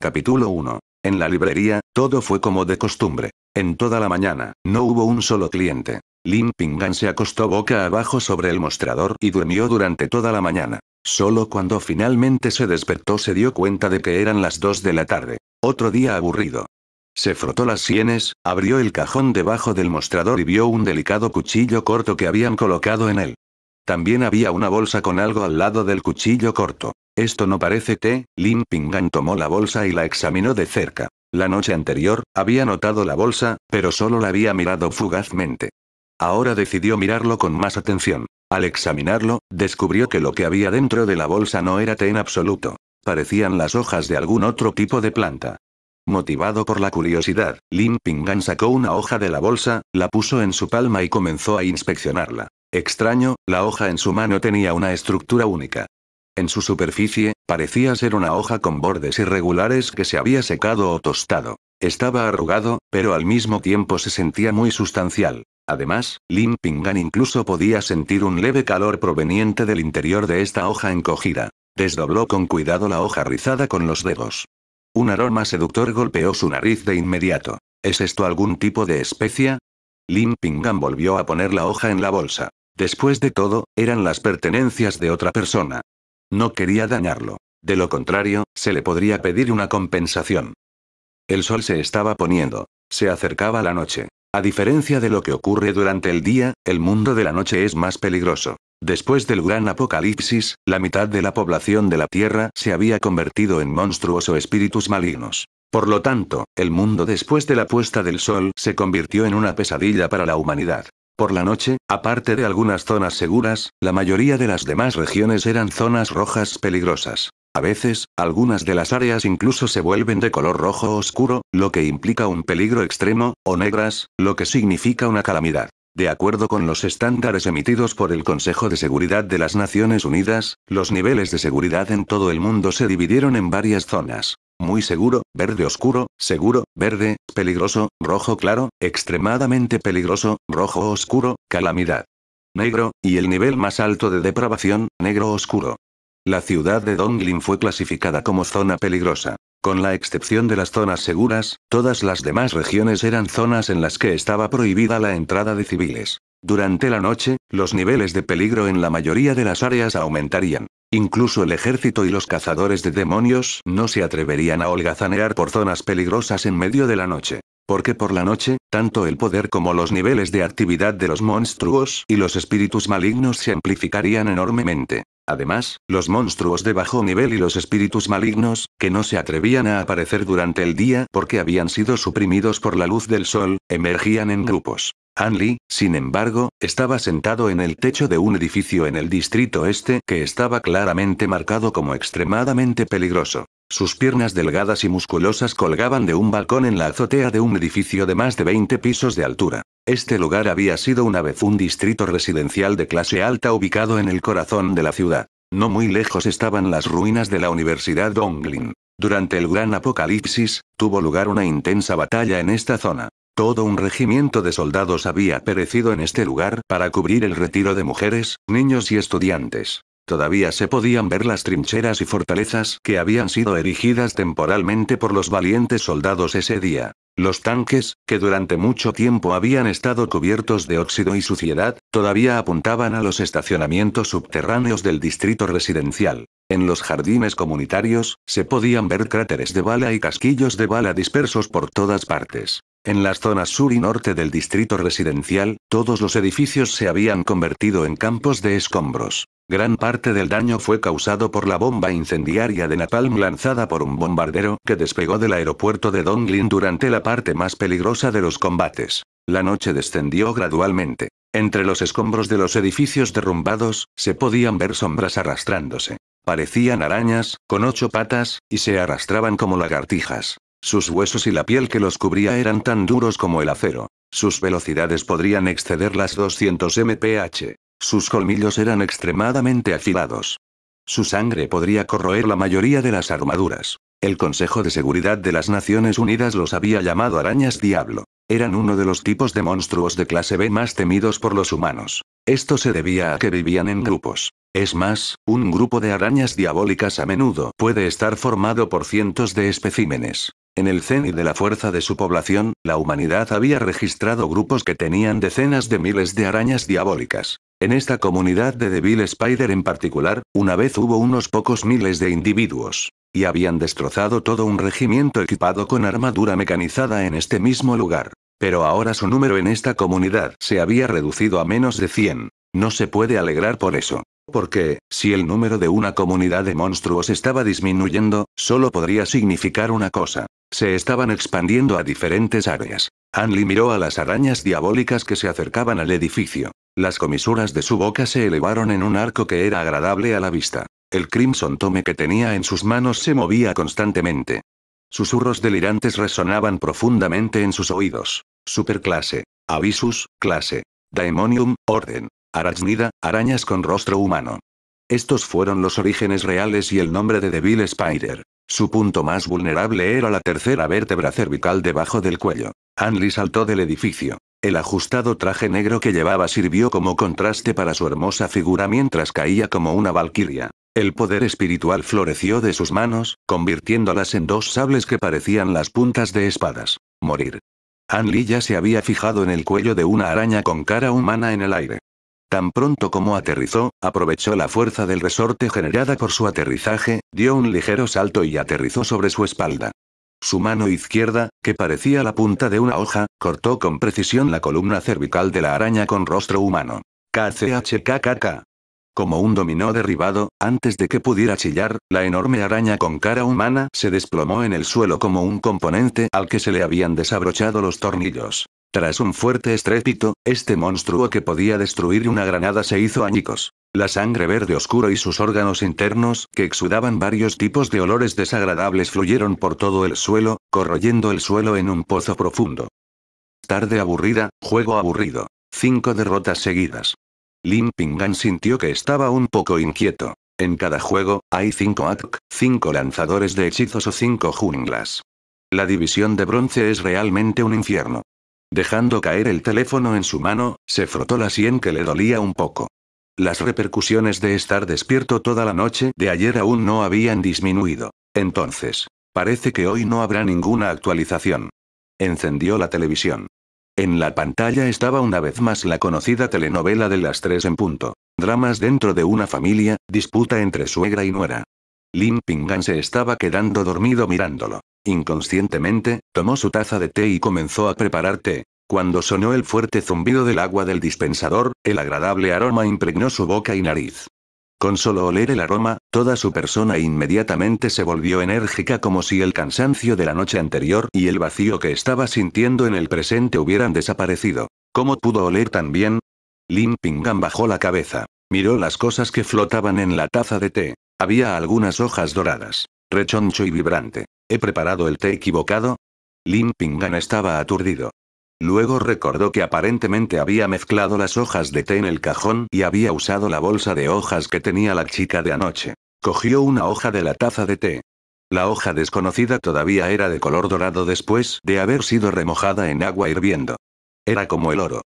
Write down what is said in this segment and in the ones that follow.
Capítulo 1. En la librería, todo fue como de costumbre. En toda la mañana, no hubo un solo cliente. Lin Pingan se acostó boca abajo sobre el mostrador y durmió durante toda la mañana. Solo cuando finalmente se despertó se dio cuenta de que eran las 2 de la tarde. Otro día aburrido. Se frotó las sienes, abrió el cajón debajo del mostrador y vio un delicado cuchillo corto que habían colocado en él. También había una bolsa con algo al lado del cuchillo corto. Esto no parece té, Lin Pingan tomó la bolsa y la examinó de cerca. La noche anterior, había notado la bolsa, pero solo la había mirado fugazmente. Ahora decidió mirarlo con más atención. Al examinarlo, descubrió que lo que había dentro de la bolsa no era té en absoluto. Parecían las hojas de algún otro tipo de planta. Motivado por la curiosidad, Lin Pingan sacó una hoja de la bolsa, la puso en su palma y comenzó a inspeccionarla. Extraño, la hoja en su mano tenía una estructura única. En su superficie, parecía ser una hoja con bordes irregulares que se había secado o tostado. Estaba arrugado, pero al mismo tiempo se sentía muy sustancial. Además, Lin Pingan incluso podía sentir un leve calor proveniente del interior de esta hoja encogida. Desdobló con cuidado la hoja rizada con los dedos. Un aroma seductor golpeó su nariz de inmediato. ¿Es esto algún tipo de especia? Lin Pingan volvió a poner la hoja en la bolsa. Después de todo, eran las pertenencias de otra persona. No quería dañarlo. De lo contrario, se le podría pedir una compensación. El sol se estaba poniendo. Se acercaba la noche. A diferencia de lo que ocurre durante el día, el mundo de la noche es más peligroso. Después del gran apocalipsis, la mitad de la población de la Tierra se había convertido en monstruos o espíritus malignos. Por lo tanto, el mundo después de la puesta del sol se convirtió en una pesadilla para la humanidad. Por la noche, aparte de algunas zonas seguras, la mayoría de las demás regiones eran zonas rojas peligrosas. A veces, algunas de las áreas incluso se vuelven de color rojo oscuro, lo que implica un peligro extremo, o negras, lo que significa una calamidad. De acuerdo con los estándares emitidos por el Consejo de Seguridad de las Naciones Unidas, los niveles de seguridad en todo el mundo se dividieron en varias zonas. Muy seguro, verde oscuro, seguro, verde, peligroso, rojo claro, extremadamente peligroso, rojo oscuro, calamidad. Negro, y el nivel más alto de depravación, negro oscuro. La ciudad de Donglin fue clasificada como zona peligrosa. Con la excepción de las zonas seguras, todas las demás regiones eran zonas en las que estaba prohibida la entrada de civiles. Durante la noche, los niveles de peligro en la mayoría de las áreas aumentarían. Incluso el ejército y los cazadores de demonios no se atreverían a holgazanear por zonas peligrosas en medio de la noche. Porque por la noche, tanto el poder como los niveles de actividad de los monstruos y los espíritus malignos se amplificarían enormemente. Además, los monstruos de bajo nivel y los espíritus malignos, que no se atrevían a aparecer durante el día porque habían sido suprimidos por la luz del sol, emergían en grupos. Anli, sin embargo, estaba sentado en el techo de un edificio en el distrito este que estaba claramente marcado como extremadamente peligroso. Sus piernas delgadas y musculosas colgaban de un balcón en la azotea de un edificio de más de 20 pisos de altura. Este lugar había sido una vez un distrito residencial de clase alta ubicado en el corazón de la ciudad. No muy lejos estaban las ruinas de la Universidad Donglin. Durante el gran apocalipsis, tuvo lugar una intensa batalla en esta zona. Todo un regimiento de soldados había perecido en este lugar para cubrir el retiro de mujeres, niños y estudiantes. Todavía se podían ver las trincheras y fortalezas que habían sido erigidas temporalmente por los valientes soldados ese día. Los tanques, que durante mucho tiempo habían estado cubiertos de óxido y suciedad, todavía apuntaban a los estacionamientos subterráneos del distrito residencial. En los jardines comunitarios, se podían ver cráteres de bala y casquillos de bala dispersos por todas partes. En las zonas sur y norte del distrito residencial, todos los edificios se habían convertido en campos de escombros. Gran parte del daño fue causado por la bomba incendiaria de napalm lanzada por un bombardero que despegó del aeropuerto de Donglin durante la parte más peligrosa de los combates. La noche descendió gradualmente. Entre los escombros de los edificios derrumbados, se podían ver sombras arrastrándose. Parecían arañas, con ocho patas, y se arrastraban como lagartijas. Sus huesos y la piel que los cubría eran tan duros como el acero. Sus velocidades podrían exceder las 200 mph. Sus colmillos eran extremadamente afilados. Su sangre podría corroer la mayoría de las armaduras. El Consejo de Seguridad de las Naciones Unidas los había llamado arañas diablo. Eran uno de los tipos de monstruos de clase B más temidos por los humanos. Esto se debía a que vivían en grupos. Es más, un grupo de arañas diabólicas a menudo puede estar formado por cientos de especímenes. En el y de la fuerza de su población, la humanidad había registrado grupos que tenían decenas de miles de arañas diabólicas. En esta comunidad de Devil Spider en particular, una vez hubo unos pocos miles de individuos. Y habían destrozado todo un regimiento equipado con armadura mecanizada en este mismo lugar. Pero ahora su número en esta comunidad se había reducido a menos de 100. No se puede alegrar por eso. Porque, si el número de una comunidad de monstruos estaba disminuyendo, solo podría significar una cosa, se estaban expandiendo a diferentes áreas. Anli miró a las arañas diabólicas que se acercaban al edificio. Las comisuras de su boca se elevaron en un arco que era agradable a la vista. El Crimson Tome que tenía en sus manos se movía constantemente. Susurros delirantes resonaban profundamente en sus oídos. Superclase. Avisus, clase. Daemonium, orden. Arachnida, arañas con rostro humano. Estos fueron los orígenes reales y el nombre de Devil Spider. Su punto más vulnerable era la tercera vértebra cervical debajo del cuello. Anli saltó del edificio. El ajustado traje negro que llevaba sirvió como contraste para su hermosa figura mientras caía como una valquiria. El poder espiritual floreció de sus manos, convirtiéndolas en dos sables que parecían las puntas de espadas. Morir. Anli ya se había fijado en el cuello de una araña con cara humana en el aire. Tan pronto como aterrizó, aprovechó la fuerza del resorte generada por su aterrizaje, dio un ligero salto y aterrizó sobre su espalda. Su mano izquierda, que parecía la punta de una hoja, cortó con precisión la columna cervical de la araña con rostro humano. KCHKKK. Como un dominó derribado, antes de que pudiera chillar, la enorme araña con cara humana se desplomó en el suelo como un componente al que se le habían desabrochado los tornillos. Tras un fuerte estrépito, este monstruo que podía destruir una granada se hizo añicos. La sangre verde oscuro y sus órganos internos, que exudaban varios tipos de olores desagradables, fluyeron por todo el suelo, corroyendo el suelo en un pozo profundo. Tarde aburrida, juego aburrido. Cinco derrotas seguidas. Lin Pingan sintió que estaba un poco inquieto. En cada juego, hay cinco ATK, cinco lanzadores de hechizos o cinco junglas. La división de bronce es realmente un infierno. Dejando caer el teléfono en su mano, se frotó la sien que le dolía un poco. Las repercusiones de estar despierto toda la noche de ayer aún no habían disminuido. Entonces, parece que hoy no habrá ninguna actualización. Encendió la televisión. En la pantalla estaba una vez más la conocida telenovela de las tres en punto. Dramas dentro de una familia, disputa entre suegra y nuera. Lin Pingan se estaba quedando dormido mirándolo. Inconscientemente, tomó su taza de té y comenzó a preparar té. Cuando sonó el fuerte zumbido del agua del dispensador, el agradable aroma impregnó su boca y nariz. Con solo oler el aroma, toda su persona inmediatamente se volvió enérgica como si el cansancio de la noche anterior y el vacío que estaba sintiendo en el presente hubieran desaparecido. ¿Cómo pudo oler tan bien? Lin Pingan bajó la cabeza. Miró las cosas que flotaban en la taza de té. Había algunas hojas doradas, rechoncho y vibrante. ¿He preparado el té equivocado? Lin Pingan estaba aturdido. Luego recordó que aparentemente había mezclado las hojas de té en el cajón y había usado la bolsa de hojas que tenía la chica de anoche. Cogió una hoja de la taza de té. La hoja desconocida todavía era de color dorado después de haber sido remojada en agua hirviendo. Era como el oro.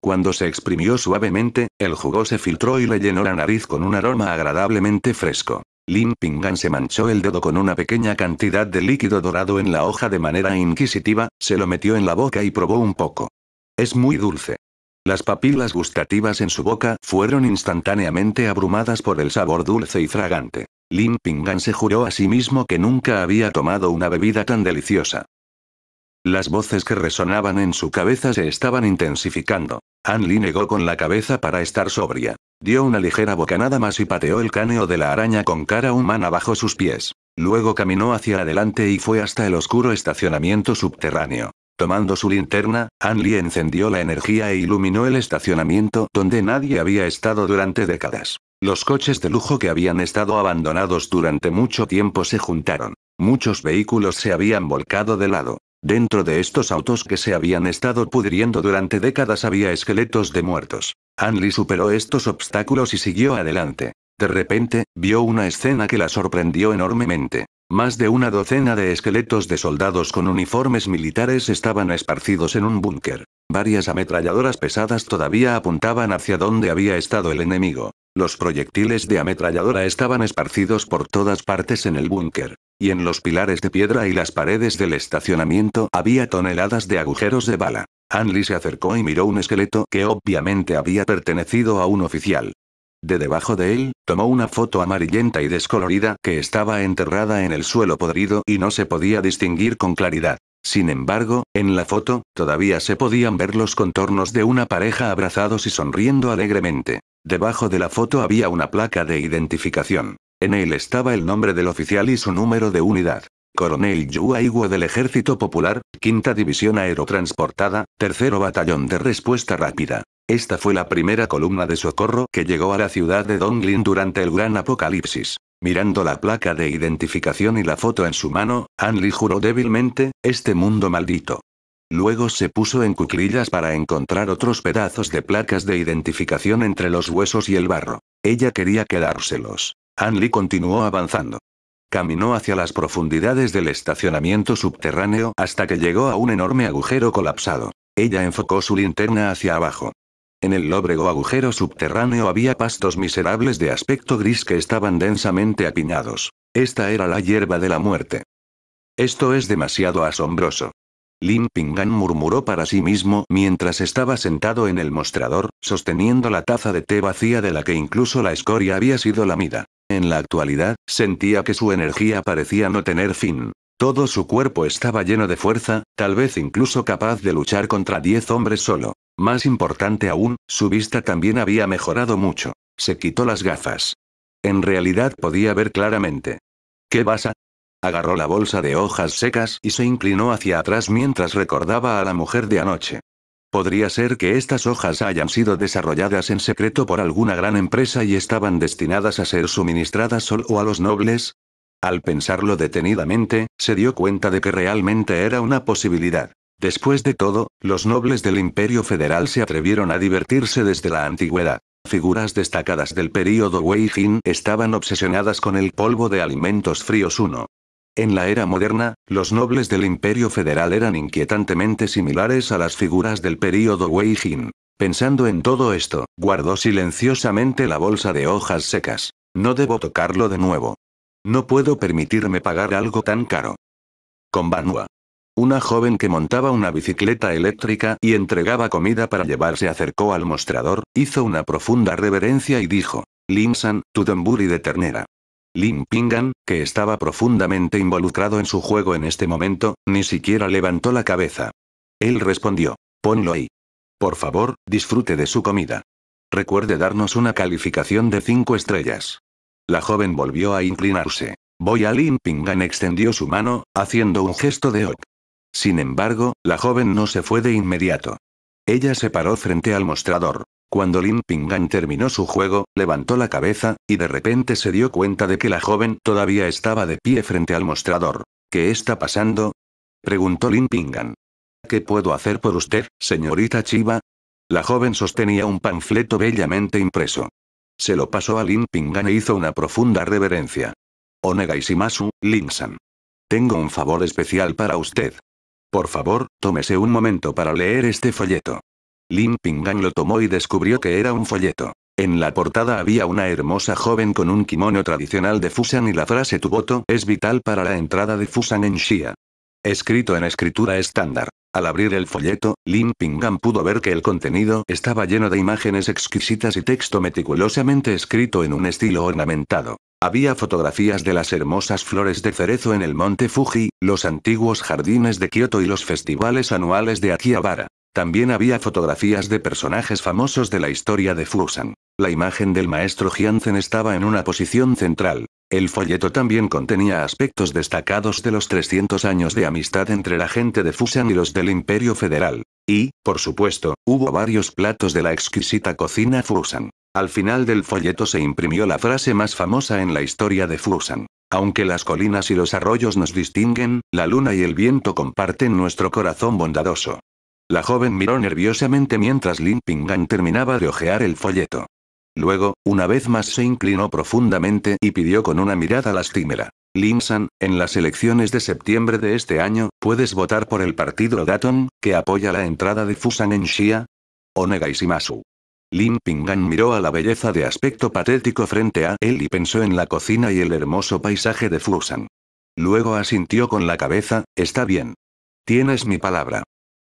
Cuando se exprimió suavemente, el jugo se filtró y le llenó la nariz con un aroma agradablemente fresco. Lin Pingan se manchó el dedo con una pequeña cantidad de líquido dorado en la hoja de manera inquisitiva, se lo metió en la boca y probó un poco. Es muy dulce. Las papilas gustativas en su boca fueron instantáneamente abrumadas por el sabor dulce y fragante. Lin Pingan se juró a sí mismo que nunca había tomado una bebida tan deliciosa. Las voces que resonaban en su cabeza se estaban intensificando. Han Lee negó con la cabeza para estar sobria. Dio una ligera bocanada más y pateó el caneo de la araña con cara humana bajo sus pies. Luego caminó hacia adelante y fue hasta el oscuro estacionamiento subterráneo. Tomando su linterna, Han Lee encendió la energía e iluminó el estacionamiento donde nadie había estado durante décadas. Los coches de lujo que habían estado abandonados durante mucho tiempo se juntaron. Muchos vehículos se habían volcado de lado. Dentro de estos autos que se habían estado pudriendo durante décadas había esqueletos de muertos. Anli superó estos obstáculos y siguió adelante. De repente, vio una escena que la sorprendió enormemente. Más de una docena de esqueletos de soldados con uniformes militares estaban esparcidos en un búnker. Varias ametralladoras pesadas todavía apuntaban hacia donde había estado el enemigo. Los proyectiles de ametralladora estaban esparcidos por todas partes en el búnker. Y en los pilares de piedra y las paredes del estacionamiento había toneladas de agujeros de bala. Anli se acercó y miró un esqueleto que obviamente había pertenecido a un oficial. De debajo de él, tomó una foto amarillenta y descolorida que estaba enterrada en el suelo podrido y no se podía distinguir con claridad. Sin embargo, en la foto, todavía se podían ver los contornos de una pareja abrazados y sonriendo alegremente. Debajo de la foto había una placa de identificación. En él estaba el nombre del oficial y su número de unidad. Coronel Yu Aiguo del Ejército Popular, Quinta División Aerotransportada, Tercero Batallón de Respuesta Rápida. Esta fue la primera columna de socorro que llegó a la ciudad de Donglin durante el gran apocalipsis. Mirando la placa de identificación y la foto en su mano, Anli juró débilmente, este mundo maldito. Luego se puso en cuclillas para encontrar otros pedazos de placas de identificación entre los huesos y el barro. Ella quería quedárselos. Anli continuó avanzando. Caminó hacia las profundidades del estacionamiento subterráneo hasta que llegó a un enorme agujero colapsado. Ella enfocó su linterna hacia abajo. En el lóbrego agujero subterráneo había pastos miserables de aspecto gris que estaban densamente apiñados. Esta era la hierba de la muerte. Esto es demasiado asombroso. Lin Pingan murmuró para sí mismo mientras estaba sentado en el mostrador, sosteniendo la taza de té vacía de la que incluso la escoria había sido lamida. En la actualidad, sentía que su energía parecía no tener fin. Todo su cuerpo estaba lleno de fuerza, tal vez incluso capaz de luchar contra diez hombres solo. Más importante aún, su vista también había mejorado mucho. Se quitó las gafas. En realidad podía ver claramente. ¿Qué pasa? Agarró la bolsa de hojas secas y se inclinó hacia atrás mientras recordaba a la mujer de anoche. Podría ser que estas hojas hayan sido desarrolladas en secreto por alguna gran empresa y estaban destinadas a ser suministradas solo a los nobles. Al pensarlo detenidamente, se dio cuenta de que realmente era una posibilidad. Después de todo, los nobles del Imperio Federal se atrevieron a divertirse desde la antigüedad. Figuras destacadas del período Wei Jin estaban obsesionadas con el polvo de alimentos fríos 1. En la era moderna, los nobles del Imperio Federal eran inquietantemente similares a las figuras del período Wei Jin. Pensando en todo esto, guardó silenciosamente la bolsa de hojas secas. No debo tocarlo de nuevo. No puedo permitirme pagar algo tan caro. Con Banua. Una joven que montaba una bicicleta eléctrica y entregaba comida para llevar se acercó al mostrador, hizo una profunda reverencia y dijo, San, tu donburi de ternera. Lim Pingan, que estaba profundamente involucrado en su juego en este momento, ni siquiera levantó la cabeza. Él respondió, ponlo ahí. Por favor, disfrute de su comida. Recuerde darnos una calificación de cinco estrellas. La joven volvió a inclinarse. Boya Lim Pingan extendió su mano, haciendo un gesto de ok. Sin embargo, la joven no se fue de inmediato. Ella se paró frente al mostrador. Cuando Lin Pingan terminó su juego, levantó la cabeza, y de repente se dio cuenta de que la joven todavía estaba de pie frente al mostrador. ¿Qué está pasando? preguntó Lin Pingan. ¿Qué puedo hacer por usted, señorita Chiba? La joven sostenía un panfleto bellamente impreso. Se lo pasó a Lin Pingan e hizo una profunda reverencia. Onega Isimasu, Lin-san. Tengo un favor especial para usted. Por favor, tómese un momento para leer este folleto. Lin Pingang lo tomó y descubrió que era un folleto. En la portada había una hermosa joven con un kimono tradicional de Fusan y la frase tu voto es vital para la entrada de Fusan en Shia. Escrito en escritura estándar. Al abrir el folleto, Lin Pingang pudo ver que el contenido estaba lleno de imágenes exquisitas y texto meticulosamente escrito en un estilo ornamentado. Había fotografías de las hermosas flores de cerezo en el monte Fuji, los antiguos jardines de Kioto y los festivales anuales de Akihabara. También había fotografías de personajes famosos de la historia de Fusan. La imagen del maestro Jianzen estaba en una posición central. El folleto también contenía aspectos destacados de los 300 años de amistad entre la gente de Fusan y los del Imperio Federal. Y, por supuesto, hubo varios platos de la exquisita cocina Fusan. Al final del folleto se imprimió la frase más famosa en la historia de Fusan. Aunque las colinas y los arroyos nos distinguen, la luna y el viento comparten nuestro corazón bondadoso. La joven miró nerviosamente mientras Lin Pingan terminaba de ojear el folleto. Luego, una vez más se inclinó profundamente y pidió con una mirada lastimera. San, en las elecciones de septiembre de este año, ¿puedes votar por el partido Daton, que apoya la entrada de Fusan en Shia? Onega isimasu." Lin Pingan miró a la belleza de aspecto patético frente a él y pensó en la cocina y el hermoso paisaje de Fusan. Luego asintió con la cabeza, está bien. Tienes mi palabra.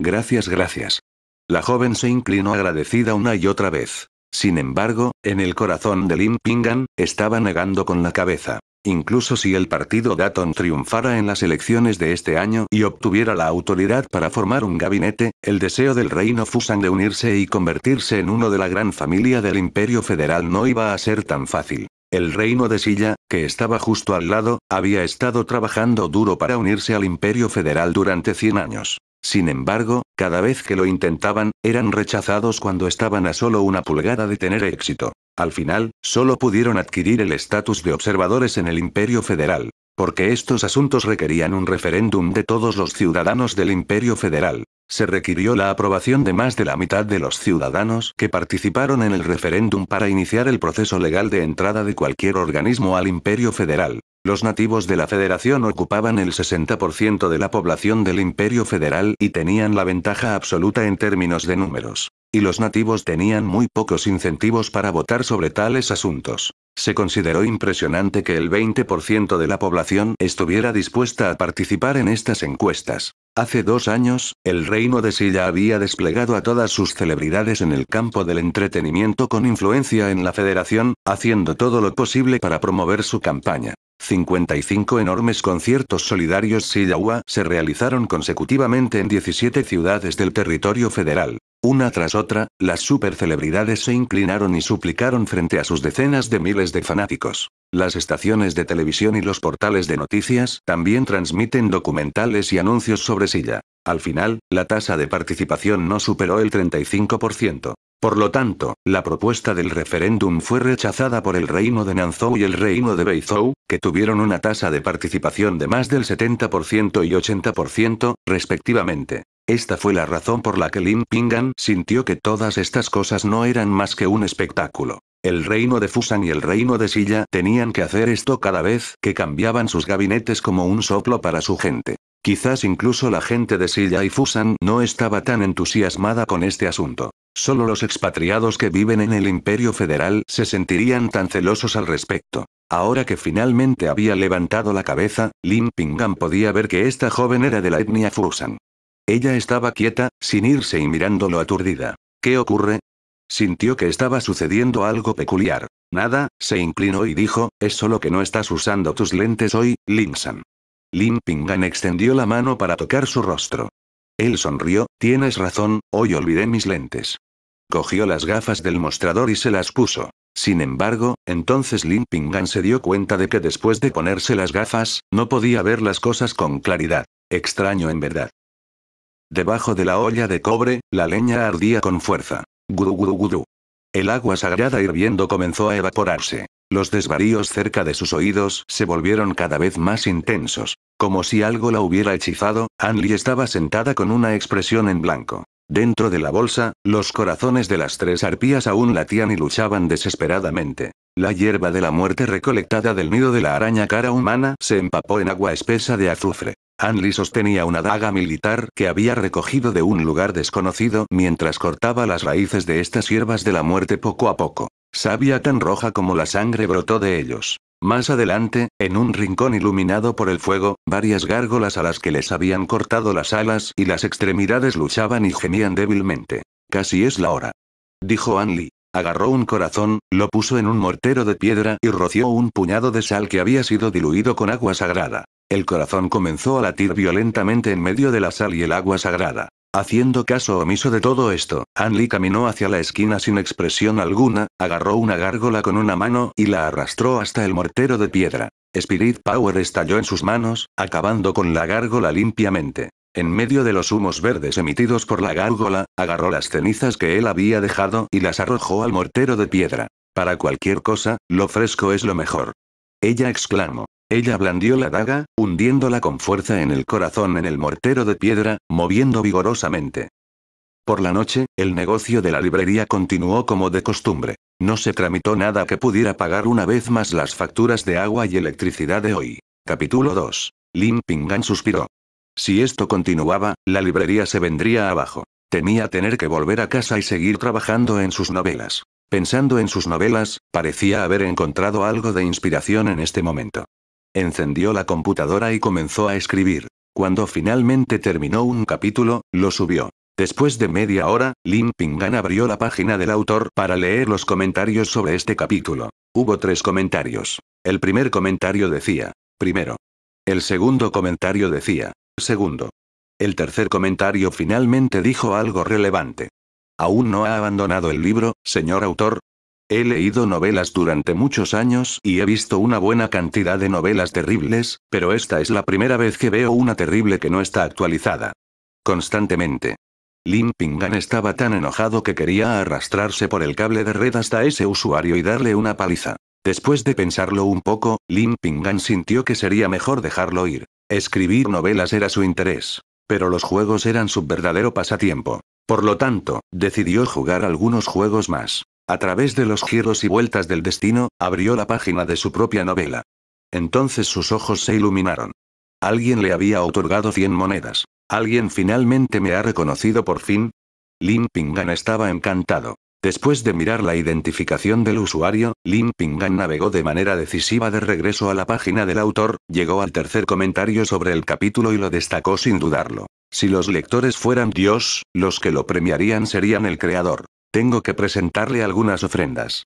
Gracias, gracias. La joven se inclinó agradecida una y otra vez. Sin embargo, en el corazón de Lin Pingan, estaba negando con la cabeza. Incluso si el partido Datón triunfara en las elecciones de este año y obtuviera la autoridad para formar un gabinete, el deseo del reino Fusan de unirse y convertirse en uno de la gran familia del Imperio Federal no iba a ser tan fácil. El reino de Silla, que estaba justo al lado, había estado trabajando duro para unirse al Imperio Federal durante 100 años. Sin embargo, cada vez que lo intentaban, eran rechazados cuando estaban a solo una pulgada de tener éxito. Al final, solo pudieron adquirir el estatus de observadores en el Imperio Federal, porque estos asuntos requerían un referéndum de todos los ciudadanos del Imperio Federal. Se requirió la aprobación de más de la mitad de los ciudadanos que participaron en el referéndum para iniciar el proceso legal de entrada de cualquier organismo al Imperio Federal. Los nativos de la Federación ocupaban el 60% de la población del Imperio Federal y tenían la ventaja absoluta en términos de números. Y los nativos tenían muy pocos incentivos para votar sobre tales asuntos. Se consideró impresionante que el 20% de la población estuviera dispuesta a participar en estas encuestas. Hace dos años, el reino de Silla había desplegado a todas sus celebridades en el campo del entretenimiento con influencia en la federación, haciendo todo lo posible para promover su campaña. 55 enormes conciertos solidarios Sillawa se realizaron consecutivamente en 17 ciudades del territorio federal. Una tras otra, las supercelebridades se inclinaron y suplicaron frente a sus decenas de miles de fanáticos. Las estaciones de televisión y los portales de noticias también transmiten documentales y anuncios sobre Silla. Al final, la tasa de participación no superó el 35%. Por lo tanto, la propuesta del referéndum fue rechazada por el reino de Nanzhou y el reino de Beizhou, que tuvieron una tasa de participación de más del 70% y 80%, respectivamente. Esta fue la razón por la que Lin Pingan sintió que todas estas cosas no eran más que un espectáculo. El reino de Fusan y el reino de Silla tenían que hacer esto cada vez que cambiaban sus gabinetes como un soplo para su gente. Quizás incluso la gente de Silla y Fusan no estaba tan entusiasmada con este asunto. Solo los expatriados que viven en el Imperio Federal se sentirían tan celosos al respecto. Ahora que finalmente había levantado la cabeza, Lin Pingan podía ver que esta joven era de la etnia Fusan. Ella estaba quieta, sin irse y mirándolo aturdida. ¿Qué ocurre? Sintió que estaba sucediendo algo peculiar. Nada, se inclinó y dijo, es solo que no estás usando tus lentes hoy, Lin-san. Lin Pingan extendió la mano para tocar su rostro. Él sonrió, tienes razón, hoy olvidé mis lentes. Cogió las gafas del mostrador y se las puso. Sin embargo, entonces Lin se dio cuenta de que después de ponerse las gafas, no podía ver las cosas con claridad. Extraño en verdad. Debajo de la olla de cobre, la leña ardía con fuerza. Guru El agua sagrada hirviendo comenzó a evaporarse. Los desvaríos cerca de sus oídos se volvieron cada vez más intensos. Como si algo la hubiera hechizado, Anli estaba sentada con una expresión en blanco. Dentro de la bolsa, los corazones de las tres arpías aún latían y luchaban desesperadamente. La hierba de la muerte recolectada del nido de la araña cara humana se empapó en agua espesa de azufre. Anli sostenía una daga militar que había recogido de un lugar desconocido mientras cortaba las raíces de estas hierbas de la muerte poco a poco. Sabia tan roja como la sangre brotó de ellos. Más adelante, en un rincón iluminado por el fuego, varias gárgolas a las que les habían cortado las alas y las extremidades luchaban y gemían débilmente. Casi es la hora. Dijo Anli. Agarró un corazón, lo puso en un mortero de piedra y roció un puñado de sal que había sido diluido con agua sagrada. El corazón comenzó a latir violentamente en medio de la sal y el agua sagrada. Haciendo caso omiso de todo esto, Anli caminó hacia la esquina sin expresión alguna, agarró una gárgola con una mano y la arrastró hasta el mortero de piedra. Spirit Power estalló en sus manos, acabando con la gárgola limpiamente. En medio de los humos verdes emitidos por la gárgola, agarró las cenizas que él había dejado y las arrojó al mortero de piedra. Para cualquier cosa, lo fresco es lo mejor. Ella exclamó. Ella blandió la daga, hundiéndola con fuerza en el corazón en el mortero de piedra, moviendo vigorosamente. Por la noche, el negocio de la librería continuó como de costumbre. No se tramitó nada que pudiera pagar una vez más las facturas de agua y electricidad de hoy. Capítulo 2. Lin Pingan suspiró. Si esto continuaba, la librería se vendría abajo. Temía tener que volver a casa y seguir trabajando en sus novelas. Pensando en sus novelas, parecía haber encontrado algo de inspiración en este momento. Encendió la computadora y comenzó a escribir. Cuando finalmente terminó un capítulo, lo subió. Después de media hora, Lin Pingan abrió la página del autor para leer los comentarios sobre este capítulo. Hubo tres comentarios. El primer comentario decía, primero. El segundo comentario decía, segundo. El tercer comentario finalmente dijo algo relevante. Aún no ha abandonado el libro, señor autor, He leído novelas durante muchos años y he visto una buena cantidad de novelas terribles, pero esta es la primera vez que veo una terrible que no está actualizada. Constantemente. Lin Pingan estaba tan enojado que quería arrastrarse por el cable de red hasta ese usuario y darle una paliza. Después de pensarlo un poco, Lin Pingan sintió que sería mejor dejarlo ir. Escribir novelas era su interés. Pero los juegos eran su verdadero pasatiempo. Por lo tanto, decidió jugar algunos juegos más a través de los giros y vueltas del destino, abrió la página de su propia novela. Entonces sus ojos se iluminaron. Alguien le había otorgado 100 monedas. ¿Alguien finalmente me ha reconocido por fin? Lin Pingan estaba encantado. Después de mirar la identificación del usuario, Lin Pingan navegó de manera decisiva de regreso a la página del autor, llegó al tercer comentario sobre el capítulo y lo destacó sin dudarlo. Si los lectores fueran Dios, los que lo premiarían serían el creador. Tengo que presentarle algunas ofrendas.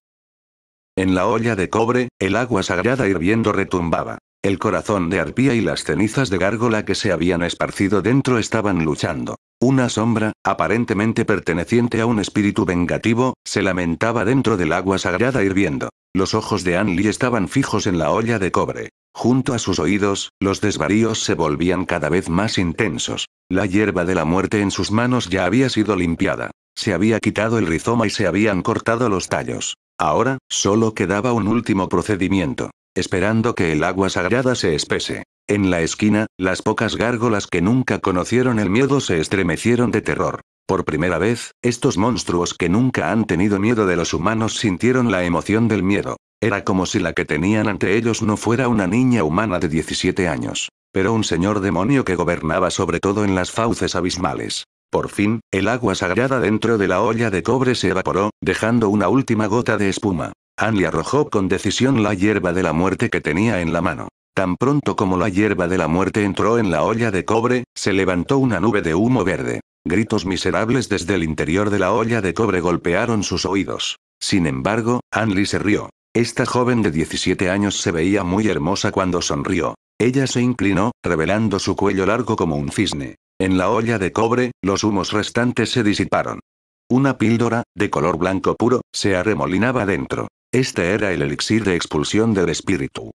En la olla de cobre, el agua sagrada hirviendo retumbaba. El corazón de arpía y las cenizas de gárgola que se habían esparcido dentro estaban luchando. Una sombra, aparentemente perteneciente a un espíritu vengativo, se lamentaba dentro del agua sagrada hirviendo. Los ojos de Anli estaban fijos en la olla de cobre. Junto a sus oídos, los desvaríos se volvían cada vez más intensos. La hierba de la muerte en sus manos ya había sido limpiada. Se había quitado el rizoma y se habían cortado los tallos. Ahora, solo quedaba un último procedimiento. Esperando que el agua sagrada se espese. En la esquina, las pocas gárgolas que nunca conocieron el miedo se estremecieron de terror. Por primera vez, estos monstruos que nunca han tenido miedo de los humanos sintieron la emoción del miedo. Era como si la que tenían ante ellos no fuera una niña humana de 17 años, pero un señor demonio que gobernaba sobre todo en las fauces abismales. Por fin, el agua sagrada dentro de la olla de cobre se evaporó, dejando una última gota de espuma. Annie arrojó con decisión la hierba de la muerte que tenía en la mano. Tan pronto como la hierba de la muerte entró en la olla de cobre, se levantó una nube de humo verde. Gritos miserables desde el interior de la olla de cobre golpearon sus oídos. Sin embargo, Anli se rió. Esta joven de 17 años se veía muy hermosa cuando sonrió. Ella se inclinó, revelando su cuello largo como un cisne. En la olla de cobre, los humos restantes se disiparon. Una píldora, de color blanco puro, se arremolinaba dentro. Este era el elixir de expulsión del espíritu.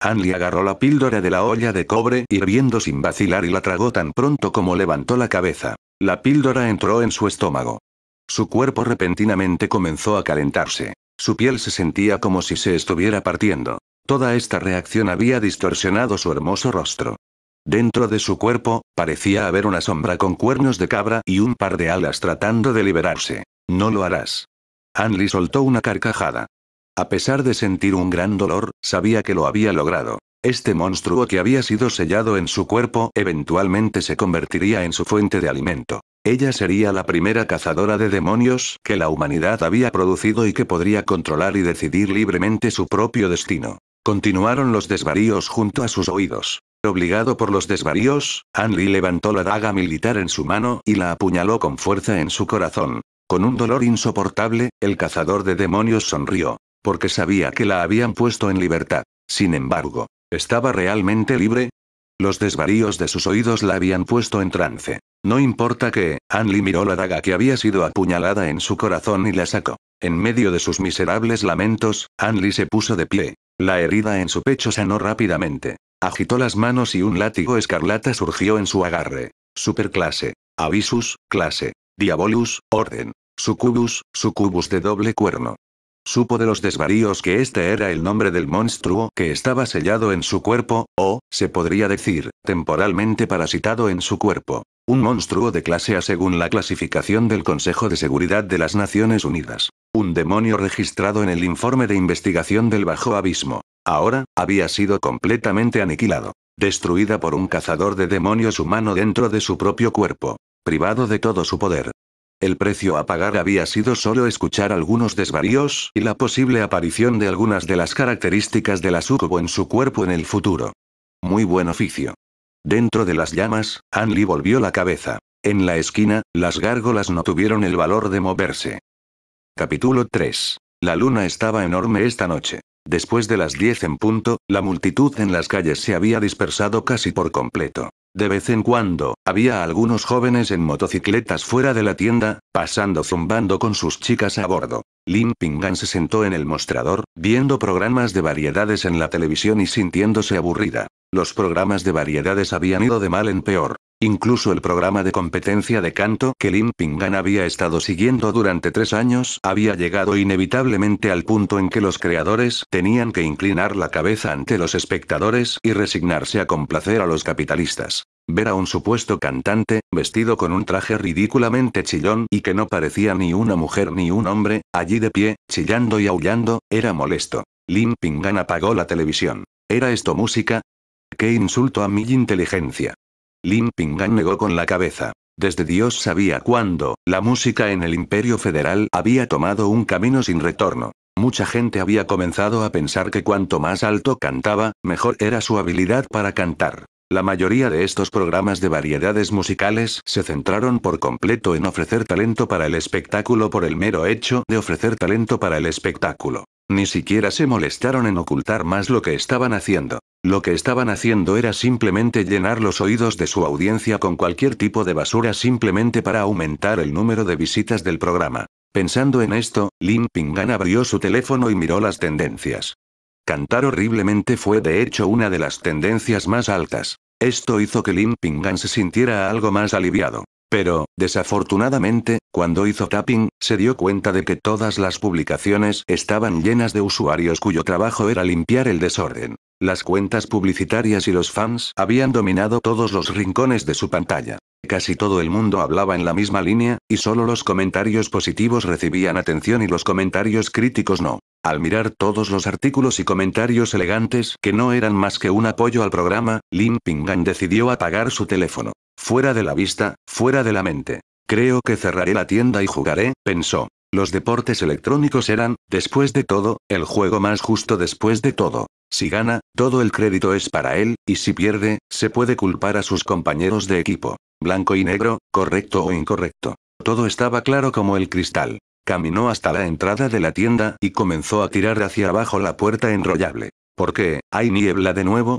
Anli agarró la píldora de la olla de cobre hirviendo sin vacilar y la tragó tan pronto como levantó la cabeza. La píldora entró en su estómago. Su cuerpo repentinamente comenzó a calentarse. Su piel se sentía como si se estuviera partiendo. Toda esta reacción había distorsionado su hermoso rostro. Dentro de su cuerpo, parecía haber una sombra con cuernos de cabra y un par de alas tratando de liberarse. No lo harás. Anli soltó una carcajada. A pesar de sentir un gran dolor, sabía que lo había logrado. Este monstruo que había sido sellado en su cuerpo eventualmente se convertiría en su fuente de alimento. Ella sería la primera cazadora de demonios que la humanidad había producido y que podría controlar y decidir libremente su propio destino. Continuaron los desvaríos junto a sus oídos. Obligado por los desvaríos, Anli levantó la daga militar en su mano y la apuñaló con fuerza en su corazón. Con un dolor insoportable, el cazador de demonios sonrió, porque sabía que la habían puesto en libertad. Sin embargo, ¿estaba realmente libre? Los desvaríos de sus oídos la habían puesto en trance. No importa que, Anli miró la daga que había sido apuñalada en su corazón y la sacó. En medio de sus miserables lamentos, Anli se puso de pie. La herida en su pecho sanó rápidamente. Agitó las manos y un látigo escarlata surgió en su agarre. Superclase. Avisus, clase. Diabolus, orden. Sucubus, sucubus de doble cuerno. Supo de los desvaríos que este era el nombre del monstruo que estaba sellado en su cuerpo, o, se podría decir, temporalmente parasitado en su cuerpo. Un monstruo de clase A según la clasificación del Consejo de Seguridad de las Naciones Unidas. Un demonio registrado en el informe de investigación del Bajo Abismo. Ahora, había sido completamente aniquilado. Destruida por un cazador de demonios humano dentro de su propio cuerpo. Privado de todo su poder. El precio a pagar había sido solo escuchar algunos desvaríos y la posible aparición de algunas de las características de la sucubo en su cuerpo en el futuro. Muy buen oficio. Dentro de las llamas, Anli volvió la cabeza. En la esquina, las gárgolas no tuvieron el valor de moverse. Capítulo 3. La luna estaba enorme esta noche. Después de las 10 en punto, la multitud en las calles se había dispersado casi por completo. De vez en cuando, había algunos jóvenes en motocicletas fuera de la tienda, pasando zumbando con sus chicas a bordo. Lin Pingan se sentó en el mostrador, viendo programas de variedades en la televisión y sintiéndose aburrida. Los programas de variedades habían ido de mal en peor. Incluso el programa de competencia de canto que Lin Pingan había estado siguiendo durante tres años había llegado inevitablemente al punto en que los creadores tenían que inclinar la cabeza ante los espectadores y resignarse a complacer a los capitalistas. Ver a un supuesto cantante, vestido con un traje ridículamente chillón y que no parecía ni una mujer ni un hombre, allí de pie, chillando y aullando, era molesto. Lin Pingan apagó la televisión. ¿Era esto música? ¡Qué insulto a mi inteligencia! Lin Pingan negó con la cabeza. Desde Dios sabía cuándo, la música en el Imperio Federal había tomado un camino sin retorno. Mucha gente había comenzado a pensar que cuanto más alto cantaba, mejor era su habilidad para cantar. La mayoría de estos programas de variedades musicales se centraron por completo en ofrecer talento para el espectáculo por el mero hecho de ofrecer talento para el espectáculo. Ni siquiera se molestaron en ocultar más lo que estaban haciendo. Lo que estaban haciendo era simplemente llenar los oídos de su audiencia con cualquier tipo de basura simplemente para aumentar el número de visitas del programa. Pensando en esto, Lin Pingan abrió su teléfono y miró las tendencias. Cantar horriblemente fue de hecho una de las tendencias más altas. Esto hizo que Lin Pingan se sintiera algo más aliviado. Pero, desafortunadamente, cuando hizo tapping, se dio cuenta de que todas las publicaciones estaban llenas de usuarios cuyo trabajo era limpiar el desorden. Las cuentas publicitarias y los fans habían dominado todos los rincones de su pantalla. Casi todo el mundo hablaba en la misma línea, y solo los comentarios positivos recibían atención y los comentarios críticos no. Al mirar todos los artículos y comentarios elegantes que no eran más que un apoyo al programa, Lin Pingan decidió apagar su teléfono. Fuera de la vista, fuera de la mente. Creo que cerraré la tienda y jugaré, pensó. Los deportes electrónicos eran, después de todo, el juego más justo después de todo. Si gana, todo el crédito es para él, y si pierde, se puede culpar a sus compañeros de equipo. Blanco y negro, correcto o incorrecto. Todo estaba claro como el cristal. Caminó hasta la entrada de la tienda y comenzó a tirar hacia abajo la puerta enrollable. ¿Por qué, hay niebla de nuevo,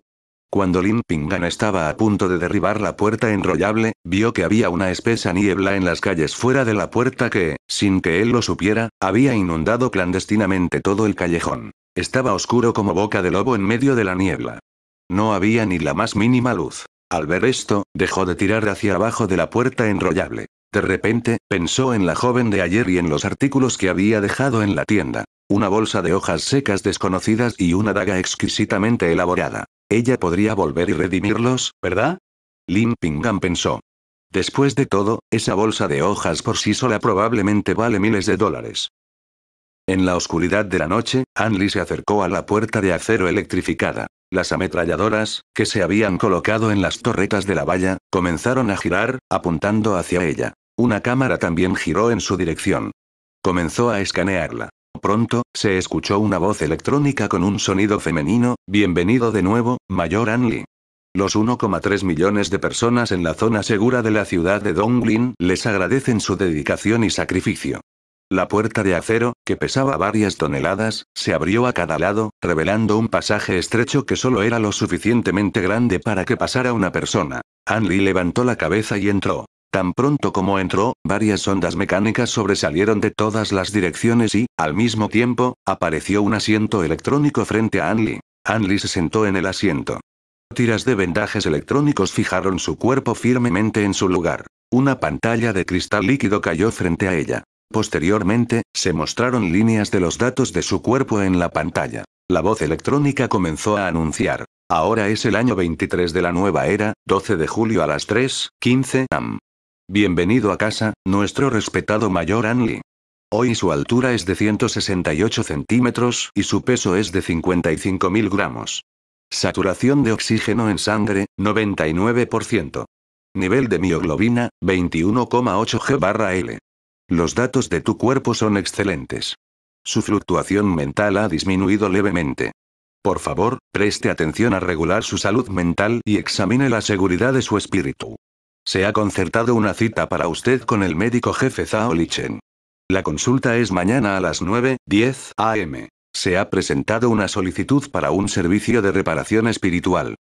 cuando Lin Pingan estaba a punto de derribar la puerta enrollable, vio que había una espesa niebla en las calles fuera de la puerta que, sin que él lo supiera, había inundado clandestinamente todo el callejón. Estaba oscuro como boca de lobo en medio de la niebla. No había ni la más mínima luz. Al ver esto, dejó de tirar hacia abajo de la puerta enrollable. De repente, pensó en la joven de ayer y en los artículos que había dejado en la tienda. Una bolsa de hojas secas desconocidas y una daga exquisitamente elaborada. Ella podría volver y redimirlos, ¿verdad? Lin pensó. Después de todo, esa bolsa de hojas por sí sola probablemente vale miles de dólares. En la oscuridad de la noche, Anli se acercó a la puerta de acero electrificada. Las ametralladoras, que se habían colocado en las torretas de la valla, comenzaron a girar, apuntando hacia ella. Una cámara también giró en su dirección. Comenzó a escanearla. Pronto, se escuchó una voz electrónica con un sonido femenino, bienvenido de nuevo, Mayor Anli. Los 1,3 millones de personas en la zona segura de la ciudad de Donglin les agradecen su dedicación y sacrificio. La puerta de acero, que pesaba varias toneladas, se abrió a cada lado, revelando un pasaje estrecho que solo era lo suficientemente grande para que pasara una persona. Anli levantó la cabeza y entró. Tan pronto como entró, varias ondas mecánicas sobresalieron de todas las direcciones y, al mismo tiempo, apareció un asiento electrónico frente a Anli. Anli se sentó en el asiento. Tiras de vendajes electrónicos fijaron su cuerpo firmemente en su lugar. Una pantalla de cristal líquido cayó frente a ella. Posteriormente, se mostraron líneas de los datos de su cuerpo en la pantalla. La voz electrónica comenzó a anunciar. Ahora es el año 23 de la nueva era, 12 de julio a las 3, 15 am. Bienvenido a casa, nuestro respetado mayor Anli. Hoy su altura es de 168 centímetros y su peso es de 55.000 gramos. Saturación de oxígeno en sangre, 99%. Nivel de mioglobina, 21,8 G barra L. Los datos de tu cuerpo son excelentes. Su fluctuación mental ha disminuido levemente. Por favor, preste atención a regular su salud mental y examine la seguridad de su espíritu. Se ha concertado una cita para usted con el médico jefe Zhao Lichen. La consulta es mañana a las 10 am. Se ha presentado una solicitud para un servicio de reparación espiritual.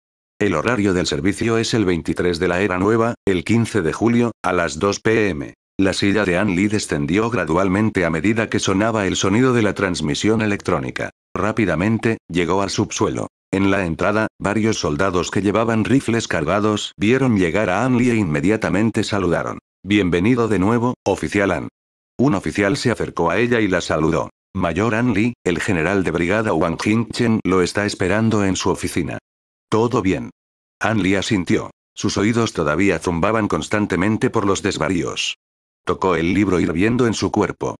El horario del servicio es el 23 de la era nueva, el 15 de julio, a las 2 pm. La silla de Anli descendió gradualmente a medida que sonaba el sonido de la transmisión electrónica. Rápidamente, llegó al subsuelo. En la entrada, varios soldados que llevaban rifles cargados vieron llegar a Anli e inmediatamente saludaron. Bienvenido de nuevo, oficial An. Un oficial se acercó a ella y la saludó. Mayor Anli, el general de brigada Wang Jingchen lo está esperando en su oficina. Todo bien. Anli asintió. Sus oídos todavía zumbaban constantemente por los desvaríos. Tocó el libro hirviendo en su cuerpo.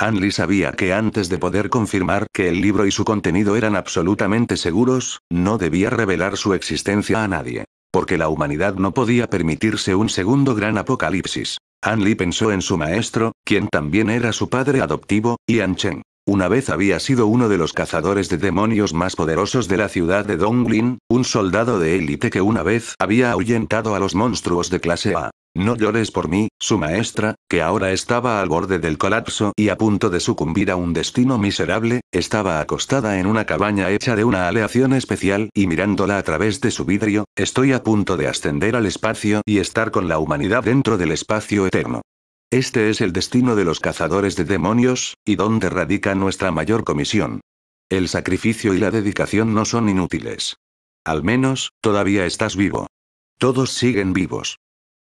Anli sabía que antes de poder confirmar que el libro y su contenido eran absolutamente seguros, no debía revelar su existencia a nadie. Porque la humanidad no podía permitirse un segundo gran apocalipsis. Anli pensó en su maestro, quien también era su padre adoptivo, Ian Chen. Una vez había sido uno de los cazadores de demonios más poderosos de la ciudad de Donglin, un soldado de élite que una vez había ahuyentado a los monstruos de clase A. No llores por mí, su maestra, que ahora estaba al borde del colapso y a punto de sucumbir a un destino miserable, estaba acostada en una cabaña hecha de una aleación especial y mirándola a través de su vidrio, estoy a punto de ascender al espacio y estar con la humanidad dentro del espacio eterno. Este es el destino de los cazadores de demonios, y donde radica nuestra mayor comisión. El sacrificio y la dedicación no son inútiles. Al menos, todavía estás vivo. Todos siguen vivos.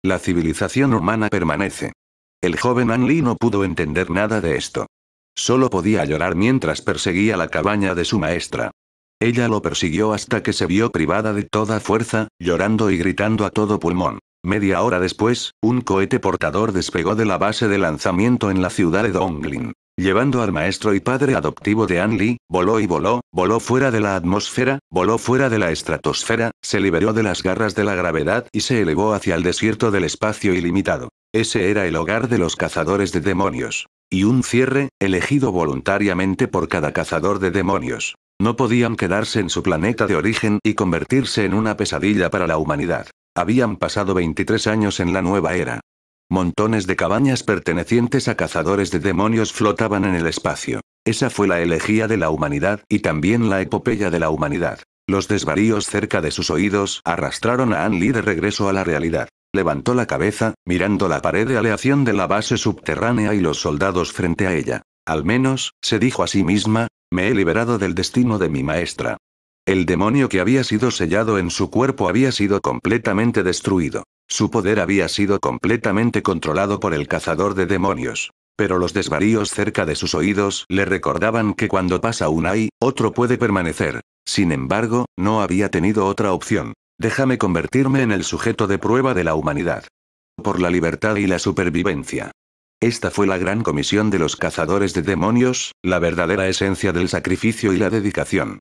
La civilización humana permanece. El joven Anli no pudo entender nada de esto. Solo podía llorar mientras perseguía la cabaña de su maestra. Ella lo persiguió hasta que se vio privada de toda fuerza, llorando y gritando a todo pulmón. Media hora después, un cohete portador despegó de la base de lanzamiento en la ciudad de Donglin. Llevando al maestro y padre adoptivo de Anli, voló y voló, voló fuera de la atmósfera, voló fuera de la estratosfera, se liberó de las garras de la gravedad y se elevó hacia el desierto del espacio ilimitado. Ese era el hogar de los cazadores de demonios. Y un cierre, elegido voluntariamente por cada cazador de demonios. No podían quedarse en su planeta de origen y convertirse en una pesadilla para la humanidad. Habían pasado 23 años en la nueva era. Montones de cabañas pertenecientes a cazadores de demonios flotaban en el espacio. Esa fue la elegía de la humanidad, y también la epopeya de la humanidad. Los desvaríos cerca de sus oídos arrastraron a Anli de regreso a la realidad. Levantó la cabeza, mirando la pared de aleación de la base subterránea y los soldados frente a ella. Al menos, se dijo a sí misma, me he liberado del destino de mi maestra. El demonio que había sido sellado en su cuerpo había sido completamente destruido. Su poder había sido completamente controlado por el cazador de demonios. Pero los desvaríos cerca de sus oídos le recordaban que cuando pasa un hay, otro puede permanecer. Sin embargo, no había tenido otra opción. Déjame convertirme en el sujeto de prueba de la humanidad. Por la libertad y la supervivencia. Esta fue la gran comisión de los cazadores de demonios, la verdadera esencia del sacrificio y la dedicación.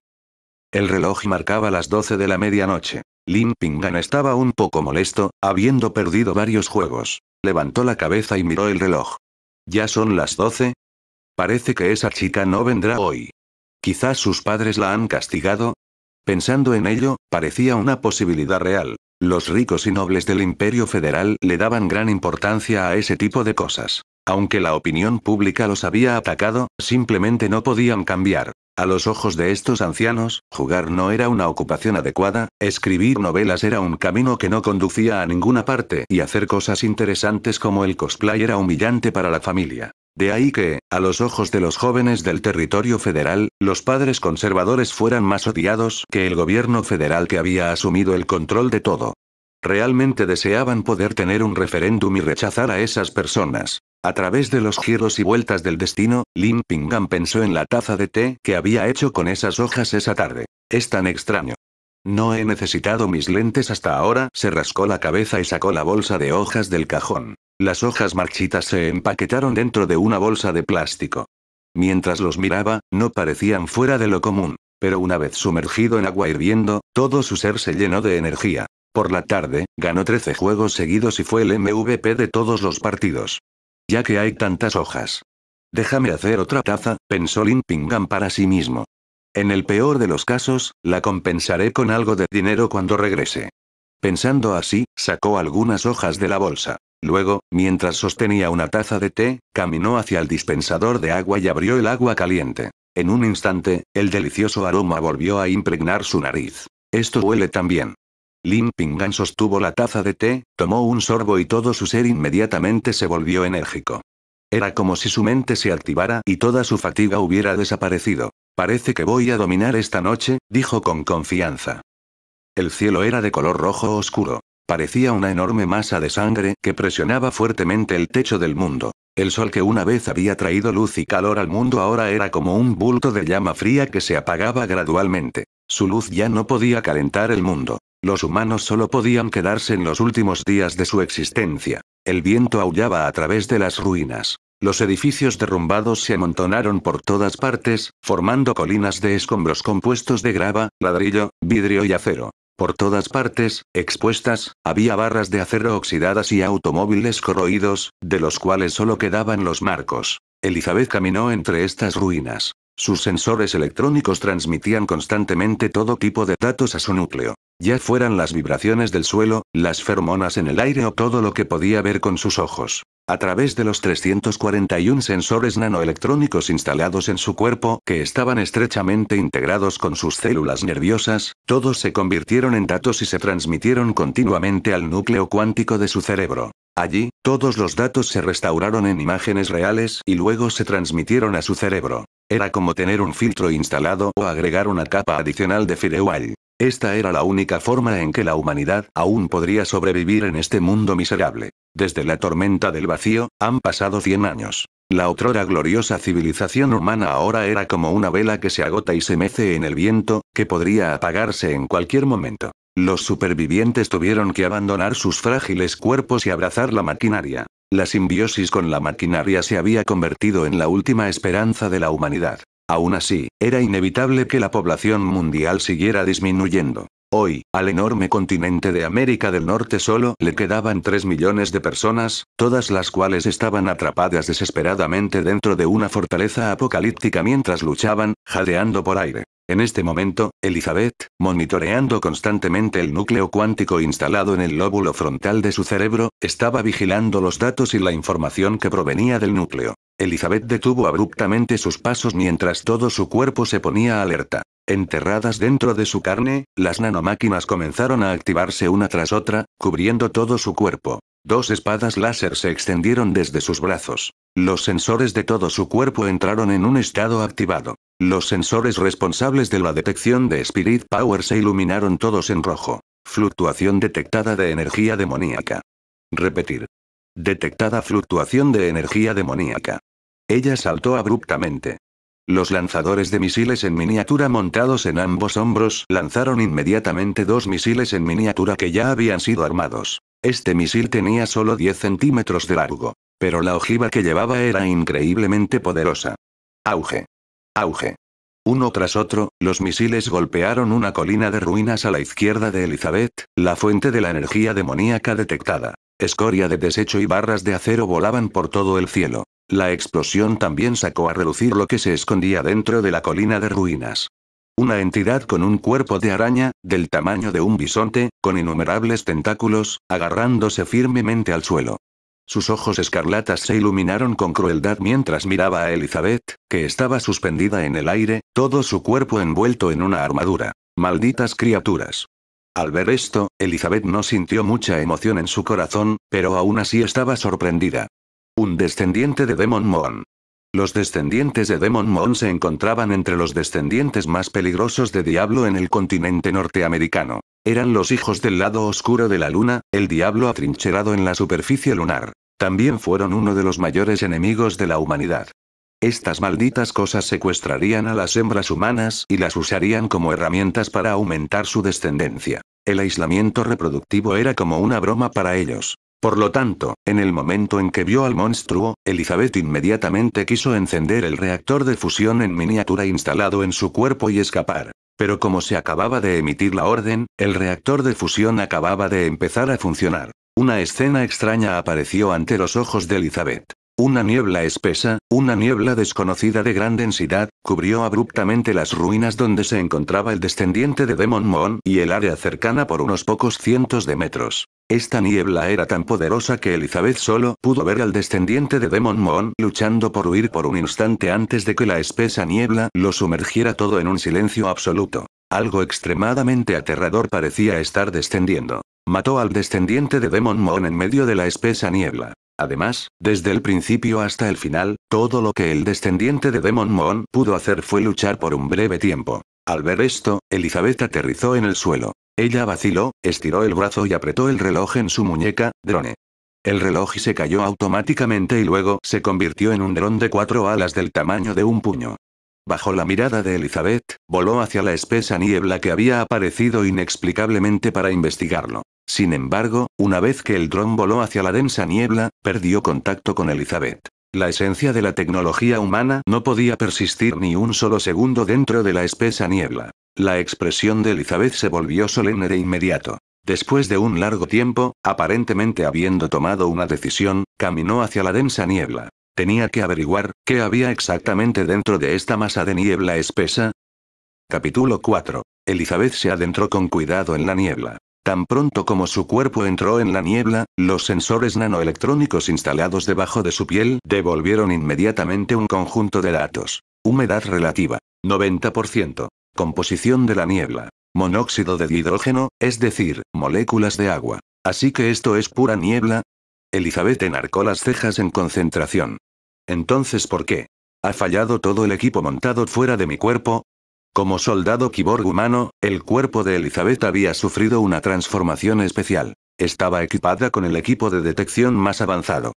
El reloj marcaba las 12 de la medianoche. Limpingan Pingan estaba un poco molesto, habiendo perdido varios juegos. Levantó la cabeza y miró el reloj. ¿Ya son las doce? Parece que esa chica no vendrá hoy. Quizás sus padres la han castigado. Pensando en ello, parecía una posibilidad real. Los ricos y nobles del Imperio Federal le daban gran importancia a ese tipo de cosas. Aunque la opinión pública los había atacado, simplemente no podían cambiar. A los ojos de estos ancianos, jugar no era una ocupación adecuada, escribir novelas era un camino que no conducía a ninguna parte y hacer cosas interesantes como el cosplay era humillante para la familia. De ahí que, a los ojos de los jóvenes del territorio federal, los padres conservadores fueran más odiados que el gobierno federal que había asumido el control de todo. Realmente deseaban poder tener un referéndum y rechazar a esas personas. A través de los giros y vueltas del destino, Lin pensó en la taza de té que había hecho con esas hojas esa tarde. Es tan extraño. No he necesitado mis lentes hasta ahora, se rascó la cabeza y sacó la bolsa de hojas del cajón. Las hojas marchitas se empaquetaron dentro de una bolsa de plástico. Mientras los miraba, no parecían fuera de lo común, pero una vez sumergido en agua hirviendo, todo su ser se llenó de energía. Por la tarde, ganó 13 juegos seguidos y fue el MVP de todos los partidos. Ya que hay tantas hojas. Déjame hacer otra taza, pensó Lin Pingan para sí mismo. En el peor de los casos, la compensaré con algo de dinero cuando regrese. Pensando así, sacó algunas hojas de la bolsa. Luego, mientras sostenía una taza de té, caminó hacia el dispensador de agua y abrió el agua caliente. En un instante, el delicioso aroma volvió a impregnar su nariz. Esto huele tan bien. Lin sostuvo la taza de té, tomó un sorbo y todo su ser inmediatamente se volvió enérgico. Era como si su mente se activara y toda su fatiga hubiera desaparecido. Parece que voy a dominar esta noche, dijo con confianza. El cielo era de color rojo oscuro. Parecía una enorme masa de sangre que presionaba fuertemente el techo del mundo. El sol que una vez había traído luz y calor al mundo ahora era como un bulto de llama fría que se apagaba gradualmente. Su luz ya no podía calentar el mundo. Los humanos solo podían quedarse en los últimos días de su existencia. El viento aullaba a través de las ruinas. Los edificios derrumbados se amontonaron por todas partes, formando colinas de escombros compuestos de grava, ladrillo, vidrio y acero. Por todas partes, expuestas, había barras de acero oxidadas y automóviles corroídos, de los cuales solo quedaban los marcos. Elizabeth caminó entre estas ruinas. Sus sensores electrónicos transmitían constantemente todo tipo de datos a su núcleo. Ya fueran las vibraciones del suelo, las feromonas en el aire o todo lo que podía ver con sus ojos a través de los 341 sensores nanoelectrónicos instalados en su cuerpo, que estaban estrechamente integrados con sus células nerviosas, todos se convirtieron en datos y se transmitieron continuamente al núcleo cuántico de su cerebro. Allí, todos los datos se restauraron en imágenes reales y luego se transmitieron a su cerebro. Era como tener un filtro instalado o agregar una capa adicional de firewall. Esta era la única forma en que la humanidad aún podría sobrevivir en este mundo miserable. Desde la tormenta del vacío, han pasado 100 años. La otrora gloriosa civilización humana ahora era como una vela que se agota y se mece en el viento, que podría apagarse en cualquier momento. Los supervivientes tuvieron que abandonar sus frágiles cuerpos y abrazar la maquinaria. La simbiosis con la maquinaria se había convertido en la última esperanza de la humanidad. Aún así, era inevitable que la población mundial siguiera disminuyendo. Hoy, al enorme continente de América del Norte solo le quedaban 3 millones de personas, todas las cuales estaban atrapadas desesperadamente dentro de una fortaleza apocalíptica mientras luchaban, jadeando por aire. En este momento, Elizabeth, monitoreando constantemente el núcleo cuántico instalado en el lóbulo frontal de su cerebro, estaba vigilando los datos y la información que provenía del núcleo. Elizabeth detuvo abruptamente sus pasos mientras todo su cuerpo se ponía alerta. Enterradas dentro de su carne, las nanomáquinas comenzaron a activarse una tras otra, cubriendo todo su cuerpo. Dos espadas láser se extendieron desde sus brazos. Los sensores de todo su cuerpo entraron en un estado activado. Los sensores responsables de la detección de Spirit Power se iluminaron todos en rojo. Fluctuación detectada de energía demoníaca. Repetir. Detectada fluctuación de energía demoníaca. Ella saltó abruptamente. Los lanzadores de misiles en miniatura montados en ambos hombros lanzaron inmediatamente dos misiles en miniatura que ya habían sido armados. Este misil tenía solo 10 centímetros de largo. Pero la ojiva que llevaba era increíblemente poderosa. Auge. Auge. Uno tras otro, los misiles golpearon una colina de ruinas a la izquierda de Elizabeth, la fuente de la energía demoníaca detectada. Escoria de desecho y barras de acero volaban por todo el cielo. La explosión también sacó a relucir lo que se escondía dentro de la colina de ruinas. Una entidad con un cuerpo de araña, del tamaño de un bisonte, con innumerables tentáculos, agarrándose firmemente al suelo. Sus ojos escarlatas se iluminaron con crueldad mientras miraba a Elizabeth, que estaba suspendida en el aire, todo su cuerpo envuelto en una armadura. Malditas criaturas. Al ver esto, Elizabeth no sintió mucha emoción en su corazón, pero aún así estaba sorprendida descendiente de Demon Moon. Los descendientes de Demon Moon se encontraban entre los descendientes más peligrosos de Diablo en el continente norteamericano. Eran los hijos del lado oscuro de la luna, el diablo atrincherado en la superficie lunar. También fueron uno de los mayores enemigos de la humanidad. Estas malditas cosas secuestrarían a las hembras humanas y las usarían como herramientas para aumentar su descendencia. El aislamiento reproductivo era como una broma para ellos. Por lo tanto, en el momento en que vio al monstruo, Elizabeth inmediatamente quiso encender el reactor de fusión en miniatura instalado en su cuerpo y escapar. Pero como se acababa de emitir la orden, el reactor de fusión acababa de empezar a funcionar. Una escena extraña apareció ante los ojos de Elizabeth. Una niebla espesa, una niebla desconocida de gran densidad, cubrió abruptamente las ruinas donde se encontraba el descendiente de Demon Moon y el área cercana por unos pocos cientos de metros. Esta niebla era tan poderosa que Elizabeth solo pudo ver al descendiente de Demon Moon luchando por huir por un instante antes de que la espesa niebla lo sumergiera todo en un silencio absoluto. Algo extremadamente aterrador parecía estar descendiendo. Mató al descendiente de Demon Moon en medio de la espesa niebla. Además, desde el principio hasta el final, todo lo que el descendiente de Demon Moon pudo hacer fue luchar por un breve tiempo. Al ver esto, Elizabeth aterrizó en el suelo. Ella vaciló, estiró el brazo y apretó el reloj en su muñeca, drone. El reloj se cayó automáticamente y luego se convirtió en un dron de cuatro alas del tamaño de un puño. Bajo la mirada de Elizabeth, voló hacia la espesa niebla que había aparecido inexplicablemente para investigarlo. Sin embargo, una vez que el dron voló hacia la densa niebla, perdió contacto con Elizabeth. La esencia de la tecnología humana no podía persistir ni un solo segundo dentro de la espesa niebla. La expresión de Elizabeth se volvió solemne de inmediato. Después de un largo tiempo, aparentemente habiendo tomado una decisión, caminó hacia la densa niebla. Tenía que averiguar, ¿qué había exactamente dentro de esta masa de niebla espesa? Capítulo 4. Elizabeth se adentró con cuidado en la niebla. Tan pronto como su cuerpo entró en la niebla, los sensores nanoelectrónicos instalados debajo de su piel devolvieron inmediatamente un conjunto de datos. Humedad relativa. 90%. Composición de la niebla. Monóxido de hidrógeno, es decir, moléculas de agua. Así que esto es pura niebla. Elizabeth enarcó las cejas en concentración. Entonces, ¿por qué? ¿Ha fallado todo el equipo montado fuera de mi cuerpo? Como soldado Kiborg humano, el cuerpo de Elizabeth había sufrido una transformación especial. Estaba equipada con el equipo de detección más avanzado.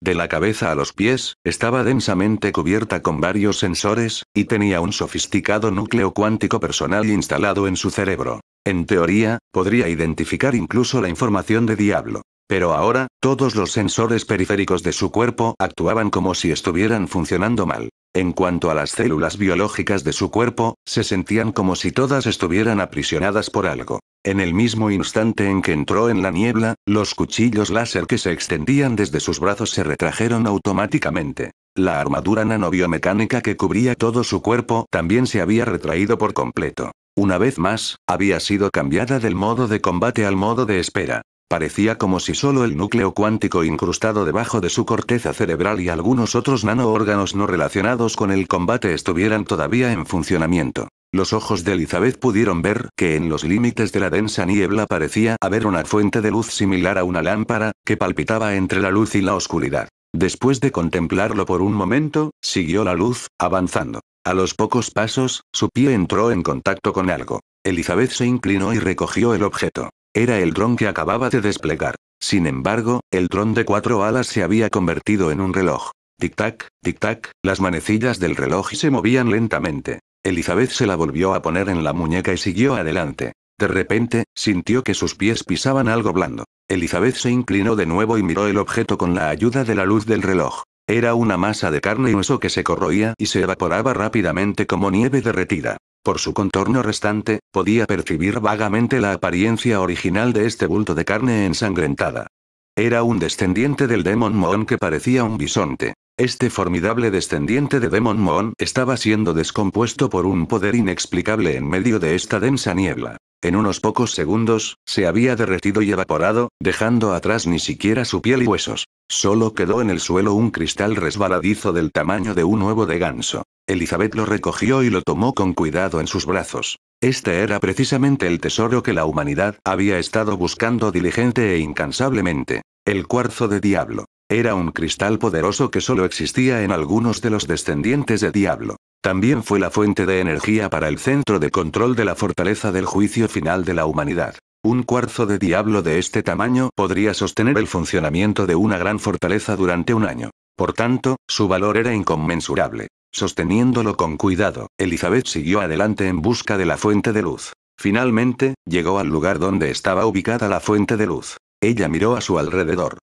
De la cabeza a los pies, estaba densamente cubierta con varios sensores, y tenía un sofisticado núcleo cuántico personal instalado en su cerebro. En teoría, podría identificar incluso la información de Diablo. Pero ahora, todos los sensores periféricos de su cuerpo actuaban como si estuvieran funcionando mal. En cuanto a las células biológicas de su cuerpo, se sentían como si todas estuvieran aprisionadas por algo. En el mismo instante en que entró en la niebla, los cuchillos láser que se extendían desde sus brazos se retrajeron automáticamente. La armadura nanobiomecánica que cubría todo su cuerpo también se había retraído por completo. Una vez más, había sido cambiada del modo de combate al modo de espera. Parecía como si solo el núcleo cuántico incrustado debajo de su corteza cerebral y algunos otros nanoórganos no relacionados con el combate estuvieran todavía en funcionamiento. Los ojos de Elizabeth pudieron ver que en los límites de la densa niebla parecía haber una fuente de luz similar a una lámpara, que palpitaba entre la luz y la oscuridad. Después de contemplarlo por un momento, siguió la luz, avanzando. A los pocos pasos, su pie entró en contacto con algo. Elizabeth se inclinó y recogió el objeto. Era el dron que acababa de desplegar. Sin embargo, el dron de cuatro alas se había convertido en un reloj. Tic-tac, tic-tac, las manecillas del reloj se movían lentamente. Elizabeth se la volvió a poner en la muñeca y siguió adelante. De repente, sintió que sus pies pisaban algo blando. Elizabeth se inclinó de nuevo y miró el objeto con la ayuda de la luz del reloj. Era una masa de carne y hueso que se corroía y se evaporaba rápidamente como nieve derretida. Por su contorno restante, podía percibir vagamente la apariencia original de este bulto de carne ensangrentada. Era un descendiente del Demon Moon que parecía un bisonte. Este formidable descendiente de Demon Moon estaba siendo descompuesto por un poder inexplicable en medio de esta densa niebla. En unos pocos segundos, se había derretido y evaporado, dejando atrás ni siquiera su piel y huesos. Solo quedó en el suelo un cristal resbaladizo del tamaño de un huevo de ganso. Elizabeth lo recogió y lo tomó con cuidado en sus brazos. Este era precisamente el tesoro que la humanidad había estado buscando diligente e incansablemente. El cuarzo de diablo. Era un cristal poderoso que solo existía en algunos de los descendientes de diablo. También fue la fuente de energía para el centro de control de la fortaleza del juicio final de la humanidad. Un cuarzo de diablo de este tamaño podría sostener el funcionamiento de una gran fortaleza durante un año. Por tanto, su valor era inconmensurable. Sosteniéndolo con cuidado, Elizabeth siguió adelante en busca de la fuente de luz. Finalmente, llegó al lugar donde estaba ubicada la fuente de luz. Ella miró a su alrededor.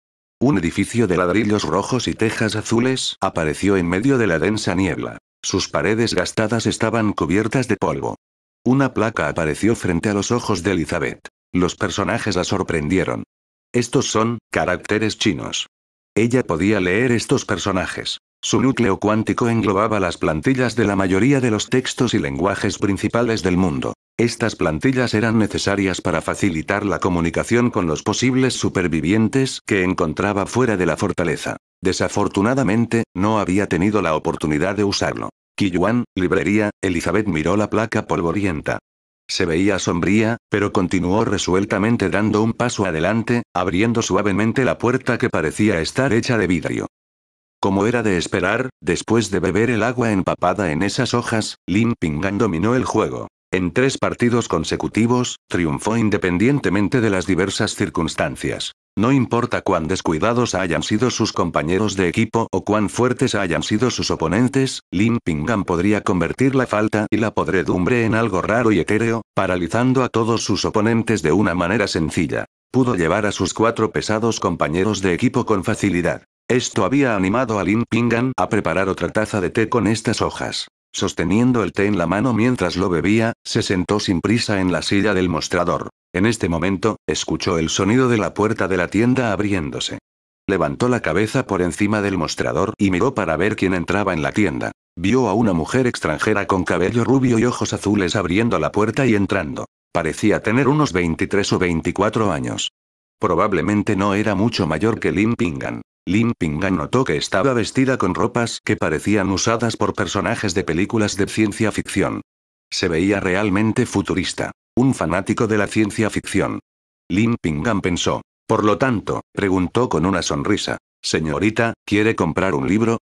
Un edificio de ladrillos rojos y tejas azules apareció en medio de la densa niebla. Sus paredes gastadas estaban cubiertas de polvo. Una placa apareció frente a los ojos de Elizabeth. Los personajes la sorprendieron. Estos son caracteres chinos. Ella podía leer estos personajes. Su núcleo cuántico englobaba las plantillas de la mayoría de los textos y lenguajes principales del mundo. Estas plantillas eran necesarias para facilitar la comunicación con los posibles supervivientes que encontraba fuera de la fortaleza. Desafortunadamente, no había tenido la oportunidad de usarlo. Kiyuan, librería, Elizabeth miró la placa polvorienta. Se veía sombría, pero continuó resueltamente dando un paso adelante, abriendo suavemente la puerta que parecía estar hecha de vidrio. Como era de esperar, después de beber el agua empapada en esas hojas, Lin Pingan dominó el juego. En tres partidos consecutivos, triunfó independientemente de las diversas circunstancias. No importa cuán descuidados hayan sido sus compañeros de equipo o cuán fuertes hayan sido sus oponentes, Lin Pingan podría convertir la falta y la podredumbre en algo raro y etéreo, paralizando a todos sus oponentes de una manera sencilla. Pudo llevar a sus cuatro pesados compañeros de equipo con facilidad. Esto había animado a Lin Pingan a preparar otra taza de té con estas hojas. Sosteniendo el té en la mano mientras lo bebía, se sentó sin prisa en la silla del mostrador. En este momento, escuchó el sonido de la puerta de la tienda abriéndose. Levantó la cabeza por encima del mostrador y miró para ver quién entraba en la tienda. Vio a una mujer extranjera con cabello rubio y ojos azules abriendo la puerta y entrando. Parecía tener unos 23 o 24 años. Probablemente no era mucho mayor que Lin Pingan. Lin notó que estaba vestida con ropas que parecían usadas por personajes de películas de ciencia ficción. Se veía realmente futurista. Un fanático de la ciencia ficción. Lin Pingan pensó. Por lo tanto, preguntó con una sonrisa. Señorita, ¿quiere comprar un libro?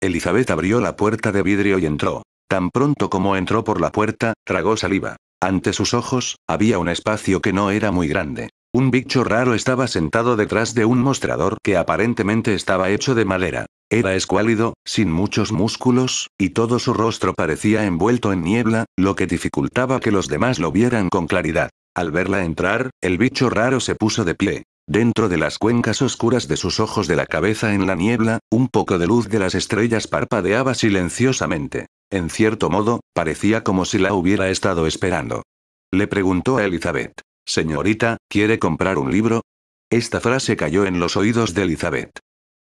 Elizabeth abrió la puerta de vidrio y entró. Tan pronto como entró por la puerta, tragó saliva. Ante sus ojos, había un espacio que no era muy grande. Un bicho raro estaba sentado detrás de un mostrador que aparentemente estaba hecho de madera. Era escuálido, sin muchos músculos, y todo su rostro parecía envuelto en niebla, lo que dificultaba que los demás lo vieran con claridad. Al verla entrar, el bicho raro se puso de pie. Dentro de las cuencas oscuras de sus ojos de la cabeza en la niebla, un poco de luz de las estrellas parpadeaba silenciosamente. En cierto modo, parecía como si la hubiera estado esperando. Le preguntó a Elizabeth, Señorita, ¿quiere comprar un libro? Esta frase cayó en los oídos de Elizabeth.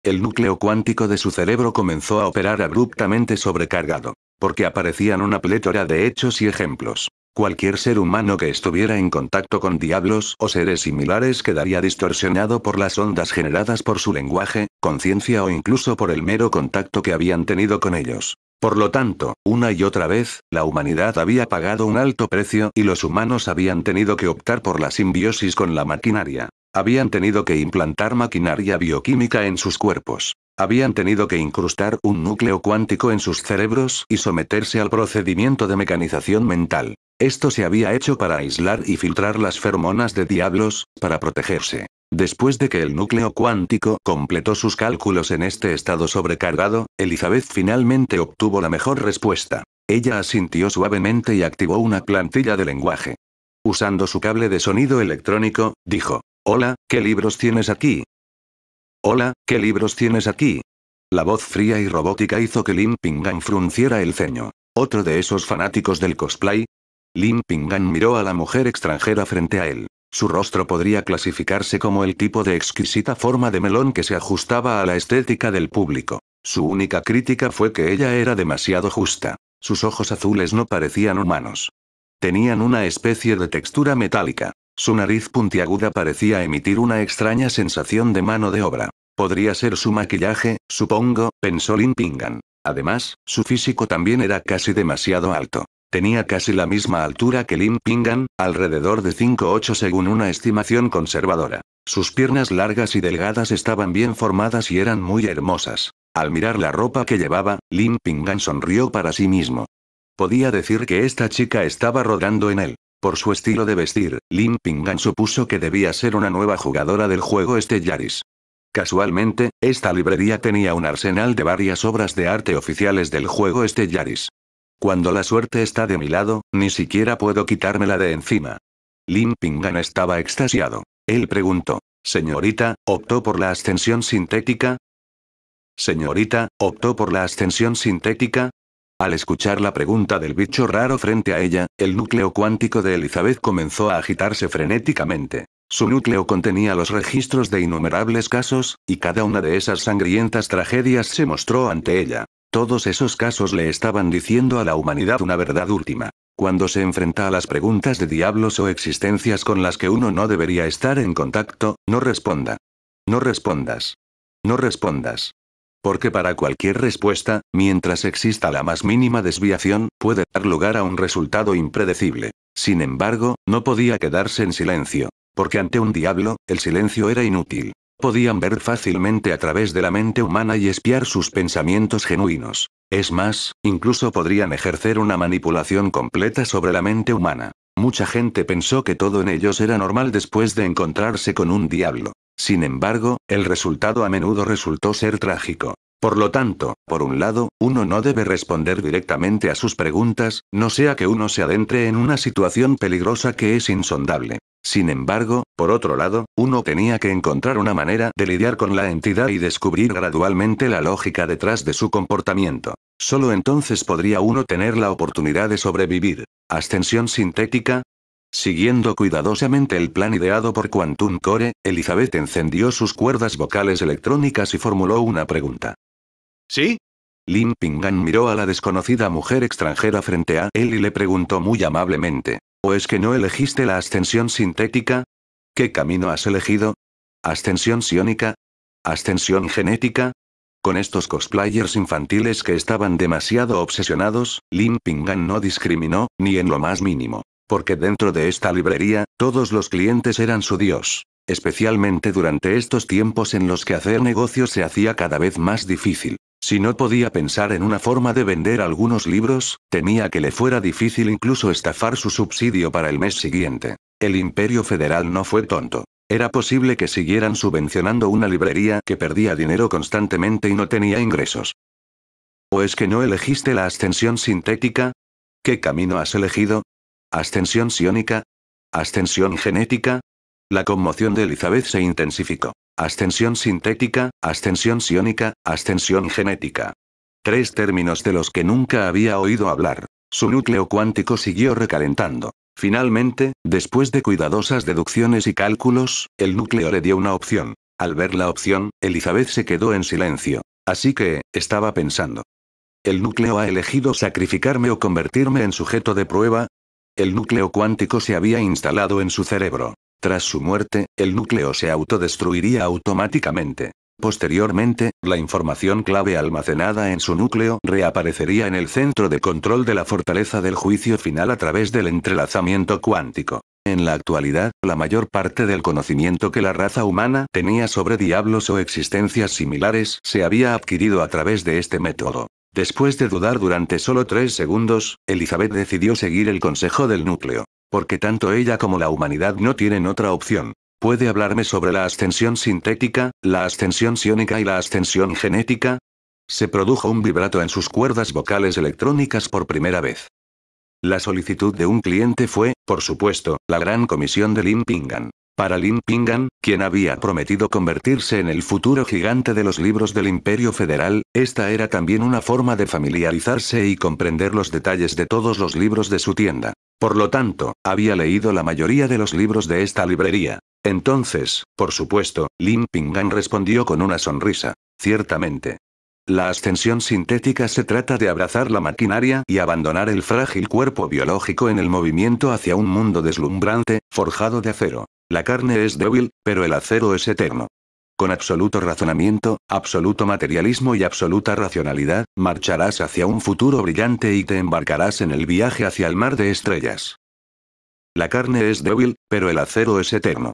El núcleo cuántico de su cerebro comenzó a operar abruptamente sobrecargado, porque aparecían una plétora de hechos y ejemplos. Cualquier ser humano que estuviera en contacto con diablos o seres similares quedaría distorsionado por las ondas generadas por su lenguaje, conciencia o incluso por el mero contacto que habían tenido con ellos. Por lo tanto, una y otra vez, la humanidad había pagado un alto precio y los humanos habían tenido que optar por la simbiosis con la maquinaria. Habían tenido que implantar maquinaria bioquímica en sus cuerpos. Habían tenido que incrustar un núcleo cuántico en sus cerebros y someterse al procedimiento de mecanización mental. Esto se había hecho para aislar y filtrar las feromonas de diablos, para protegerse. Después de que el núcleo cuántico completó sus cálculos en este estado sobrecargado, Elizabeth finalmente obtuvo la mejor respuesta. Ella asintió suavemente y activó una plantilla de lenguaje. Usando su cable de sonido electrónico, dijo, Hola, ¿qué libros tienes aquí? Hola, ¿qué libros tienes aquí? La voz fría y robótica hizo que Lin Pingan frunciera el ceño. ¿Otro de esos fanáticos del cosplay? Lin Pingan miró a la mujer extranjera frente a él. Su rostro podría clasificarse como el tipo de exquisita forma de melón que se ajustaba a la estética del público. Su única crítica fue que ella era demasiado justa. Sus ojos azules no parecían humanos. Tenían una especie de textura metálica. Su nariz puntiaguda parecía emitir una extraña sensación de mano de obra. Podría ser su maquillaje, supongo, pensó Lin Pingan. Además, su físico también era casi demasiado alto. Tenía casi la misma altura que Lin Pingan, alrededor de 5'8 según una estimación conservadora. Sus piernas largas y delgadas estaban bien formadas y eran muy hermosas. Al mirar la ropa que llevaba, Lin Pingan sonrió para sí mismo. Podía decir que esta chica estaba rodando en él. Por su estilo de vestir, Lin Pingan supuso que debía ser una nueva jugadora del juego Estellaris. Casualmente, esta librería tenía un arsenal de varias obras de arte oficiales del juego Estellaris. Cuando la suerte está de mi lado, ni siquiera puedo quitármela de encima. Lin Pingan estaba extasiado. Él preguntó, Señorita, ¿optó por la ascensión sintética? Señorita, ¿optó por la ascensión sintética? Al escuchar la pregunta del bicho raro frente a ella, el núcleo cuántico de Elizabeth comenzó a agitarse frenéticamente. Su núcleo contenía los registros de innumerables casos, y cada una de esas sangrientas tragedias se mostró ante ella. Todos esos casos le estaban diciendo a la humanidad una verdad última. Cuando se enfrenta a las preguntas de diablos o existencias con las que uno no debería estar en contacto, no responda. No respondas. No respondas. Porque para cualquier respuesta, mientras exista la más mínima desviación, puede dar lugar a un resultado impredecible. Sin embargo, no podía quedarse en silencio. Porque ante un diablo, el silencio era inútil. Podían ver fácilmente a través de la mente humana y espiar sus pensamientos genuinos. Es más, incluso podrían ejercer una manipulación completa sobre la mente humana. Mucha gente pensó que todo en ellos era normal después de encontrarse con un diablo. Sin embargo, el resultado a menudo resultó ser trágico. Por lo tanto, por un lado, uno no debe responder directamente a sus preguntas, no sea que uno se adentre en una situación peligrosa que es insondable. Sin embargo, por otro lado, uno tenía que encontrar una manera de lidiar con la entidad y descubrir gradualmente la lógica detrás de su comportamiento. Solo entonces podría uno tener la oportunidad de sobrevivir. Ascensión sintética. Siguiendo cuidadosamente el plan ideado por Quantum Core, Elizabeth encendió sus cuerdas vocales electrónicas y formuló una pregunta. ¿Sí? Lin Pingan miró a la desconocida mujer extranjera frente a él y le preguntó muy amablemente. ¿O es que no elegiste la ascensión sintética? ¿Qué camino has elegido? ¿Ascensión sionica, ¿Ascensión genética? Con estos cosplayers infantiles que estaban demasiado obsesionados, Lin Pingan no discriminó, ni en lo más mínimo. Porque dentro de esta librería, todos los clientes eran su dios. Especialmente durante estos tiempos en los que hacer negocios se hacía cada vez más difícil. Si no podía pensar en una forma de vender algunos libros, temía que le fuera difícil incluso estafar su subsidio para el mes siguiente. El Imperio Federal no fue tonto. Era posible que siguieran subvencionando una librería que perdía dinero constantemente y no tenía ingresos. ¿O es que no elegiste la ascensión sintética? ¿Qué camino has elegido? ¿Ascensión siónica? ¿Ascensión genética? La conmoción de Elizabeth se intensificó. Ascensión sintética, ascensión siónica, ascensión genética. Tres términos de los que nunca había oído hablar. Su núcleo cuántico siguió recalentando. Finalmente, después de cuidadosas deducciones y cálculos, el núcleo le dio una opción. Al ver la opción, Elizabeth se quedó en silencio. Así que, estaba pensando. ¿El núcleo ha elegido sacrificarme o convertirme en sujeto de prueba? El núcleo cuántico se había instalado en su cerebro. Tras su muerte, el núcleo se autodestruiría automáticamente. Posteriormente, la información clave almacenada en su núcleo reaparecería en el centro de control de la fortaleza del juicio final a través del entrelazamiento cuántico. En la actualidad, la mayor parte del conocimiento que la raza humana tenía sobre diablos o existencias similares se había adquirido a través de este método. Después de dudar durante solo tres segundos, Elizabeth decidió seguir el consejo del núcleo. Porque tanto ella como la humanidad no tienen otra opción. ¿Puede hablarme sobre la ascensión sintética, la ascensión sionica y la ascensión genética? Se produjo un vibrato en sus cuerdas vocales electrónicas por primera vez. La solicitud de un cliente fue, por supuesto, la gran comisión de Limpingan para Lin Pingan, quien había prometido convertirse en el futuro gigante de los libros del Imperio Federal, esta era también una forma de familiarizarse y comprender los detalles de todos los libros de su tienda. Por lo tanto, había leído la mayoría de los libros de esta librería. Entonces, por supuesto, Lin Pingan respondió con una sonrisa. Ciertamente. La ascensión sintética se trata de abrazar la maquinaria y abandonar el frágil cuerpo biológico en el movimiento hacia un mundo deslumbrante, forjado de acero. La carne es débil, pero el acero es eterno. Con absoluto razonamiento, absoluto materialismo y absoluta racionalidad, marcharás hacia un futuro brillante y te embarcarás en el viaje hacia el mar de estrellas. La carne es débil, pero el acero es eterno.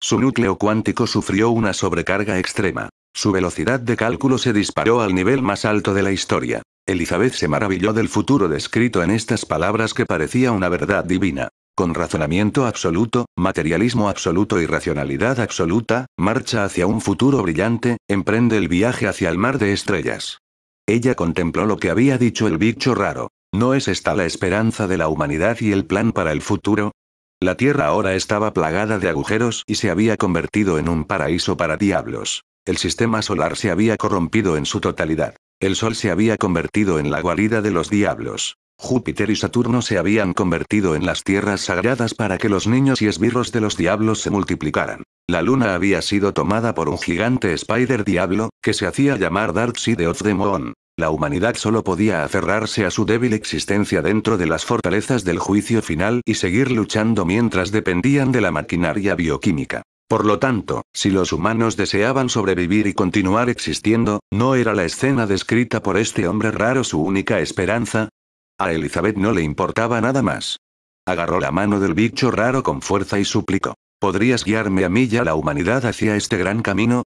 Su núcleo cuántico sufrió una sobrecarga extrema. Su velocidad de cálculo se disparó al nivel más alto de la historia. Elizabeth se maravilló del futuro descrito en estas palabras que parecía una verdad divina. Con razonamiento absoluto, materialismo absoluto y racionalidad absoluta, marcha hacia un futuro brillante, emprende el viaje hacia el mar de estrellas. Ella contempló lo que había dicho el bicho raro. ¿No es esta la esperanza de la humanidad y el plan para el futuro? La Tierra ahora estaba plagada de agujeros y se había convertido en un paraíso para diablos. El sistema solar se había corrompido en su totalidad. El Sol se había convertido en la guarida de los diablos. Júpiter y Saturno se habían convertido en las tierras sagradas para que los niños y esbirros de los diablos se multiplicaran. La luna había sido tomada por un gigante Spider Diablo, que se hacía llamar Darkseid of the Moon. La humanidad solo podía aferrarse a su débil existencia dentro de las fortalezas del juicio final y seguir luchando mientras dependían de la maquinaria bioquímica. Por lo tanto, si los humanos deseaban sobrevivir y continuar existiendo, no era la escena descrita por este hombre raro su única esperanza, a Elizabeth no le importaba nada más. Agarró la mano del bicho raro con fuerza y suplicó. ¿Podrías guiarme a mí y a la humanidad hacia este gran camino?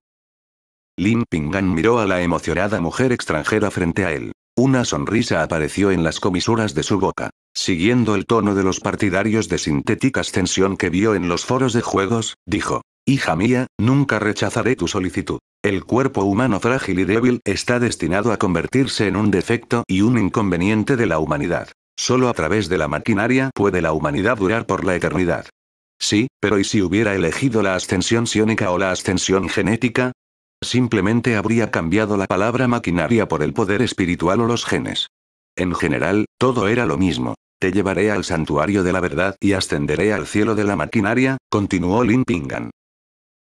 Lin Pingan miró a la emocionada mujer extranjera frente a él. Una sonrisa apareció en las comisuras de su boca, siguiendo el tono de los partidarios de sintética ascensión que vio en los foros de juegos, dijo, Hija mía, nunca rechazaré tu solicitud. El cuerpo humano frágil y débil está destinado a convertirse en un defecto y un inconveniente de la humanidad. Solo a través de la maquinaria puede la humanidad durar por la eternidad. Sí, pero ¿y si hubiera elegido la ascensión siónica o la ascensión genética? Simplemente habría cambiado la palabra maquinaria por el poder espiritual o los genes. En general, todo era lo mismo. Te llevaré al santuario de la verdad y ascenderé al cielo de la maquinaria, continuó Lin Pingan.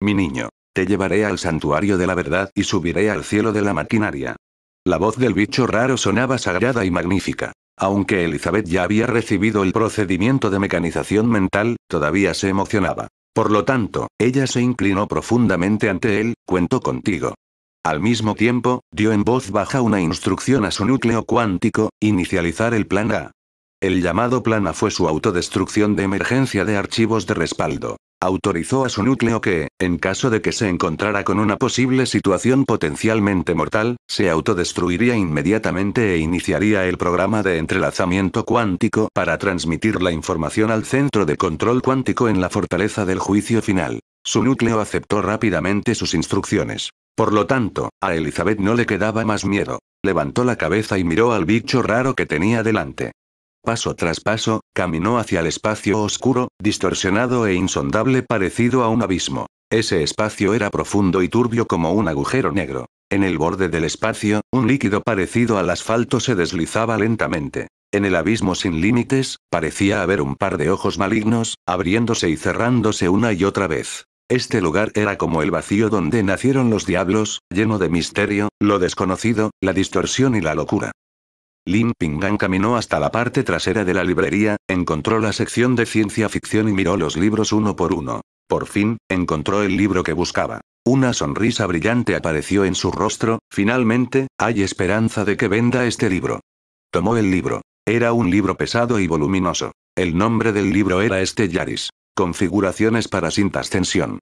Mi niño, te llevaré al santuario de la verdad y subiré al cielo de la maquinaria. La voz del bicho raro sonaba sagrada y magnífica. Aunque Elizabeth ya había recibido el procedimiento de mecanización mental, todavía se emocionaba. Por lo tanto, ella se inclinó profundamente ante él, cuento contigo. Al mismo tiempo, dio en voz baja una instrucción a su núcleo cuántico, inicializar el plan A. El llamado plan A fue su autodestrucción de emergencia de archivos de respaldo autorizó a su núcleo que, en caso de que se encontrara con una posible situación potencialmente mortal, se autodestruiría inmediatamente e iniciaría el programa de entrelazamiento cuántico para transmitir la información al centro de control cuántico en la fortaleza del juicio final. Su núcleo aceptó rápidamente sus instrucciones. Por lo tanto, a Elizabeth no le quedaba más miedo. Levantó la cabeza y miró al bicho raro que tenía delante. Paso tras paso, caminó hacia el espacio oscuro, distorsionado e insondable parecido a un abismo. Ese espacio era profundo y turbio como un agujero negro. En el borde del espacio, un líquido parecido al asfalto se deslizaba lentamente. En el abismo sin límites, parecía haber un par de ojos malignos, abriéndose y cerrándose una y otra vez. Este lugar era como el vacío donde nacieron los diablos, lleno de misterio, lo desconocido, la distorsión y la locura. Lin Pingang caminó hasta la parte trasera de la librería, encontró la sección de ciencia ficción y miró los libros uno por uno. Por fin, encontró el libro que buscaba. Una sonrisa brillante apareció en su rostro, finalmente, hay esperanza de que venda este libro. Tomó el libro. Era un libro pesado y voluminoso. El nombre del libro era este Yaris. Configuraciones para cintas tensión.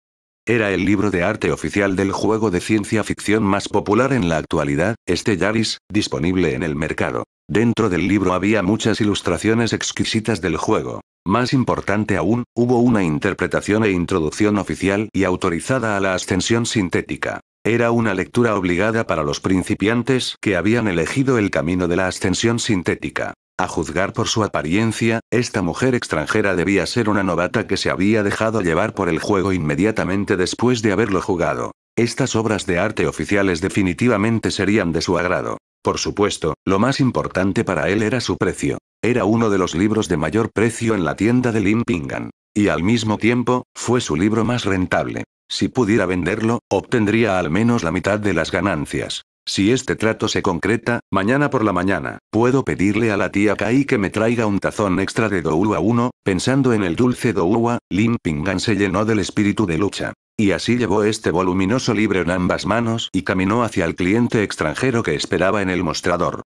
Era el libro de arte oficial del juego de ciencia ficción más popular en la actualidad, Stellaris, disponible en el mercado. Dentro del libro había muchas ilustraciones exquisitas del juego. Más importante aún, hubo una interpretación e introducción oficial y autorizada a la ascensión sintética. Era una lectura obligada para los principiantes que habían elegido el camino de la ascensión sintética. A juzgar por su apariencia, esta mujer extranjera debía ser una novata que se había dejado llevar por el juego inmediatamente después de haberlo jugado. Estas obras de arte oficiales definitivamente serían de su agrado. Por supuesto, lo más importante para él era su precio. Era uno de los libros de mayor precio en la tienda de Limpingan. Y al mismo tiempo, fue su libro más rentable. Si pudiera venderlo, obtendría al menos la mitad de las ganancias. Si este trato se concreta, mañana por la mañana, puedo pedirle a la tía Kai que me traiga un tazón extra de Douhua 1, pensando en el dulce Douhua, Lin Pingan se llenó del espíritu de lucha. Y así llevó este voluminoso libro en ambas manos y caminó hacia el cliente extranjero que esperaba en el mostrador.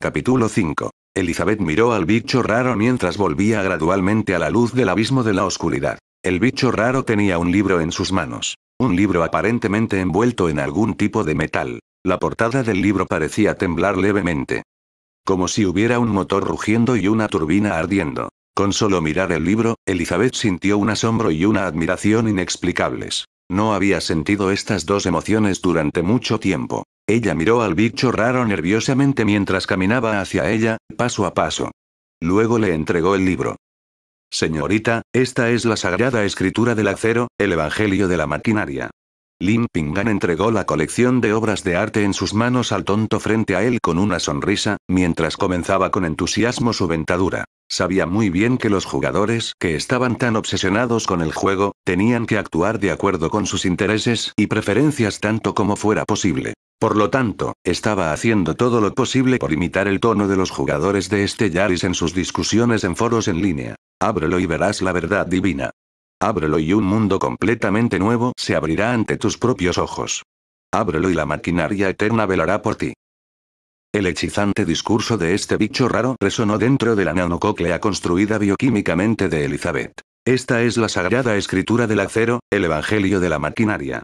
Capítulo 5. Elizabeth miró al bicho raro mientras volvía gradualmente a la luz del abismo de la oscuridad. El bicho raro tenía un libro en sus manos. Un libro aparentemente envuelto en algún tipo de metal. La portada del libro parecía temblar levemente. Como si hubiera un motor rugiendo y una turbina ardiendo. Con solo mirar el libro, Elizabeth sintió un asombro y una admiración inexplicables. No había sentido estas dos emociones durante mucho tiempo. Ella miró al bicho raro nerviosamente mientras caminaba hacia ella, paso a paso. Luego le entregó el libro. Señorita, esta es la sagrada escritura del acero, el Evangelio de la maquinaria. Lim Pingan entregó la colección de obras de arte en sus manos al tonto frente a él con una sonrisa, mientras comenzaba con entusiasmo su ventadura. Sabía muy bien que los jugadores que estaban tan obsesionados con el juego, tenían que actuar de acuerdo con sus intereses y preferencias tanto como fuera posible. Por lo tanto, estaba haciendo todo lo posible por imitar el tono de los jugadores de este Yaris en sus discusiones en foros en línea. Ábrelo y verás la verdad divina. Ábrelo y un mundo completamente nuevo se abrirá ante tus propios ojos. Ábrelo y la maquinaria eterna velará por ti. El hechizante discurso de este bicho raro resonó dentro de la nanocóclea construida bioquímicamente de Elizabeth. Esta es la sagrada escritura del acero, el evangelio de la maquinaria.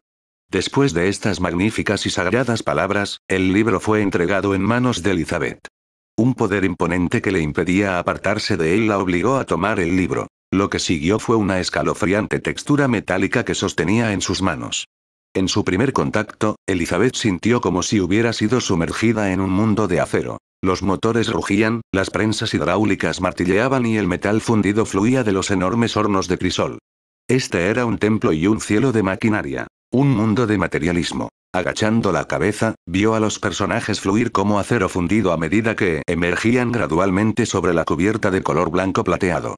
Después de estas magníficas y sagradas palabras, el libro fue entregado en manos de Elizabeth. Un poder imponente que le impedía apartarse de él la obligó a tomar el libro. Lo que siguió fue una escalofriante textura metálica que sostenía en sus manos. En su primer contacto, Elizabeth sintió como si hubiera sido sumergida en un mundo de acero. Los motores rugían, las prensas hidráulicas martilleaban y el metal fundido fluía de los enormes hornos de crisol. Este era un templo y un cielo de maquinaria. Un mundo de materialismo. Agachando la cabeza, vio a los personajes fluir como acero fundido a medida que emergían gradualmente sobre la cubierta de color blanco plateado.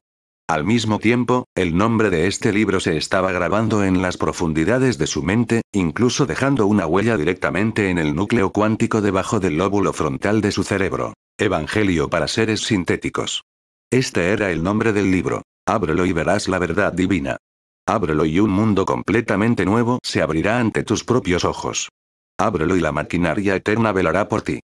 Al mismo tiempo, el nombre de este libro se estaba grabando en las profundidades de su mente, incluso dejando una huella directamente en el núcleo cuántico debajo del lóbulo frontal de su cerebro. Evangelio para seres sintéticos. Este era el nombre del libro. Ábrelo y verás la verdad divina. Ábrelo y un mundo completamente nuevo se abrirá ante tus propios ojos. Ábrelo y la maquinaria eterna velará por ti.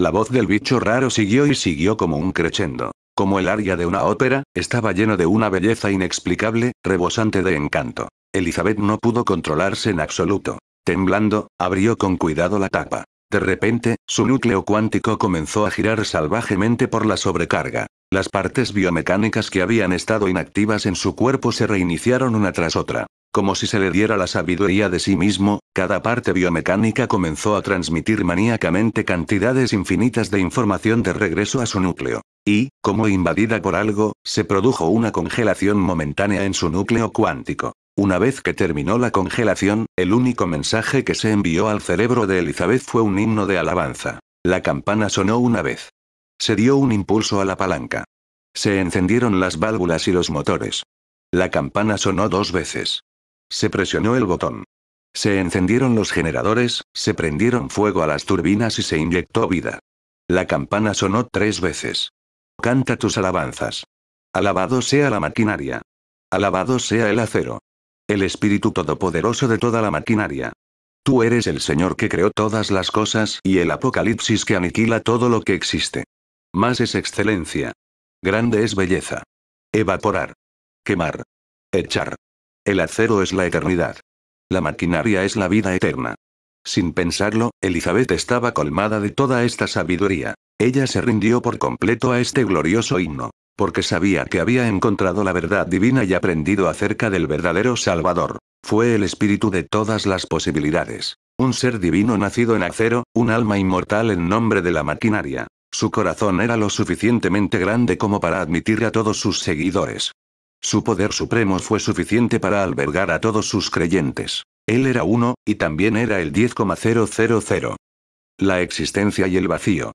La voz del bicho raro siguió y siguió como un crescendo. Como el aria de una ópera, estaba lleno de una belleza inexplicable, rebosante de encanto. Elizabeth no pudo controlarse en absoluto. Temblando, abrió con cuidado la tapa. De repente, su núcleo cuántico comenzó a girar salvajemente por la sobrecarga. Las partes biomecánicas que habían estado inactivas en su cuerpo se reiniciaron una tras otra. Como si se le diera la sabiduría de sí mismo, cada parte biomecánica comenzó a transmitir maníacamente cantidades infinitas de información de regreso a su núcleo y, como invadida por algo, se produjo una congelación momentánea en su núcleo cuántico. Una vez que terminó la congelación, el único mensaje que se envió al cerebro de Elizabeth fue un himno de alabanza. La campana sonó una vez. Se dio un impulso a la palanca. Se encendieron las válvulas y los motores. La campana sonó dos veces. Se presionó el botón. Se encendieron los generadores, se prendieron fuego a las turbinas y se inyectó vida. La campana sonó tres veces. Canta tus alabanzas. Alabado sea la maquinaria. Alabado sea el acero. El Espíritu Todopoderoso de toda la maquinaria. Tú eres el Señor que creó todas las cosas y el Apocalipsis que aniquila todo lo que existe. Más es excelencia. Grande es belleza. Evaporar. Quemar. Echar. El acero es la eternidad. La maquinaria es la vida eterna. Sin pensarlo, Elizabeth estaba colmada de toda esta sabiduría. Ella se rindió por completo a este glorioso himno, porque sabía que había encontrado la verdad divina y aprendido acerca del verdadero Salvador. Fue el espíritu de todas las posibilidades. Un ser divino nacido en acero, un alma inmortal en nombre de la maquinaria. Su corazón era lo suficientemente grande como para admitir a todos sus seguidores. Su poder supremo fue suficiente para albergar a todos sus creyentes. Él era uno, y también era el 10,000. La existencia y el vacío.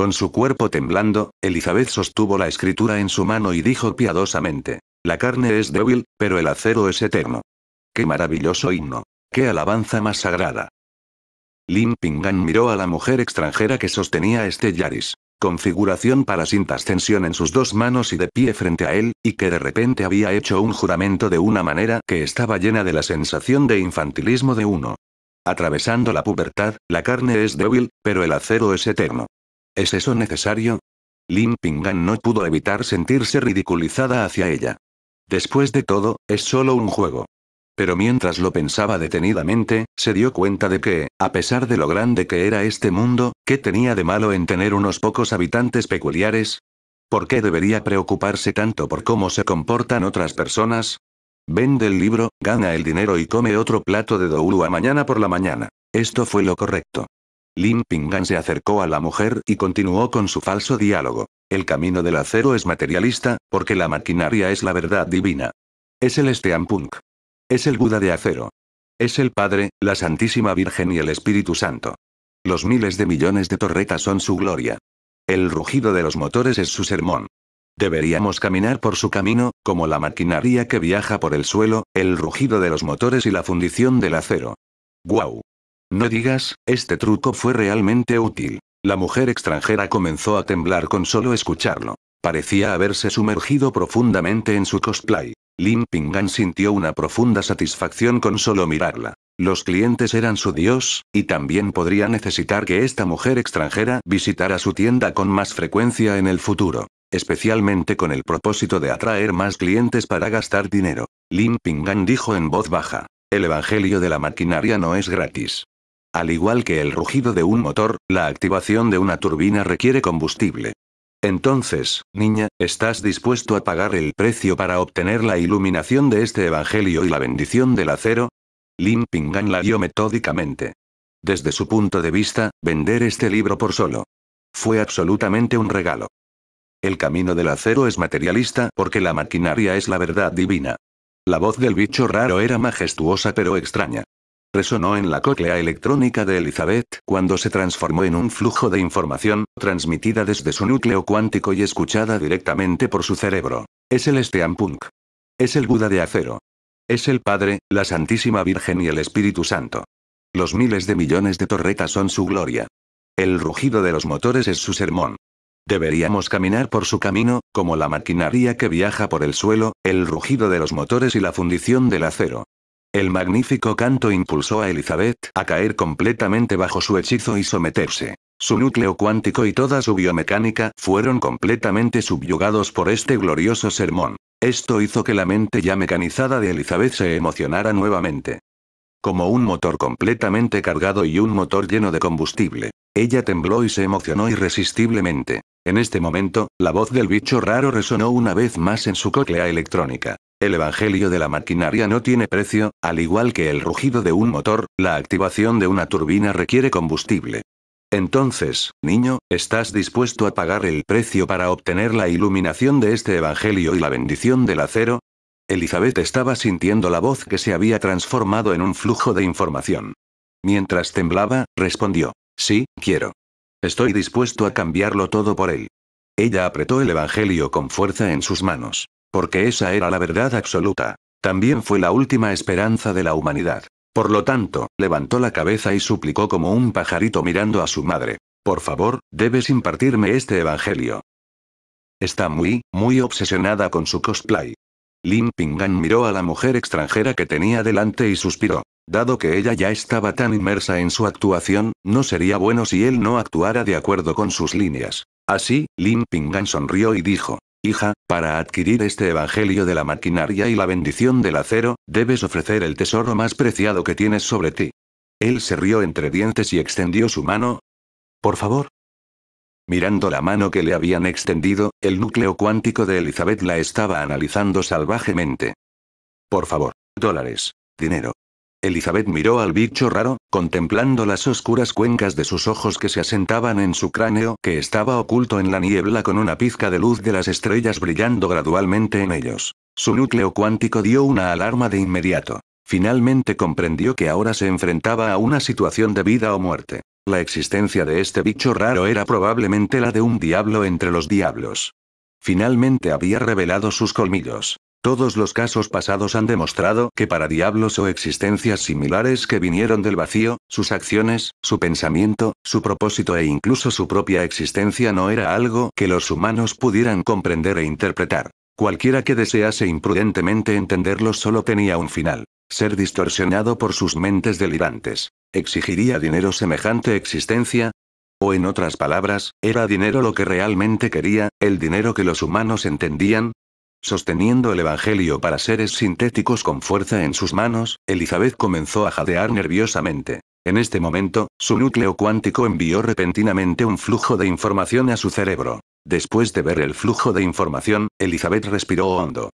Con su cuerpo temblando, Elizabeth sostuvo la escritura en su mano y dijo piadosamente, La carne es débil, pero el acero es eterno. ¡Qué maravilloso himno! ¡Qué alabanza más sagrada! Lin Pingan miró a la mujer extranjera que sostenía este Yaris, configuración para sin tensión en sus dos manos y de pie frente a él, y que de repente había hecho un juramento de una manera que estaba llena de la sensación de infantilismo de uno. Atravesando la pubertad, la carne es débil, pero el acero es eterno. ¿Es eso necesario? Lin Pingan no pudo evitar sentirse ridiculizada hacia ella. Después de todo, es solo un juego. Pero mientras lo pensaba detenidamente, se dio cuenta de que, a pesar de lo grande que era este mundo, ¿qué tenía de malo en tener unos pocos habitantes peculiares? ¿Por qué debería preocuparse tanto por cómo se comportan otras personas? Vende el libro, gana el dinero y come otro plato de doulu a mañana por la mañana. Esto fue lo correcto. Lin Pingan se acercó a la mujer y continuó con su falso diálogo. El camino del acero es materialista, porque la maquinaria es la verdad divina. Es el Steampunk. Es el Buda de acero. Es el Padre, la Santísima Virgen y el Espíritu Santo. Los miles de millones de torretas son su gloria. El rugido de los motores es su sermón. Deberíamos caminar por su camino, como la maquinaria que viaja por el suelo, el rugido de los motores y la fundición del acero. ¡Guau! No digas, este truco fue realmente útil. La mujer extranjera comenzó a temblar con solo escucharlo. Parecía haberse sumergido profundamente en su cosplay. Lin Pingan sintió una profunda satisfacción con solo mirarla. Los clientes eran su dios, y también podría necesitar que esta mujer extranjera visitara su tienda con más frecuencia en el futuro, especialmente con el propósito de atraer más clientes para gastar dinero. Lin Pingan dijo en voz baja, el Evangelio de la Maquinaria no es gratis. Al igual que el rugido de un motor, la activación de una turbina requiere combustible. Entonces, niña, ¿estás dispuesto a pagar el precio para obtener la iluminación de este evangelio y la bendición del acero? Lin Pingan la dio metódicamente. Desde su punto de vista, vender este libro por solo. Fue absolutamente un regalo. El camino del acero es materialista porque la maquinaria es la verdad divina. La voz del bicho raro era majestuosa pero extraña resonó en la cóclea electrónica de Elizabeth cuando se transformó en un flujo de información, transmitida desde su núcleo cuántico y escuchada directamente por su cerebro. Es el Steampunk. Es el Buda de acero. Es el Padre, la Santísima Virgen y el Espíritu Santo. Los miles de millones de torretas son su gloria. El rugido de los motores es su sermón. Deberíamos caminar por su camino, como la maquinaria que viaja por el suelo, el rugido de los motores y la fundición del acero. El magnífico canto impulsó a Elizabeth a caer completamente bajo su hechizo y someterse. Su núcleo cuántico y toda su biomecánica fueron completamente subyugados por este glorioso sermón. Esto hizo que la mente ya mecanizada de Elizabeth se emocionara nuevamente. Como un motor completamente cargado y un motor lleno de combustible. Ella tembló y se emocionó irresistiblemente. En este momento, la voz del bicho raro resonó una vez más en su cóclea electrónica. El evangelio de la maquinaria no tiene precio, al igual que el rugido de un motor, la activación de una turbina requiere combustible. Entonces, niño, ¿estás dispuesto a pagar el precio para obtener la iluminación de este evangelio y la bendición del acero? Elizabeth estaba sintiendo la voz que se había transformado en un flujo de información. Mientras temblaba, respondió, sí, quiero. Estoy dispuesto a cambiarlo todo por él. Ella apretó el Evangelio con fuerza en sus manos. Porque esa era la verdad absoluta. También fue la última esperanza de la humanidad. Por lo tanto, levantó la cabeza y suplicó como un pajarito mirando a su madre. Por favor, debes impartirme este evangelio. Está muy, muy obsesionada con su cosplay. Lin Pingan miró a la mujer extranjera que tenía delante y suspiró. Dado que ella ya estaba tan inmersa en su actuación, no sería bueno si él no actuara de acuerdo con sus líneas. Así, Lin Pingan sonrió y dijo, Hija, para adquirir este evangelio de la maquinaria y la bendición del acero, debes ofrecer el tesoro más preciado que tienes sobre ti. Él se rió entre dientes y extendió su mano. Por favor. Mirando la mano que le habían extendido, el núcleo cuántico de Elizabeth la estaba analizando salvajemente. Por favor, dólares, dinero, Elizabeth miró al bicho raro, contemplando las oscuras cuencas de sus ojos que se asentaban en su cráneo que estaba oculto en la niebla con una pizca de luz de las estrellas brillando gradualmente en ellos. Su núcleo cuántico dio una alarma de inmediato. Finalmente comprendió que ahora se enfrentaba a una situación de vida o muerte. La existencia de este bicho raro era probablemente la de un diablo entre los diablos. Finalmente había revelado sus colmillos. Todos los casos pasados han demostrado que para diablos o existencias similares que vinieron del vacío, sus acciones, su pensamiento, su propósito e incluso su propia existencia no era algo que los humanos pudieran comprender e interpretar. Cualquiera que desease imprudentemente entenderlo solo tenía un final. Ser distorsionado por sus mentes delirantes. ¿Exigiría dinero semejante existencia? O en otras palabras, ¿era dinero lo que realmente quería, el dinero que los humanos entendían? Sosteniendo el Evangelio para seres sintéticos con fuerza en sus manos, Elizabeth comenzó a jadear nerviosamente. En este momento, su núcleo cuántico envió repentinamente un flujo de información a su cerebro. Después de ver el flujo de información, Elizabeth respiró hondo.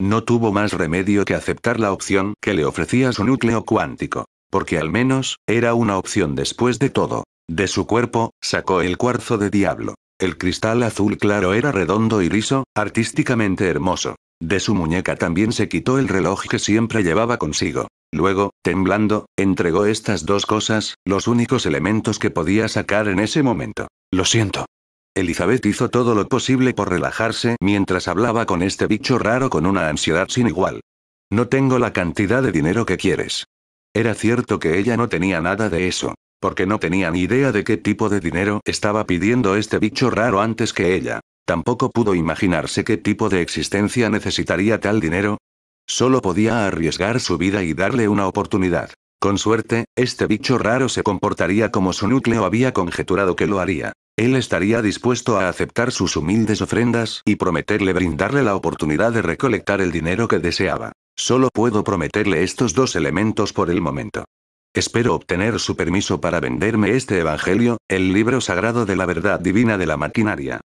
No tuvo más remedio que aceptar la opción que le ofrecía su núcleo cuántico. Porque al menos, era una opción después de todo. De su cuerpo, sacó el cuarzo de diablo. El cristal azul claro era redondo y liso, artísticamente hermoso. De su muñeca también se quitó el reloj que siempre llevaba consigo. Luego, temblando, entregó estas dos cosas, los únicos elementos que podía sacar en ese momento. Lo siento. Elizabeth hizo todo lo posible por relajarse mientras hablaba con este bicho raro con una ansiedad sin igual. No tengo la cantidad de dinero que quieres. Era cierto que ella no tenía nada de eso porque no tenía ni idea de qué tipo de dinero estaba pidiendo este bicho raro antes que ella. Tampoco pudo imaginarse qué tipo de existencia necesitaría tal dinero. Solo podía arriesgar su vida y darle una oportunidad. Con suerte, este bicho raro se comportaría como su núcleo había conjeturado que lo haría. Él estaría dispuesto a aceptar sus humildes ofrendas y prometerle brindarle la oportunidad de recolectar el dinero que deseaba. Solo puedo prometerle estos dos elementos por el momento. Espero obtener su permiso para venderme este Evangelio, el libro sagrado de la verdad divina de la maquinaria.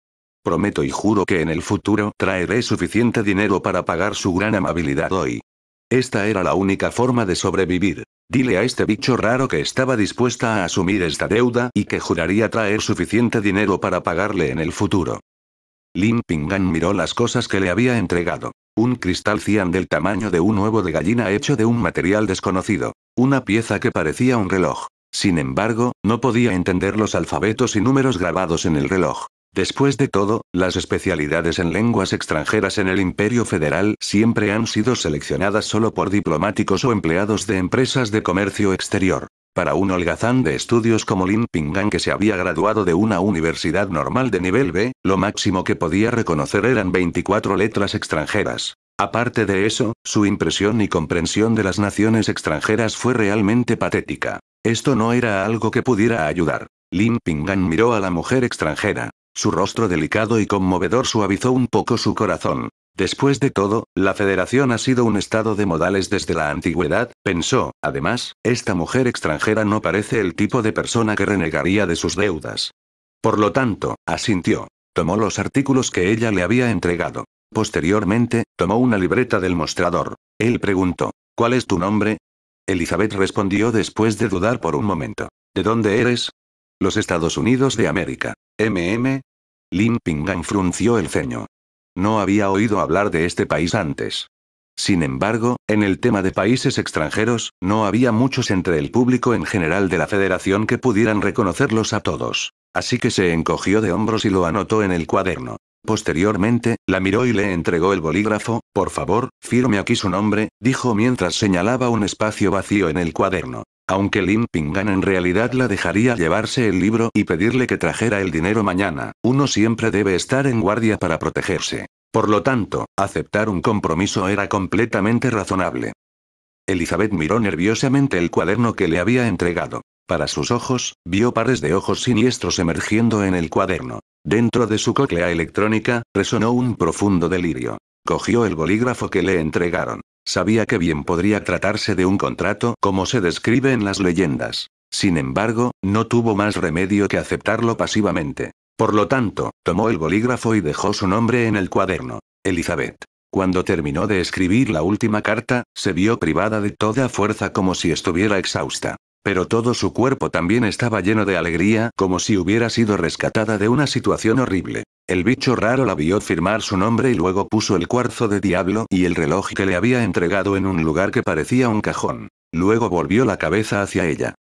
Prometo y juro que en el futuro traeré suficiente dinero para pagar su gran amabilidad hoy. Esta era la única forma de sobrevivir. Dile a este bicho raro que estaba dispuesta a asumir esta deuda y que juraría traer suficiente dinero para pagarle en el futuro. Lin Pingan miró las cosas que le había entregado. Un cristal cian del tamaño de un huevo de gallina hecho de un material desconocido. Una pieza que parecía un reloj. Sin embargo, no podía entender los alfabetos y números grabados en el reloj. Después de todo, las especialidades en lenguas extranjeras en el Imperio Federal siempre han sido seleccionadas solo por diplomáticos o empleados de empresas de comercio exterior. Para un holgazán de estudios como Lin Pingan que se había graduado de una universidad normal de nivel B, lo máximo que podía reconocer eran 24 letras extranjeras. Aparte de eso, su impresión y comprensión de las naciones extranjeras fue realmente patética. Esto no era algo que pudiera ayudar. Lin Pingan miró a la mujer extranjera. Su rostro delicado y conmovedor suavizó un poco su corazón. Después de todo, la federación ha sido un estado de modales desde la antigüedad, pensó. Además, esta mujer extranjera no parece el tipo de persona que renegaría de sus deudas. Por lo tanto, asintió. Tomó los artículos que ella le había entregado. Posteriormente, tomó una libreta del mostrador. Él preguntó, ¿cuál es tu nombre? Elizabeth respondió después de dudar por un momento. ¿De dónde eres? Los Estados Unidos de América. MM. Lin Pingan frunció el ceño. No había oído hablar de este país antes. Sin embargo, en el tema de países extranjeros, no había muchos entre el público en general de la federación que pudieran reconocerlos a todos. Así que se encogió de hombros y lo anotó en el cuaderno. Posteriormente, la miró y le entregó el bolígrafo, por favor, firme aquí su nombre, dijo mientras señalaba un espacio vacío en el cuaderno. Aunque Lin Pingan en realidad la dejaría llevarse el libro y pedirle que trajera el dinero mañana, uno siempre debe estar en guardia para protegerse. Por lo tanto, aceptar un compromiso era completamente razonable. Elizabeth miró nerviosamente el cuaderno que le había entregado. Para sus ojos, vio pares de ojos siniestros emergiendo en el cuaderno. Dentro de su cóclea electrónica, resonó un profundo delirio. Cogió el bolígrafo que le entregaron. Sabía que bien podría tratarse de un contrato como se describe en las leyendas. Sin embargo, no tuvo más remedio que aceptarlo pasivamente. Por lo tanto, tomó el bolígrafo y dejó su nombre en el cuaderno. Elizabeth. Cuando terminó de escribir la última carta, se vio privada de toda fuerza como si estuviera exhausta. Pero todo su cuerpo también estaba lleno de alegría, como si hubiera sido rescatada de una situación horrible. El bicho raro la vio firmar su nombre y luego puso el cuarzo de diablo y el reloj que le había entregado en un lugar que parecía un cajón. Luego volvió la cabeza hacia ella.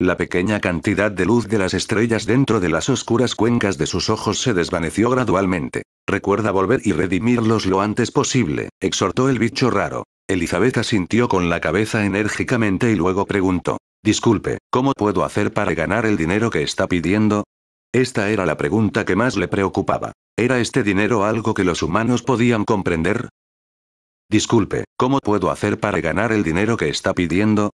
La pequeña cantidad de luz de las estrellas dentro de las oscuras cuencas de sus ojos se desvaneció gradualmente. Recuerda volver y redimirlos lo antes posible, exhortó el bicho raro. Elizabeth asintió con la cabeza enérgicamente y luego preguntó. Disculpe, ¿cómo puedo hacer para ganar el dinero que está pidiendo? Esta era la pregunta que más le preocupaba. ¿Era este dinero algo que los humanos podían comprender? Disculpe, ¿cómo puedo hacer para ganar el dinero que está pidiendo?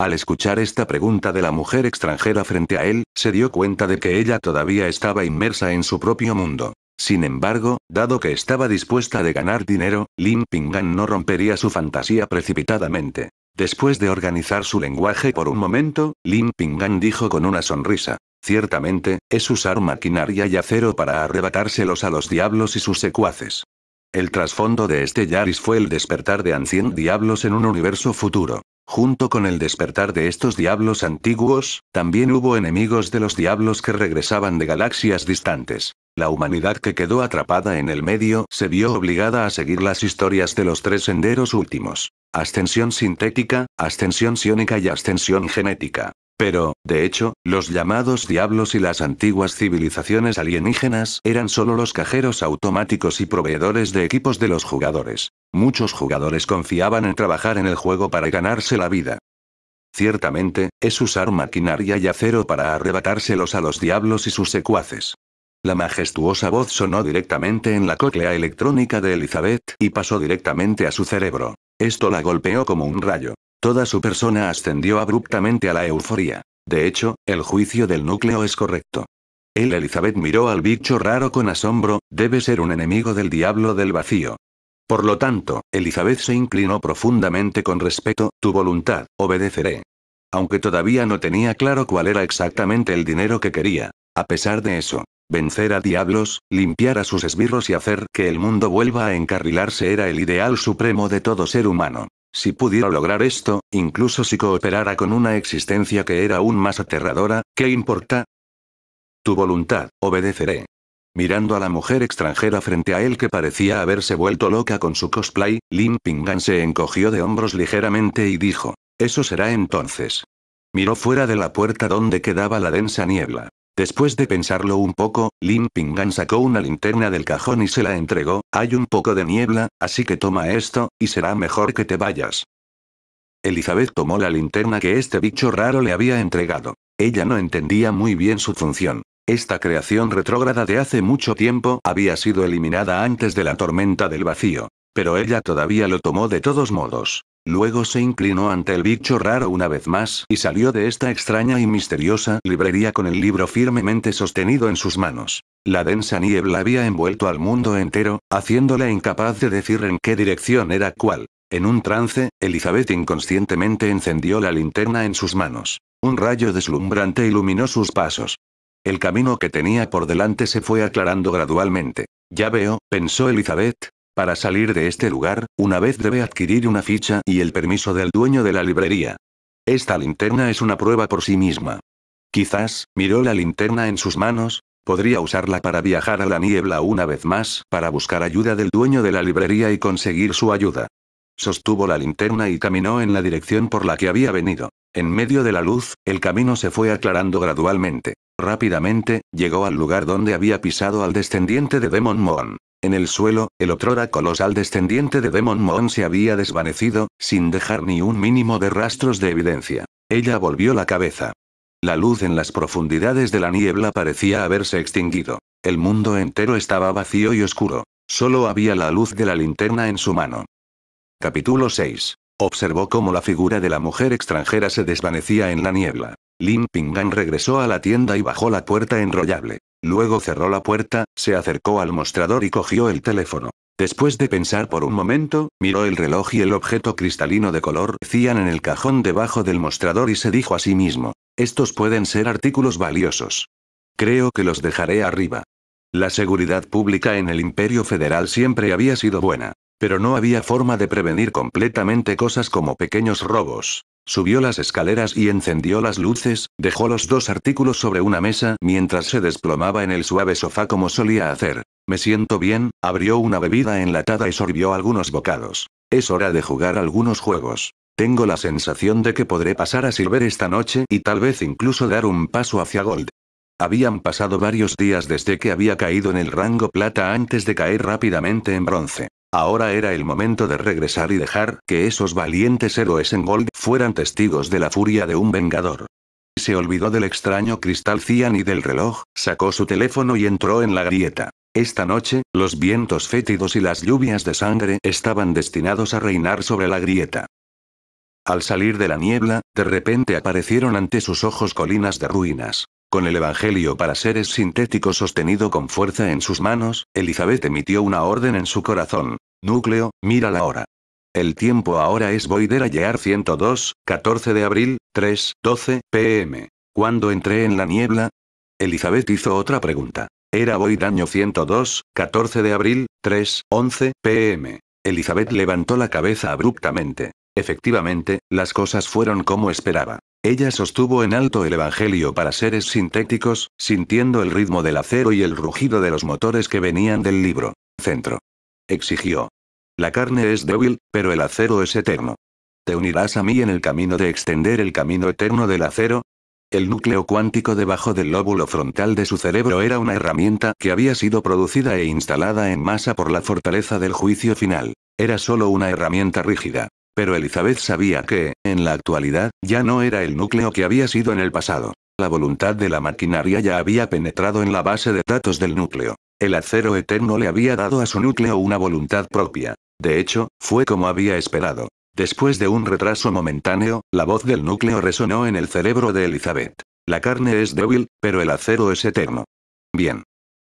Al escuchar esta pregunta de la mujer extranjera frente a él, se dio cuenta de que ella todavía estaba inmersa en su propio mundo. Sin embargo, dado que estaba dispuesta de ganar dinero, Lin Pingan no rompería su fantasía precipitadamente. Después de organizar su lenguaje por un momento, Lin Pingan dijo con una sonrisa. Ciertamente, es usar maquinaria y acero para arrebatárselos a los diablos y sus secuaces. El trasfondo de este Yaris fue el despertar de ancien diablos en un universo futuro. Junto con el despertar de estos diablos antiguos, también hubo enemigos de los diablos que regresaban de galaxias distantes. La humanidad que quedó atrapada en el medio se vio obligada a seguir las historias de los tres senderos últimos. Ascensión sintética, ascensión siónica y ascensión genética. Pero, de hecho, los llamados diablos y las antiguas civilizaciones alienígenas eran solo los cajeros automáticos y proveedores de equipos de los jugadores. Muchos jugadores confiaban en trabajar en el juego para ganarse la vida. Ciertamente, es usar maquinaria y acero para arrebatárselos a los diablos y sus secuaces. La majestuosa voz sonó directamente en la cóclea electrónica de Elizabeth, y pasó directamente a su cerebro. Esto la golpeó como un rayo. Toda su persona ascendió abruptamente a la euforia. De hecho, el juicio del núcleo es correcto. El Elizabeth miró al bicho raro con asombro, debe ser un enemigo del diablo del vacío. Por lo tanto, Elizabeth se inclinó profundamente con respeto, tu voluntad, obedeceré. Aunque todavía no tenía claro cuál era exactamente el dinero que quería. A pesar de eso, Vencer a diablos, limpiar a sus esbirros y hacer que el mundo vuelva a encarrilarse era el ideal supremo de todo ser humano. Si pudiera lograr esto, incluso si cooperara con una existencia que era aún más aterradora, ¿qué importa? Tu voluntad, obedeceré. Mirando a la mujer extranjera frente a él que parecía haberse vuelto loca con su cosplay, Lin se encogió de hombros ligeramente y dijo, Eso será entonces. Miró fuera de la puerta donde quedaba la densa niebla. Después de pensarlo un poco, Lin Pingan sacó una linterna del cajón y se la entregó, hay un poco de niebla, así que toma esto, y será mejor que te vayas. Elizabeth tomó la linterna que este bicho raro le había entregado. Ella no entendía muy bien su función. Esta creación retrógrada de hace mucho tiempo había sido eliminada antes de la tormenta del vacío. Pero ella todavía lo tomó de todos modos. Luego se inclinó ante el bicho raro una vez más y salió de esta extraña y misteriosa librería con el libro firmemente sostenido en sus manos. La densa niebla había envuelto al mundo entero, haciéndola incapaz de decir en qué dirección era cuál. En un trance, Elizabeth inconscientemente encendió la linterna en sus manos. Un rayo deslumbrante iluminó sus pasos. El camino que tenía por delante se fue aclarando gradualmente. Ya veo, pensó Elizabeth, para salir de este lugar, una vez debe adquirir una ficha y el permiso del dueño de la librería. Esta linterna es una prueba por sí misma. Quizás, miró la linterna en sus manos, podría usarla para viajar a la niebla una vez más, para buscar ayuda del dueño de la librería y conseguir su ayuda. Sostuvo la linterna y caminó en la dirección por la que había venido. En medio de la luz, el camino se fue aclarando gradualmente. Rápidamente, llegó al lugar donde había pisado al descendiente de Demon Moon. En el suelo, el otrora colosal descendiente de Demon Moon se había desvanecido, sin dejar ni un mínimo de rastros de evidencia. Ella volvió la cabeza. La luz en las profundidades de la niebla parecía haberse extinguido. El mundo entero estaba vacío y oscuro. Solo había la luz de la linterna en su mano. Capítulo 6. Observó cómo la figura de la mujer extranjera se desvanecía en la niebla. Lin Pingan regresó a la tienda y bajó la puerta enrollable. Luego cerró la puerta, se acercó al mostrador y cogió el teléfono. Después de pensar por un momento, miró el reloj y el objeto cristalino de color cian en el cajón debajo del mostrador y se dijo a sí mismo, estos pueden ser artículos valiosos. Creo que los dejaré arriba. La seguridad pública en el Imperio Federal siempre había sido buena, pero no había forma de prevenir completamente cosas como pequeños robos, Subió las escaleras y encendió las luces, dejó los dos artículos sobre una mesa mientras se desplomaba en el suave sofá como solía hacer. Me siento bien, abrió una bebida enlatada y sorbió algunos bocados. Es hora de jugar algunos juegos. Tengo la sensación de que podré pasar a Silver esta noche y tal vez incluso dar un paso hacia Gold. Habían pasado varios días desde que había caído en el rango plata antes de caer rápidamente en bronce. Ahora era el momento de regresar y dejar que esos valientes héroes en Gold fueran testigos de la furia de un vengador. Se olvidó del extraño cristal cian y del reloj, sacó su teléfono y entró en la grieta. Esta noche, los vientos fétidos y las lluvias de sangre estaban destinados a reinar sobre la grieta. Al salir de la niebla, de repente aparecieron ante sus ojos colinas de ruinas. Con el Evangelio para seres sintéticos sostenido con fuerza en sus manos, Elizabeth emitió una orden en su corazón. Núcleo, mira la hora. El tiempo ahora es a Year 102, 14 de abril, 3, 12, pm. ¿Cuándo entré en la niebla? Elizabeth hizo otra pregunta. Era Void año 102, 14 de abril, 3, 11, pm. Elizabeth levantó la cabeza abruptamente. Efectivamente, las cosas fueron como esperaba. Ella sostuvo en alto el Evangelio para seres sintéticos, sintiendo el ritmo del acero y el rugido de los motores que venían del libro. Centro. Exigió. La carne es débil, pero el acero es eterno. ¿Te unirás a mí en el camino de extender el camino eterno del acero? El núcleo cuántico debajo del lóbulo frontal de su cerebro era una herramienta que había sido producida e instalada en masa por la fortaleza del juicio final. Era solo una herramienta rígida. Pero Elizabeth sabía que, en la actualidad, ya no era el núcleo que había sido en el pasado. La voluntad de la maquinaria ya había penetrado en la base de datos del núcleo. El acero eterno le había dado a su núcleo una voluntad propia. De hecho, fue como había esperado. Después de un retraso momentáneo, la voz del núcleo resonó en el cerebro de Elizabeth. La carne es débil, pero el acero es eterno. Bien.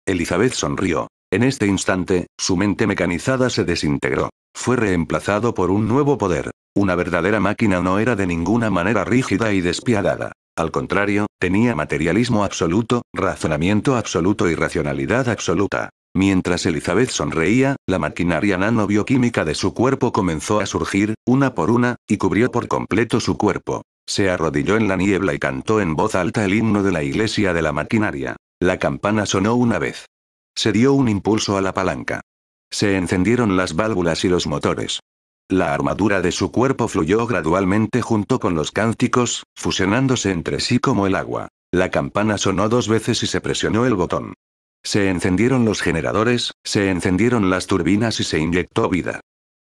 Elizabeth sonrió. En este instante, su mente mecanizada se desintegró. Fue reemplazado por un nuevo poder. Una verdadera máquina no era de ninguna manera rígida y despiadada. Al contrario, tenía materialismo absoluto, razonamiento absoluto y racionalidad absoluta. Mientras Elizabeth sonreía, la maquinaria nano-bioquímica de su cuerpo comenzó a surgir, una por una, y cubrió por completo su cuerpo. Se arrodilló en la niebla y cantó en voz alta el himno de la iglesia de la maquinaria. La campana sonó una vez. Se dio un impulso a la palanca. Se encendieron las válvulas y los motores. La armadura de su cuerpo fluyó gradualmente junto con los cánticos, fusionándose entre sí como el agua. La campana sonó dos veces y se presionó el botón. Se encendieron los generadores, se encendieron las turbinas y se inyectó vida.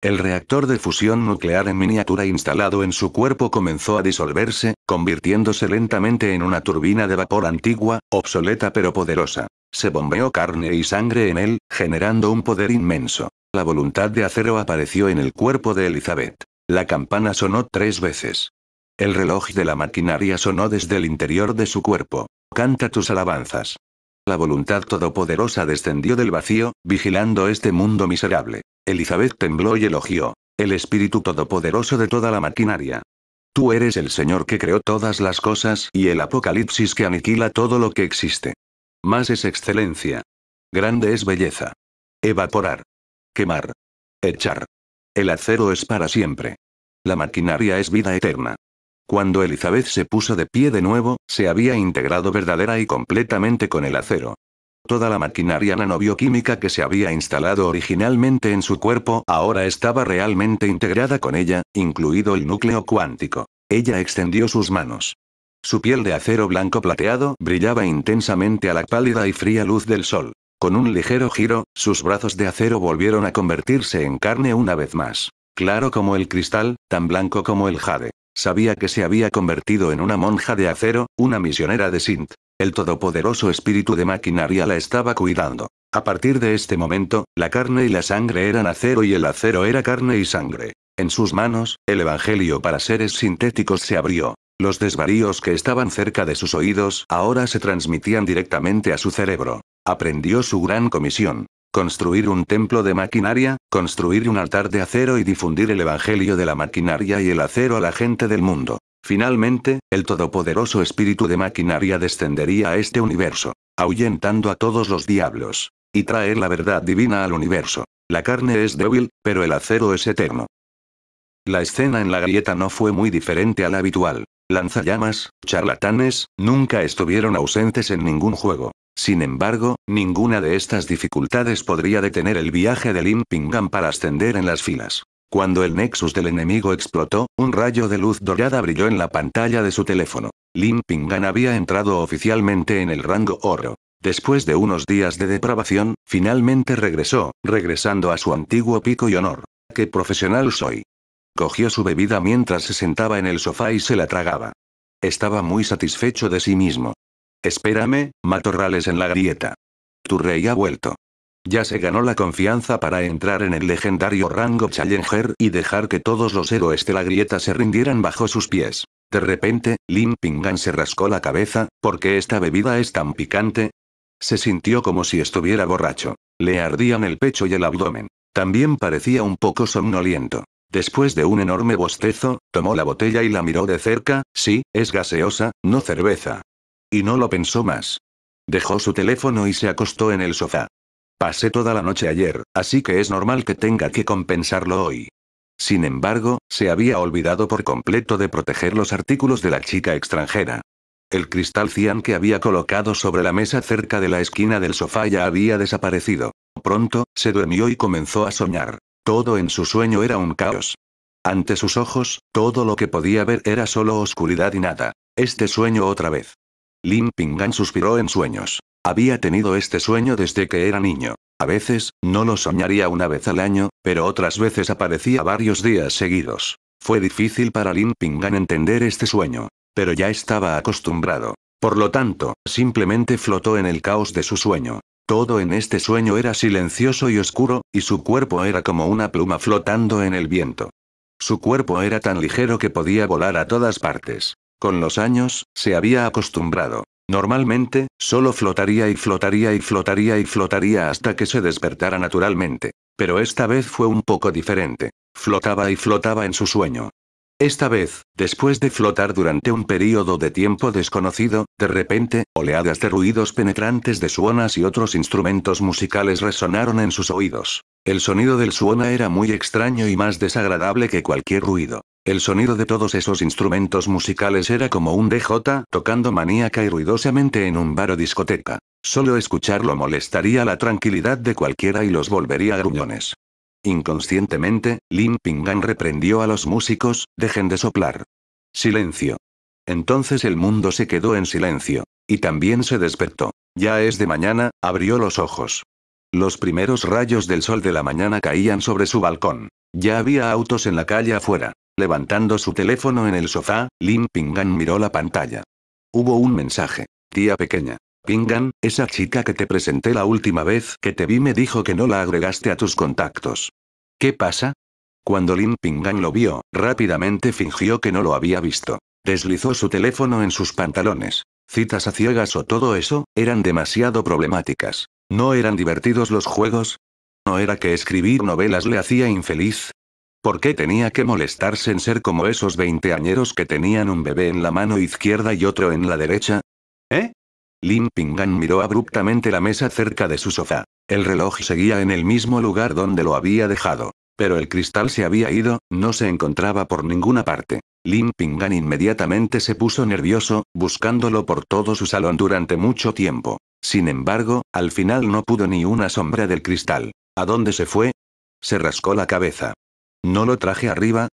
El reactor de fusión nuclear en miniatura instalado en su cuerpo comenzó a disolverse, convirtiéndose lentamente en una turbina de vapor antigua, obsoleta pero poderosa. Se bombeó carne y sangre en él, generando un poder inmenso. La voluntad de acero apareció en el cuerpo de Elizabeth. La campana sonó tres veces. El reloj de la maquinaria sonó desde el interior de su cuerpo. Canta tus alabanzas. La voluntad todopoderosa descendió del vacío, vigilando este mundo miserable. Elizabeth tembló y elogió. El espíritu todopoderoso de toda la maquinaria. Tú eres el Señor que creó todas las cosas y el apocalipsis que aniquila todo lo que existe. Más es excelencia. Grande es belleza. Evaporar. Quemar. Echar. El acero es para siempre. La maquinaria es vida eterna. Cuando Elizabeth se puso de pie de nuevo, se había integrado verdadera y completamente con el acero. Toda la maquinaria nanobioquímica que se había instalado originalmente en su cuerpo ahora estaba realmente integrada con ella, incluido el núcleo cuántico. Ella extendió sus manos. Su piel de acero blanco plateado brillaba intensamente a la pálida y fría luz del sol. Con un ligero giro, sus brazos de acero volvieron a convertirse en carne una vez más. Claro como el cristal, tan blanco como el jade. Sabía que se había convertido en una monja de acero, una misionera de Sint. El todopoderoso espíritu de maquinaria la estaba cuidando. A partir de este momento, la carne y la sangre eran acero y el acero era carne y sangre. En sus manos, el Evangelio para seres sintéticos se abrió. Los desvaríos que estaban cerca de sus oídos ahora se transmitían directamente a su cerebro. Aprendió su gran comisión. Construir un templo de maquinaria, construir un altar de acero y difundir el Evangelio de la maquinaria y el acero a la gente del mundo. Finalmente, el todopoderoso espíritu de maquinaria descendería a este universo, ahuyentando a todos los diablos, y traer la verdad divina al universo. La carne es débil, pero el acero es eterno. La escena en la galleta no fue muy diferente a la habitual. Lanzallamas, charlatanes, nunca estuvieron ausentes en ningún juego. Sin embargo, ninguna de estas dificultades podría detener el viaje de Lin para ascender en las filas. Cuando el nexus del enemigo explotó, un rayo de luz dorada brilló en la pantalla de su teléfono. Lin Pingan había entrado oficialmente en el rango oro. Después de unos días de depravación, finalmente regresó, regresando a su antiguo pico y honor. ¡Qué profesional soy! Cogió su bebida mientras se sentaba en el sofá y se la tragaba. Estaba muy satisfecho de sí mismo. Espérame, matorrales en la grieta. Tu rey ha vuelto. Ya se ganó la confianza para entrar en el legendario rango Challenger y dejar que todos los héroes de la grieta se rindieran bajo sus pies. De repente, Lin Pingan se rascó la cabeza, porque esta bebida es tan picante. Se sintió como si estuviera borracho. Le ardían el pecho y el abdomen. También parecía un poco somnoliento. Después de un enorme bostezo, tomó la botella y la miró de cerca, sí, es gaseosa, no cerveza. Y no lo pensó más. Dejó su teléfono y se acostó en el sofá. Pasé toda la noche ayer, así que es normal que tenga que compensarlo hoy. Sin embargo, se había olvidado por completo de proteger los artículos de la chica extranjera. El cristal cian que había colocado sobre la mesa cerca de la esquina del sofá ya había desaparecido. Pronto, se durmió y comenzó a soñar. Todo en su sueño era un caos. Ante sus ojos, todo lo que podía ver era solo oscuridad y nada. Este sueño otra vez. Lin Pingan suspiró en sueños. Había tenido este sueño desde que era niño. A veces, no lo soñaría una vez al año, pero otras veces aparecía varios días seguidos. Fue difícil para Lin Pingan entender este sueño, pero ya estaba acostumbrado. Por lo tanto, simplemente flotó en el caos de su sueño. Todo en este sueño era silencioso y oscuro, y su cuerpo era como una pluma flotando en el viento. Su cuerpo era tan ligero que podía volar a todas partes. Con los años, se había acostumbrado. Normalmente, solo flotaría y flotaría y flotaría y flotaría hasta que se despertara naturalmente. Pero esta vez fue un poco diferente. Flotaba y flotaba en su sueño. Esta vez, después de flotar durante un período de tiempo desconocido, de repente, oleadas de ruidos penetrantes de suonas y otros instrumentos musicales resonaron en sus oídos. El sonido del suona era muy extraño y más desagradable que cualquier ruido. El sonido de todos esos instrumentos musicales era como un DJ tocando maníaca y ruidosamente en un bar o discoteca. Solo escucharlo molestaría la tranquilidad de cualquiera y los volvería gruñones. Inconscientemente, Lin Pingan reprendió a los músicos, dejen de soplar. Silencio. Entonces el mundo se quedó en silencio. Y también se despertó. Ya es de mañana, abrió los ojos. Los primeros rayos del sol de la mañana caían sobre su balcón. Ya había autos en la calle afuera. Levantando su teléfono en el sofá, Lin Pingan miró la pantalla. Hubo un mensaje. Tía pequeña. Pingan, esa chica que te presenté la última vez que te vi me dijo que no la agregaste a tus contactos. ¿Qué pasa? Cuando Lin Pingan lo vio, rápidamente fingió que no lo había visto. Deslizó su teléfono en sus pantalones. Citas a ciegas o todo eso, eran demasiado problemáticas. ¿No eran divertidos los juegos? ¿No era que escribir novelas le hacía infeliz? ¿Por qué tenía que molestarse en ser como esos veinteañeros que tenían un bebé en la mano izquierda y otro en la derecha? ¿Eh? Lin Pingan miró abruptamente la mesa cerca de su sofá. El reloj seguía en el mismo lugar donde lo había dejado. Pero el cristal se había ido, no se encontraba por ninguna parte. Lin Pingan inmediatamente se puso nervioso, buscándolo por todo su salón durante mucho tiempo. Sin embargo, al final no pudo ni una sombra del cristal. ¿A dónde se fue? Se rascó la cabeza. ¿No lo traje arriba?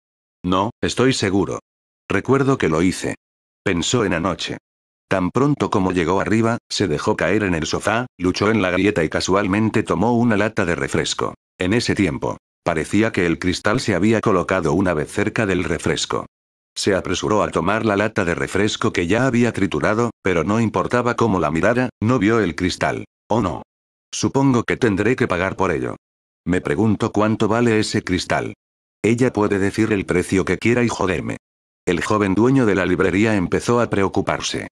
No, estoy seguro. Recuerdo que lo hice. Pensó en anoche. Tan pronto como llegó arriba, se dejó caer en el sofá, luchó en la galleta y casualmente tomó una lata de refresco. En ese tiempo, parecía que el cristal se había colocado una vez cerca del refresco. Se apresuró a tomar la lata de refresco que ya había triturado, pero no importaba cómo la mirara, no vio el cristal. ¿O no? Supongo que tendré que pagar por ello. Me pregunto cuánto vale ese cristal. Ella puede decir el precio que quiera y joderme. El joven dueño de la librería empezó a preocuparse.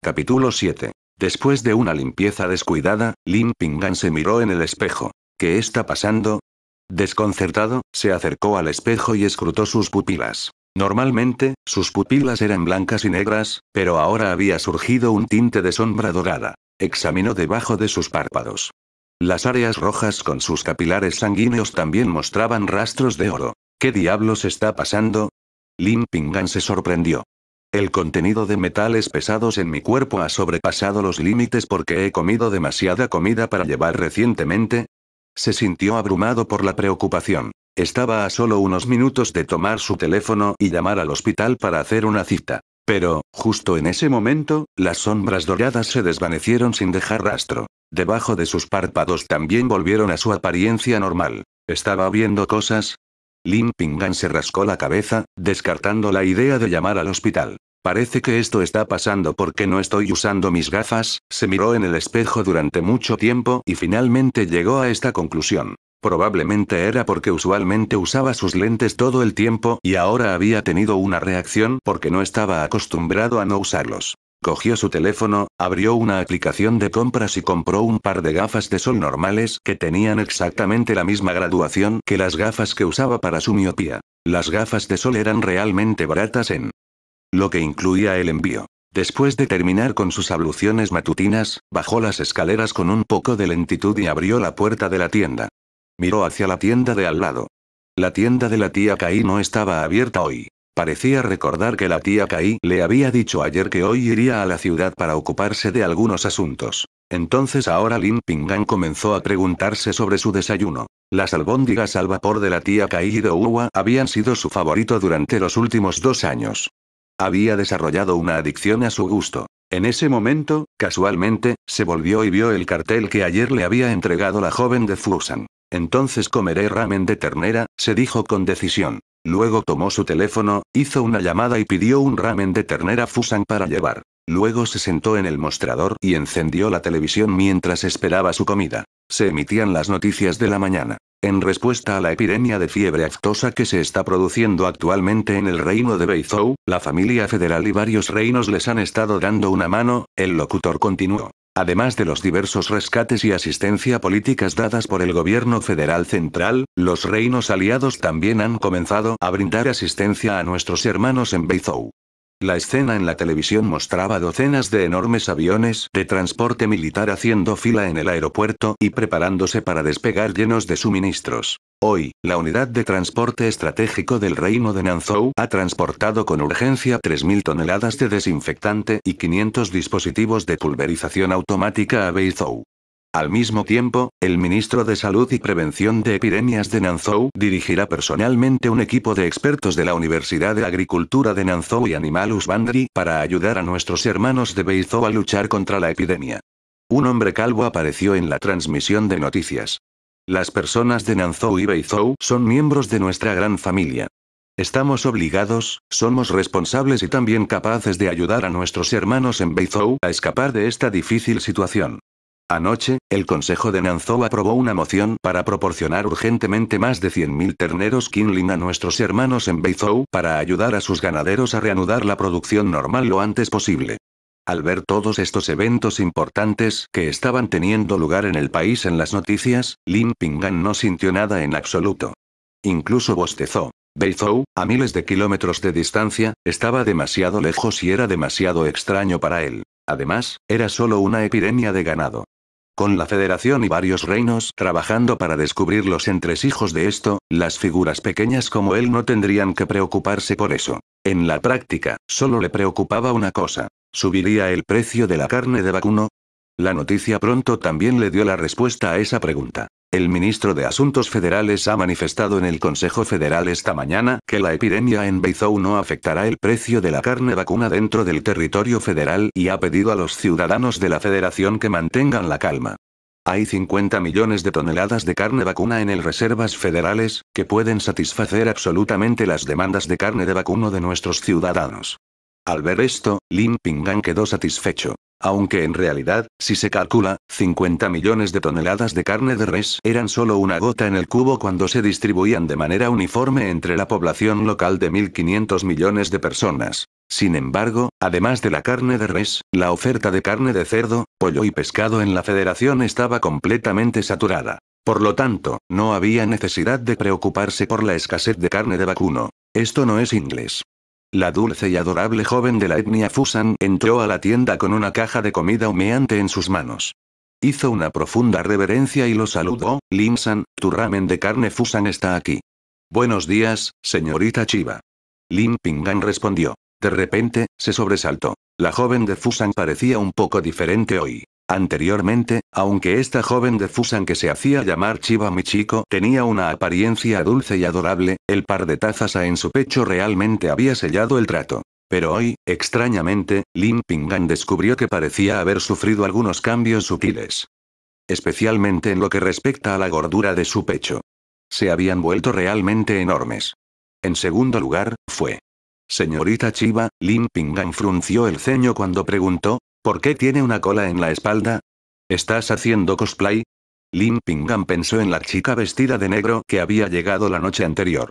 Capítulo 7. Después de una limpieza descuidada, Lin Pingan se miró en el espejo. ¿Qué está pasando? Desconcertado, se acercó al espejo y escrutó sus pupilas. Normalmente, sus pupilas eran blancas y negras, pero ahora había surgido un tinte de sombra dorada. Examinó debajo de sus párpados. Las áreas rojas con sus capilares sanguíneos también mostraban rastros de oro. ¿Qué diablos está pasando? Lin Pingan se sorprendió. El contenido de metales pesados en mi cuerpo ha sobrepasado los límites porque he comido demasiada comida para llevar recientemente. Se sintió abrumado por la preocupación. Estaba a solo unos minutos de tomar su teléfono y llamar al hospital para hacer una cita. Pero, justo en ese momento, las sombras doradas se desvanecieron sin dejar rastro. Debajo de sus párpados también volvieron a su apariencia normal. ¿Estaba viendo cosas? Lin Pingan se rascó la cabeza, descartando la idea de llamar al hospital. Parece que esto está pasando porque no estoy usando mis gafas, se miró en el espejo durante mucho tiempo y finalmente llegó a esta conclusión. Probablemente era porque usualmente usaba sus lentes todo el tiempo y ahora había tenido una reacción porque no estaba acostumbrado a no usarlos. Cogió su teléfono, abrió una aplicación de compras y compró un par de gafas de sol normales que tenían exactamente la misma graduación que las gafas que usaba para su miopía. Las gafas de sol eran realmente baratas en lo que incluía el envío. Después de terminar con sus abluciones matutinas, bajó las escaleras con un poco de lentitud y abrió la puerta de la tienda. Miró hacia la tienda de al lado. La tienda de la tía Kai no estaba abierta hoy. Parecía recordar que la tía Kai le había dicho ayer que hoy iría a la ciudad para ocuparse de algunos asuntos. Entonces ahora Lin Pingan comenzó a preguntarse sobre su desayuno. Las albóndigas al vapor de la tía Kai Uwa habían sido su favorito durante los últimos dos años. Había desarrollado una adicción a su gusto. En ese momento, casualmente, se volvió y vio el cartel que ayer le había entregado la joven de Fusan. Entonces comeré ramen de ternera, se dijo con decisión. Luego tomó su teléfono, hizo una llamada y pidió un ramen de ternera Fusan para llevar. Luego se sentó en el mostrador y encendió la televisión mientras esperaba su comida. Se emitían las noticias de la mañana. En respuesta a la epidemia de fiebre aftosa que se está produciendo actualmente en el reino de Beizhou, la familia federal y varios reinos les han estado dando una mano, el locutor continuó. Además de los diversos rescates y asistencia políticas dadas por el gobierno federal central, los reinos aliados también han comenzado a brindar asistencia a nuestros hermanos en Beizou. La escena en la televisión mostraba docenas de enormes aviones de transporte militar haciendo fila en el aeropuerto y preparándose para despegar llenos de suministros. Hoy, la unidad de transporte estratégico del reino de Nanzhou ha transportado con urgencia 3.000 toneladas de desinfectante y 500 dispositivos de pulverización automática a Beizhou. Al mismo tiempo, el ministro de Salud y Prevención de Epidemias de Nanzhou dirigirá personalmente un equipo de expertos de la Universidad de Agricultura de Nanzhou y Animal Husbandry para ayudar a nuestros hermanos de Beizhou a luchar contra la epidemia. Un hombre calvo apareció en la transmisión de noticias. Las personas de Nanzhou y Beizhou son miembros de nuestra gran familia. Estamos obligados, somos responsables y también capaces de ayudar a nuestros hermanos en Beizhou a escapar de esta difícil situación. Anoche, el Consejo de Nanzhou aprobó una moción para proporcionar urgentemente más de 100.000 terneros Kinlin a nuestros hermanos en Beizhou para ayudar a sus ganaderos a reanudar la producción normal lo antes posible. Al ver todos estos eventos importantes que estaban teniendo lugar en el país en las noticias, Lin Pingan no sintió nada en absoluto. Incluso bostezó. Beizhou, a miles de kilómetros de distancia, estaba demasiado lejos y era demasiado extraño para él. Además, era solo una epidemia de ganado. Con la Federación y varios reinos trabajando para descubrir los entresijos de esto, las figuras pequeñas como él no tendrían que preocuparse por eso. En la práctica, solo le preocupaba una cosa. ¿Subiría el precio de la carne de vacuno? La noticia pronto también le dio la respuesta a esa pregunta. El ministro de Asuntos Federales ha manifestado en el Consejo Federal esta mañana que la epidemia en Beizou no afectará el precio de la carne vacuna dentro del territorio federal y ha pedido a los ciudadanos de la federación que mantengan la calma. Hay 50 millones de toneladas de carne vacuna en el reservas federales, que pueden satisfacer absolutamente las demandas de carne de vacuno de nuestros ciudadanos. Al ver esto, Lin Pingan quedó satisfecho. Aunque en realidad, si se calcula, 50 millones de toneladas de carne de res eran solo una gota en el cubo cuando se distribuían de manera uniforme entre la población local de 1.500 millones de personas. Sin embargo, además de la carne de res, la oferta de carne de cerdo, pollo y pescado en la federación estaba completamente saturada. Por lo tanto, no había necesidad de preocuparse por la escasez de carne de vacuno. Esto no es inglés. La dulce y adorable joven de la etnia Fusan entró a la tienda con una caja de comida humeante en sus manos. Hizo una profunda reverencia y lo saludó, Lin-san, tu ramen de carne Fusan está aquí. Buenos días, señorita Chiba. Lim Pingan respondió. De repente, se sobresaltó. La joven de Fusan parecía un poco diferente hoy. Anteriormente, aunque esta joven de Fusan que se hacía llamar Chiba Michiko tenía una apariencia dulce y adorable, el par de tazas en su pecho realmente había sellado el trato. Pero hoy, extrañamente, Lin Pingan descubrió que parecía haber sufrido algunos cambios sutiles. Especialmente en lo que respecta a la gordura de su pecho. Se habían vuelto realmente enormes. En segundo lugar, fue. Señorita Chiba, Lin Pingan frunció el ceño cuando preguntó, ¿Por qué tiene una cola en la espalda? ¿Estás haciendo cosplay? Lin Pingan pensó en la chica vestida de negro que había llegado la noche anterior.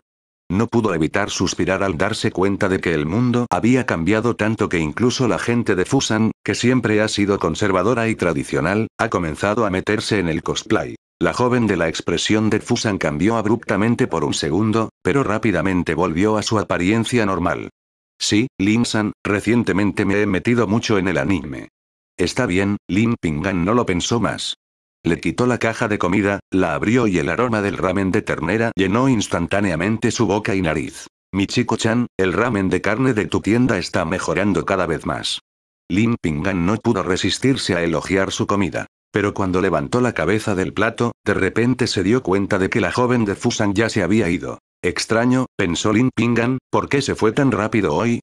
No pudo evitar suspirar al darse cuenta de que el mundo había cambiado tanto que incluso la gente de Fusan, que siempre ha sido conservadora y tradicional, ha comenzado a meterse en el cosplay. La joven de la expresión de Fusan cambió abruptamente por un segundo, pero rápidamente volvió a su apariencia normal. Sí, Lim-san, recientemente me he metido mucho en el anime. Está bien, Lim Pingan no lo pensó más. Le quitó la caja de comida, la abrió y el aroma del ramen de ternera llenó instantáneamente su boca y nariz. Mi chico chan el ramen de carne de tu tienda está mejorando cada vez más. Lim Pingan no pudo resistirse a elogiar su comida. Pero cuando levantó la cabeza del plato, de repente se dio cuenta de que la joven de Fusan ya se había ido. Extraño, pensó Lin Pingan, ¿por qué se fue tan rápido hoy?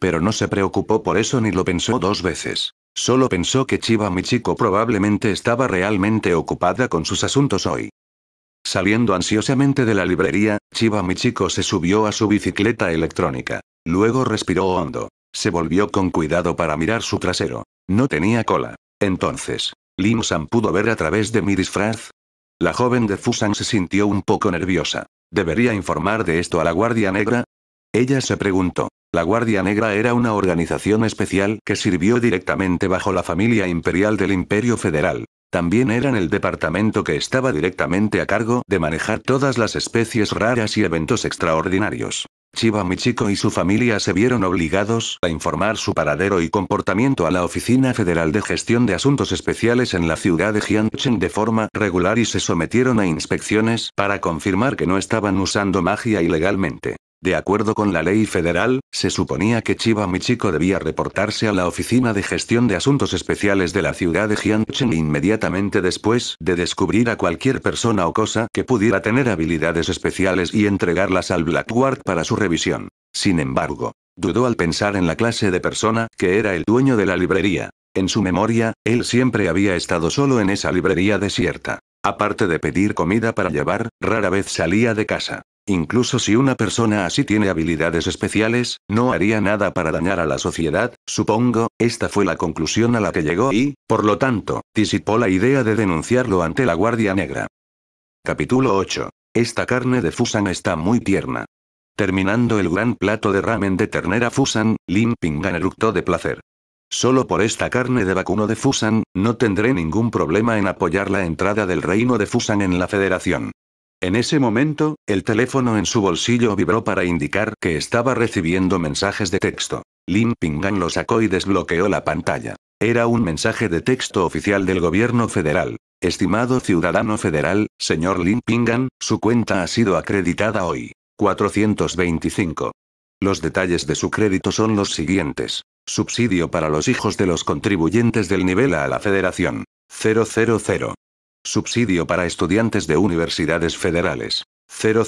Pero no se preocupó por eso ni lo pensó dos veces. Solo pensó que Chiba Michiko probablemente estaba realmente ocupada con sus asuntos hoy. Saliendo ansiosamente de la librería, Chiba Michiko se subió a su bicicleta electrónica. Luego respiró hondo. Se volvió con cuidado para mirar su trasero. No tenía cola. Entonces, Lin San pudo ver a través de mi disfraz. La joven de Fusan se sintió un poco nerviosa. ¿Debería informar de esto a la Guardia Negra? Ella se preguntó. La Guardia Negra era una organización especial que sirvió directamente bajo la familia imperial del Imperio Federal también eran el departamento que estaba directamente a cargo de manejar todas las especies raras y eventos extraordinarios. Chiba Michiko y su familia se vieron obligados a informar su paradero y comportamiento a la Oficina Federal de Gestión de Asuntos Especiales en la ciudad de Jiancheng de forma regular y se sometieron a inspecciones para confirmar que no estaban usando magia ilegalmente. De acuerdo con la ley federal, se suponía que Chiba Michiko debía reportarse a la Oficina de Gestión de Asuntos Especiales de la ciudad de Jiangcheng inmediatamente después de descubrir a cualquier persona o cosa que pudiera tener habilidades especiales y entregarlas al blackguard para su revisión. Sin embargo, dudó al pensar en la clase de persona que era el dueño de la librería. En su memoria, él siempre había estado solo en esa librería desierta. Aparte de pedir comida para llevar, rara vez salía de casa. Incluso si una persona así tiene habilidades especiales, no haría nada para dañar a la sociedad, supongo, esta fue la conclusión a la que llegó y, por lo tanto, disipó la idea de denunciarlo ante la Guardia Negra. Capítulo 8. Esta carne de Fusan está muy tierna. Terminando el gran plato de ramen de ternera Fusan, Lin Pingan eructó de placer. Solo por esta carne de vacuno de Fusan, no tendré ningún problema en apoyar la entrada del reino de Fusan en la Federación. En ese momento, el teléfono en su bolsillo vibró para indicar que estaba recibiendo mensajes de texto. Lin Pingan lo sacó y desbloqueó la pantalla. Era un mensaje de texto oficial del gobierno federal. Estimado ciudadano federal, señor Lin Pingan, su cuenta ha sido acreditada hoy. 425. Los detalles de su crédito son los siguientes. Subsidio para los hijos de los contribuyentes del nivel A a la Federación. 000. Subsidio para estudiantes de universidades federales. 000.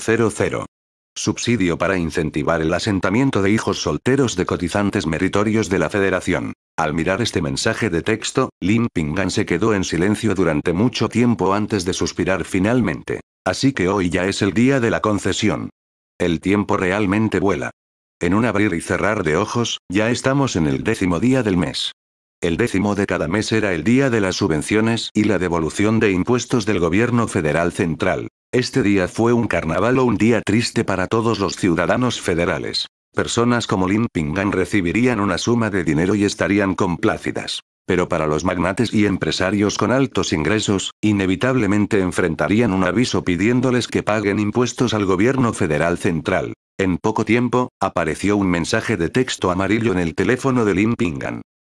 Subsidio para incentivar el asentamiento de hijos solteros de cotizantes meritorios de la Federación. Al mirar este mensaje de texto, Lin Pingan se quedó en silencio durante mucho tiempo antes de suspirar finalmente. Así que hoy ya es el día de la concesión. El tiempo realmente vuela. En un abrir y cerrar de ojos, ya estamos en el décimo día del mes. El décimo de cada mes era el día de las subvenciones y la devolución de impuestos del gobierno federal central. Este día fue un carnaval o un día triste para todos los ciudadanos federales. Personas como Lin recibirían una suma de dinero y estarían complácidas. Pero para los magnates y empresarios con altos ingresos, inevitablemente enfrentarían un aviso pidiéndoles que paguen impuestos al gobierno federal central. En poco tiempo, apareció un mensaje de texto amarillo en el teléfono de Lin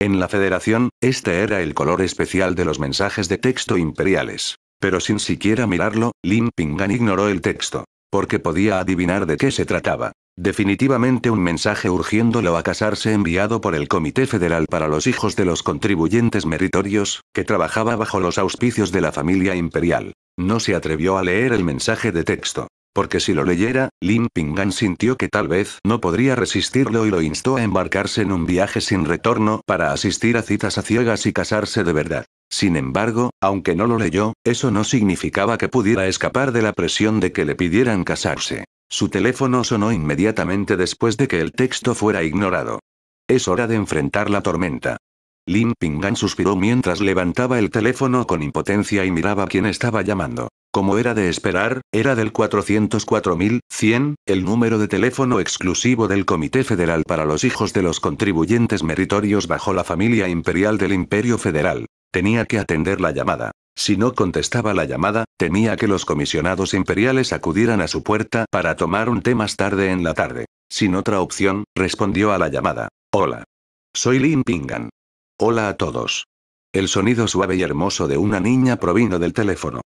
en la Federación, este era el color especial de los mensajes de texto imperiales. Pero sin siquiera mirarlo, Lin Pingan ignoró el texto. Porque podía adivinar de qué se trataba. Definitivamente un mensaje urgiéndolo a casarse enviado por el Comité Federal para los Hijos de los Contribuyentes Meritorios, que trabajaba bajo los auspicios de la familia imperial. No se atrevió a leer el mensaje de texto. Porque si lo leyera, Lin Pingan sintió que tal vez no podría resistirlo y lo instó a embarcarse en un viaje sin retorno para asistir a citas a ciegas y casarse de verdad. Sin embargo, aunque no lo leyó, eso no significaba que pudiera escapar de la presión de que le pidieran casarse. Su teléfono sonó inmediatamente después de que el texto fuera ignorado. Es hora de enfrentar la tormenta. Lin Pingan suspiró mientras levantaba el teléfono con impotencia y miraba quién estaba llamando. Como era de esperar, era del 404.100, el número de teléfono exclusivo del Comité Federal para los Hijos de los Contribuyentes Meritorios bajo la familia imperial del Imperio Federal. Tenía que atender la llamada. Si no contestaba la llamada, temía que los comisionados imperiales acudieran a su puerta para tomar un té más tarde en la tarde. Sin otra opción, respondió a la llamada. Hola. Soy Lin Pingan. Hola a todos. El sonido suave y hermoso de una niña provino del teléfono.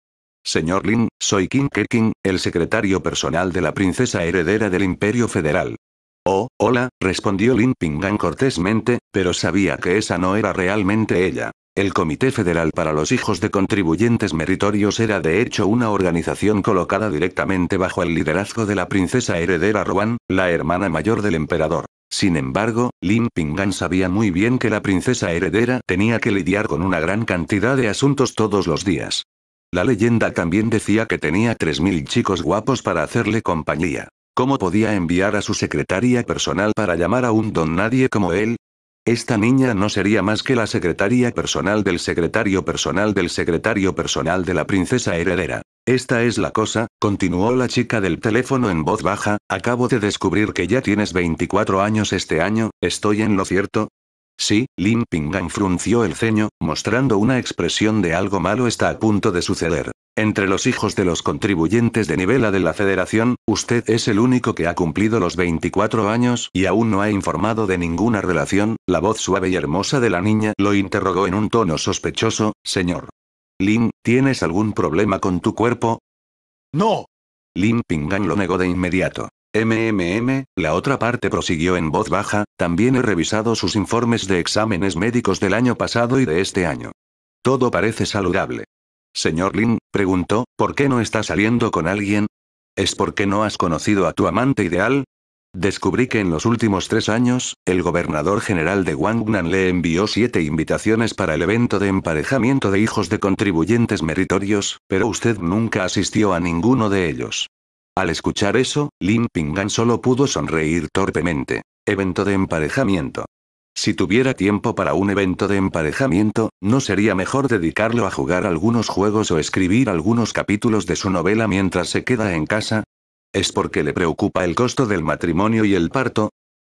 Señor Lin, soy King Keking, el secretario personal de la princesa heredera del Imperio Federal. Oh, hola, respondió Lin Pingan cortésmente, pero sabía que esa no era realmente ella. El Comité Federal para los Hijos de Contribuyentes Meritorios era de hecho una organización colocada directamente bajo el liderazgo de la princesa heredera Ruan, la hermana mayor del emperador. Sin embargo, Lin Pingan sabía muy bien que la princesa heredera tenía que lidiar con una gran cantidad de asuntos todos los días. La leyenda también decía que tenía 3.000 chicos guapos para hacerle compañía. ¿Cómo podía enviar a su secretaria personal para llamar a un don nadie como él? Esta niña no sería más que la secretaria personal del secretario personal del secretario personal de la princesa heredera. Esta es la cosa, continuó la chica del teléfono en voz baja, acabo de descubrir que ya tienes 24 años este año, ¿estoy en lo cierto? Sí, Lin Pingan frunció el ceño, mostrando una expresión de algo malo está a punto de suceder. Entre los hijos de los contribuyentes de nivela de la Federación, usted es el único que ha cumplido los 24 años y aún no ha informado de ninguna relación, la voz suave y hermosa de la niña lo interrogó en un tono sospechoso, señor. Lin, ¿tienes algún problema con tu cuerpo? No. Lin Pingan lo negó de inmediato. MMM, la otra parte prosiguió en voz baja, también he revisado sus informes de exámenes médicos del año pasado y de este año. Todo parece saludable. Señor Lin, preguntó, ¿por qué no está saliendo con alguien? ¿Es porque no has conocido a tu amante ideal? Descubrí que en los últimos tres años, el gobernador general de Wangnan le envió siete invitaciones para el evento de emparejamiento de hijos de contribuyentes meritorios, pero usted nunca asistió a ninguno de ellos. Al escuchar eso, Lin Pingan solo pudo sonreír torpemente. Evento de emparejamiento. Si tuviera tiempo para un evento de emparejamiento, ¿no sería mejor dedicarlo a jugar algunos juegos o escribir algunos capítulos de su novela mientras se queda en casa? ¿Es porque le preocupa el costo del matrimonio y el parto?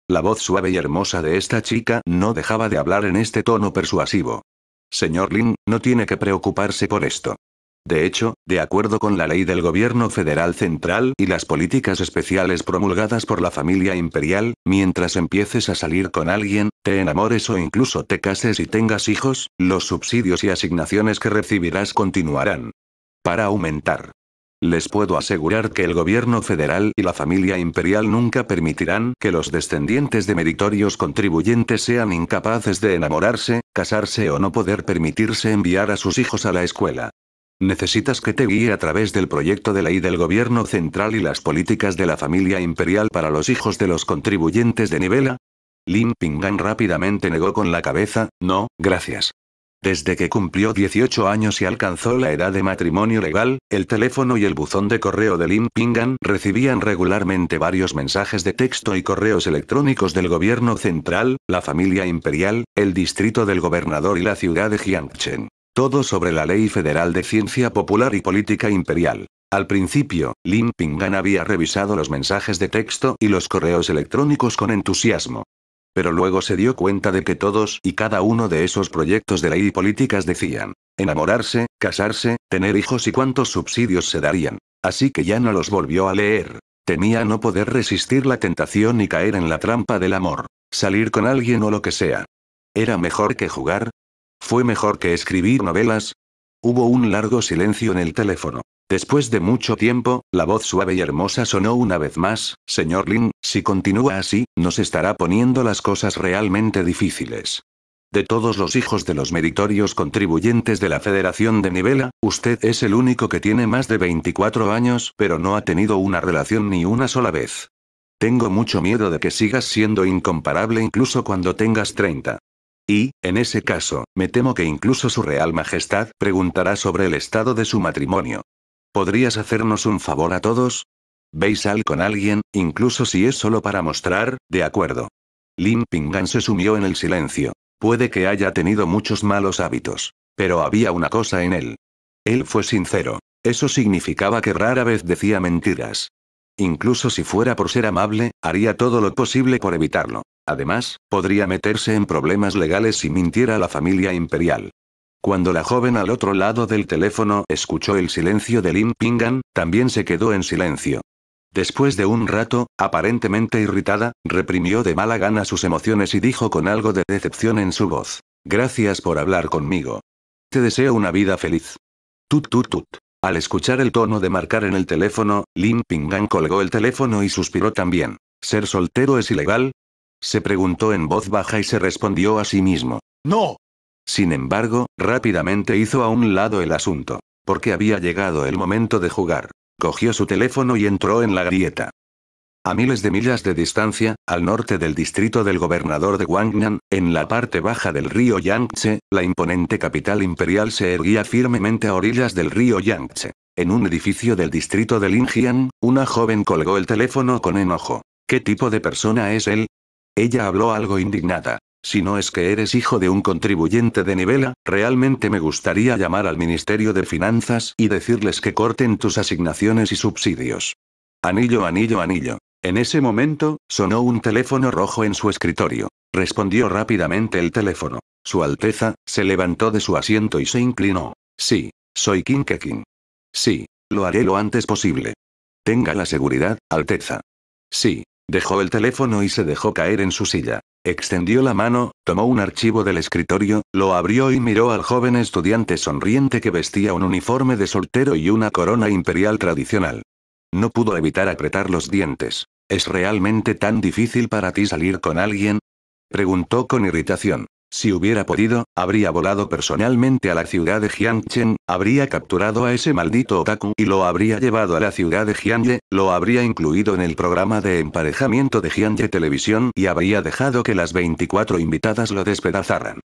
La voz suave y hermosa de esta chica no dejaba de hablar en este tono persuasivo. Señor Lin, no tiene que preocuparse por esto. De hecho, de acuerdo con la ley del gobierno federal central y las políticas especiales promulgadas por la familia imperial, mientras empieces a salir con alguien, te enamores o incluso te cases y tengas hijos, los subsidios y asignaciones que recibirás continuarán. Para aumentar les puedo asegurar que el gobierno federal y la familia imperial nunca permitirán que los descendientes de meritorios contribuyentes sean incapaces de enamorarse, casarse o no poder permitirse enviar a sus hijos a la escuela. Necesitas que te guíe a través del proyecto de ley del gobierno central y las políticas de la familia imperial para los hijos de los contribuyentes de Nivela. Lin Pingan rápidamente negó con la cabeza, no, gracias. Desde que cumplió 18 años y alcanzó la edad de matrimonio legal, el teléfono y el buzón de correo de Lin Pingan recibían regularmente varios mensajes de texto y correos electrónicos del gobierno central, la familia imperial, el distrito del gobernador y la ciudad de Jiangchen. Todo sobre la Ley Federal de Ciencia Popular y Política Imperial. Al principio, Lin Pingan había revisado los mensajes de texto y los correos electrónicos con entusiasmo pero luego se dio cuenta de que todos y cada uno de esos proyectos de ley y políticas decían, enamorarse, casarse, tener hijos y cuántos subsidios se darían. Así que ya no los volvió a leer. Temía no poder resistir la tentación y caer en la trampa del amor, salir con alguien o lo que sea. Era mejor que jugar. Fue mejor que escribir novelas, Hubo un largo silencio en el teléfono. Después de mucho tiempo, la voz suave y hermosa sonó una vez más, Señor Lin, si continúa así, nos estará poniendo las cosas realmente difíciles. De todos los hijos de los meritorios contribuyentes de la Federación de Nivela, usted es el único que tiene más de 24 años, pero no ha tenido una relación ni una sola vez. Tengo mucho miedo de que sigas siendo incomparable incluso cuando tengas 30. Y, en ese caso, me temo que incluso su Real Majestad preguntará sobre el estado de su matrimonio. ¿Podrías hacernos un favor a todos? ¿Veis al con alguien, incluso si es solo para mostrar, de acuerdo? Lin Pingan se sumió en el silencio. Puede que haya tenido muchos malos hábitos. Pero había una cosa en él. Él fue sincero. Eso significaba que rara vez decía mentiras. Incluso si fuera por ser amable, haría todo lo posible por evitarlo. Además, podría meterse en problemas legales si mintiera a la familia imperial. Cuando la joven al otro lado del teléfono escuchó el silencio de Lin Pingan, también se quedó en silencio. Después de un rato, aparentemente irritada, reprimió de mala gana sus emociones y dijo con algo de decepción en su voz. Gracias por hablar conmigo. Te deseo una vida feliz. Tut tut tut. Al escuchar el tono de marcar en el teléfono, Lin Pingan colgó el teléfono y suspiró también. Ser soltero es ilegal, se preguntó en voz baja y se respondió a sí mismo. ¡No! Sin embargo, rápidamente hizo a un lado el asunto. Porque había llegado el momento de jugar. Cogió su teléfono y entró en la grieta. A miles de millas de distancia, al norte del distrito del gobernador de Guangnan, en la parte baja del río Yangtze, la imponente capital imperial se erguía firmemente a orillas del río Yangtze. En un edificio del distrito de Lingjian, una joven colgó el teléfono con enojo. ¿Qué tipo de persona es él? Ella habló algo indignada. Si no es que eres hijo de un contribuyente de nivela, realmente me gustaría llamar al Ministerio de Finanzas y decirles que corten tus asignaciones y subsidios. Anillo, anillo, anillo. En ese momento, sonó un teléfono rojo en su escritorio. Respondió rápidamente el teléfono. Su Alteza, se levantó de su asiento y se inclinó. Sí, soy Kinkekin. Sí, lo haré lo antes posible. Tenga la seguridad, Alteza. Sí, Dejó el teléfono y se dejó caer en su silla. Extendió la mano, tomó un archivo del escritorio, lo abrió y miró al joven estudiante sonriente que vestía un uniforme de soltero y una corona imperial tradicional. No pudo evitar apretar los dientes. ¿Es realmente tan difícil para ti salir con alguien? Preguntó con irritación. Si hubiera podido, habría volado personalmente a la ciudad de Jiangchen, habría capturado a ese maldito otaku y lo habría llevado a la ciudad de Jiangye, lo habría incluido en el programa de emparejamiento de Jiangye Televisión y habría dejado que las 24 invitadas lo despedazaran.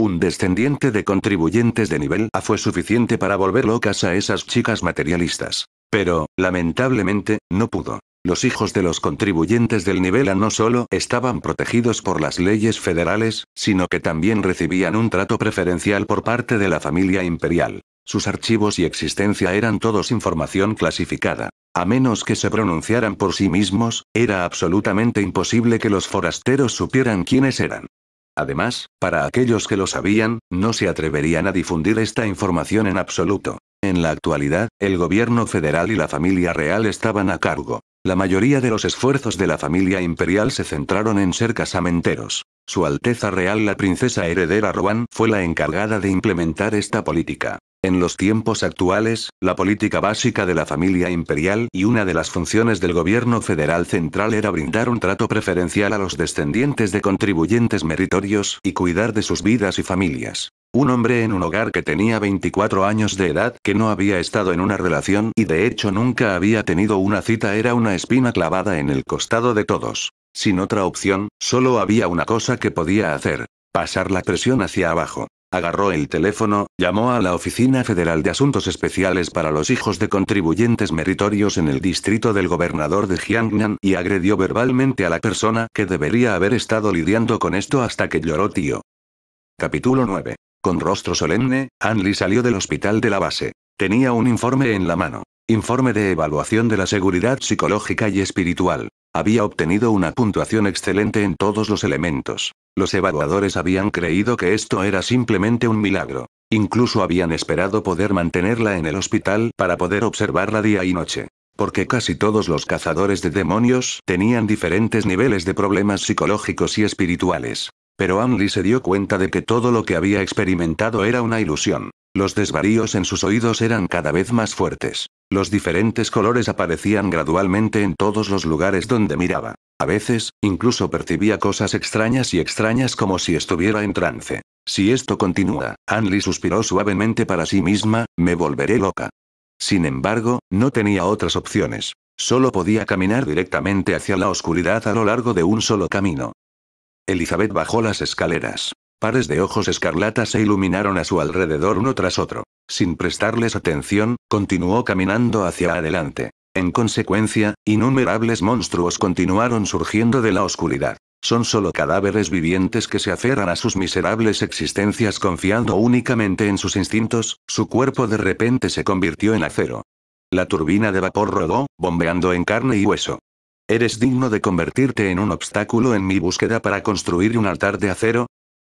Un descendiente de contribuyentes de nivel A fue suficiente para volver locas a esas chicas materialistas. Pero, lamentablemente, no pudo. Los hijos de los contribuyentes del nivel A no solo estaban protegidos por las leyes federales, sino que también recibían un trato preferencial por parte de la familia imperial. Sus archivos y existencia eran todos información clasificada. A menos que se pronunciaran por sí mismos, era absolutamente imposible que los forasteros supieran quiénes eran. Además, para aquellos que lo sabían, no se atreverían a difundir esta información en absoluto. En la actualidad, el gobierno federal y la familia real estaban a cargo, la mayoría de los esfuerzos de la familia imperial se centraron en ser casamenteros. Su Alteza Real la princesa heredera Ruan, fue la encargada de implementar esta política. En los tiempos actuales, la política básica de la familia imperial y una de las funciones del gobierno federal central era brindar un trato preferencial a los descendientes de contribuyentes meritorios y cuidar de sus vidas y familias. Un hombre en un hogar que tenía 24 años de edad, que no había estado en una relación y de hecho nunca había tenido una cita era una espina clavada en el costado de todos. Sin otra opción, solo había una cosa que podía hacer, pasar la presión hacia abajo. Agarró el teléfono, llamó a la Oficina Federal de Asuntos Especiales para los Hijos de Contribuyentes Meritorios en el distrito del gobernador de Jiangnan y agredió verbalmente a la persona que debería haber estado lidiando con esto hasta que lloró tío. Capítulo 9. Con rostro solemne, Anli salió del hospital de la base. Tenía un informe en la mano. Informe de evaluación de la seguridad psicológica y espiritual. Había obtenido una puntuación excelente en todos los elementos. Los evaluadores habían creído que esto era simplemente un milagro. Incluso habían esperado poder mantenerla en el hospital para poder observarla día y noche. Porque casi todos los cazadores de demonios tenían diferentes niveles de problemas psicológicos y espirituales. Pero Anli se dio cuenta de que todo lo que había experimentado era una ilusión. Los desvaríos en sus oídos eran cada vez más fuertes. Los diferentes colores aparecían gradualmente en todos los lugares donde miraba. A veces, incluso percibía cosas extrañas y extrañas como si estuviera en trance. Si esto continúa, Anli suspiró suavemente para sí misma, me volveré loca. Sin embargo, no tenía otras opciones. Solo podía caminar directamente hacia la oscuridad a lo largo de un solo camino. Elizabeth bajó las escaleras. Pares de ojos escarlatas se iluminaron a su alrededor uno tras otro. Sin prestarles atención, continuó caminando hacia adelante. En consecuencia, innumerables monstruos continuaron surgiendo de la oscuridad. Son solo cadáveres vivientes que se aferran a sus miserables existencias confiando únicamente en sus instintos, su cuerpo de repente se convirtió en acero. La turbina de vapor rodó, bombeando en carne y hueso. ¿Eres digno de convertirte en un obstáculo en mi búsqueda para construir un altar de acero?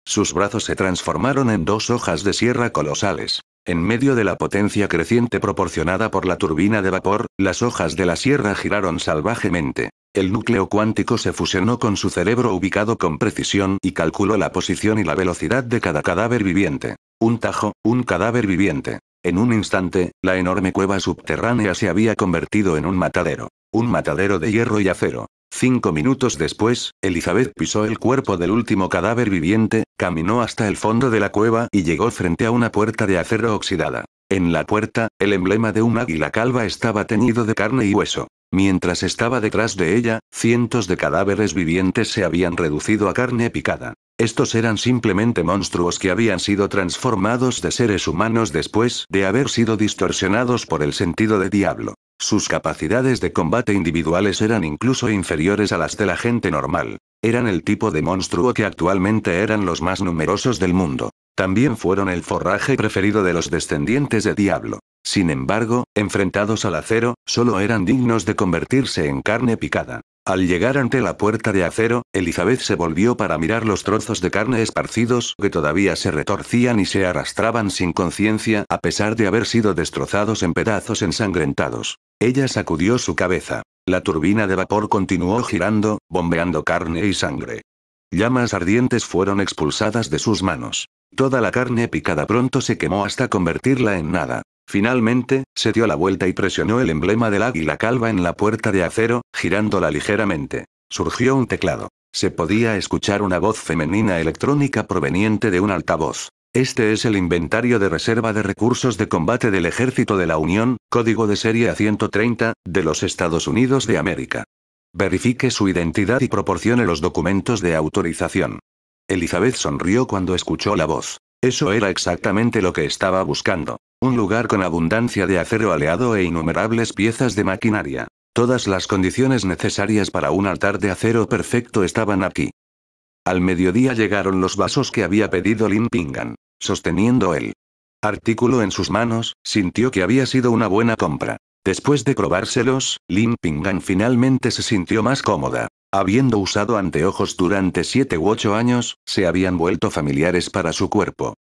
Sus brazos se transformaron en dos hojas de sierra colosales. En medio de la potencia creciente proporcionada por la turbina de vapor, las hojas de la sierra giraron salvajemente. El núcleo cuántico se fusionó con su cerebro ubicado con precisión y calculó la posición y la velocidad de cada cadáver viviente. Un tajo, un cadáver viviente. En un instante, la enorme cueva subterránea se había convertido en un matadero. Un matadero de hierro y acero. Cinco minutos después, Elizabeth pisó el cuerpo del último cadáver viviente, caminó hasta el fondo de la cueva y llegó frente a una puerta de acero oxidada. En la puerta, el emblema de un águila calva estaba teñido de carne y hueso. Mientras estaba detrás de ella, cientos de cadáveres vivientes se habían reducido a carne picada. Estos eran simplemente monstruos que habían sido transformados de seres humanos después de haber sido distorsionados por el sentido de diablo. Sus capacidades de combate individuales eran incluso inferiores a las de la gente normal. Eran el tipo de monstruo que actualmente eran los más numerosos del mundo. También fueron el forraje preferido de los descendientes de Diablo. Sin embargo, enfrentados al acero, solo eran dignos de convertirse en carne picada. Al llegar ante la puerta de acero, Elizabeth se volvió para mirar los trozos de carne esparcidos que todavía se retorcían y se arrastraban sin conciencia a pesar de haber sido destrozados en pedazos ensangrentados. Ella sacudió su cabeza. La turbina de vapor continuó girando, bombeando carne y sangre. Llamas ardientes fueron expulsadas de sus manos. Toda la carne picada pronto se quemó hasta convertirla en nada. Finalmente, se dio la vuelta y presionó el emblema del águila calva en la puerta de acero, girándola ligeramente. Surgió un teclado. Se podía escuchar una voz femenina electrónica proveniente de un altavoz. Este es el inventario de reserva de recursos de combate del Ejército de la Unión, código de serie A130, de los Estados Unidos de América. Verifique su identidad y proporcione los documentos de autorización. Elizabeth sonrió cuando escuchó la voz. Eso era exactamente lo que estaba buscando. Un lugar con abundancia de acero aleado e innumerables piezas de maquinaria. Todas las condiciones necesarias para un altar de acero perfecto estaban aquí. Al mediodía llegaron los vasos que había pedido Lin Pingan sosteniendo el artículo en sus manos, sintió que había sido una buena compra. Después de probárselos, Lin Pingan finalmente se sintió más cómoda. Habiendo usado anteojos durante siete u ocho años, se habían vuelto familiares para su cuerpo.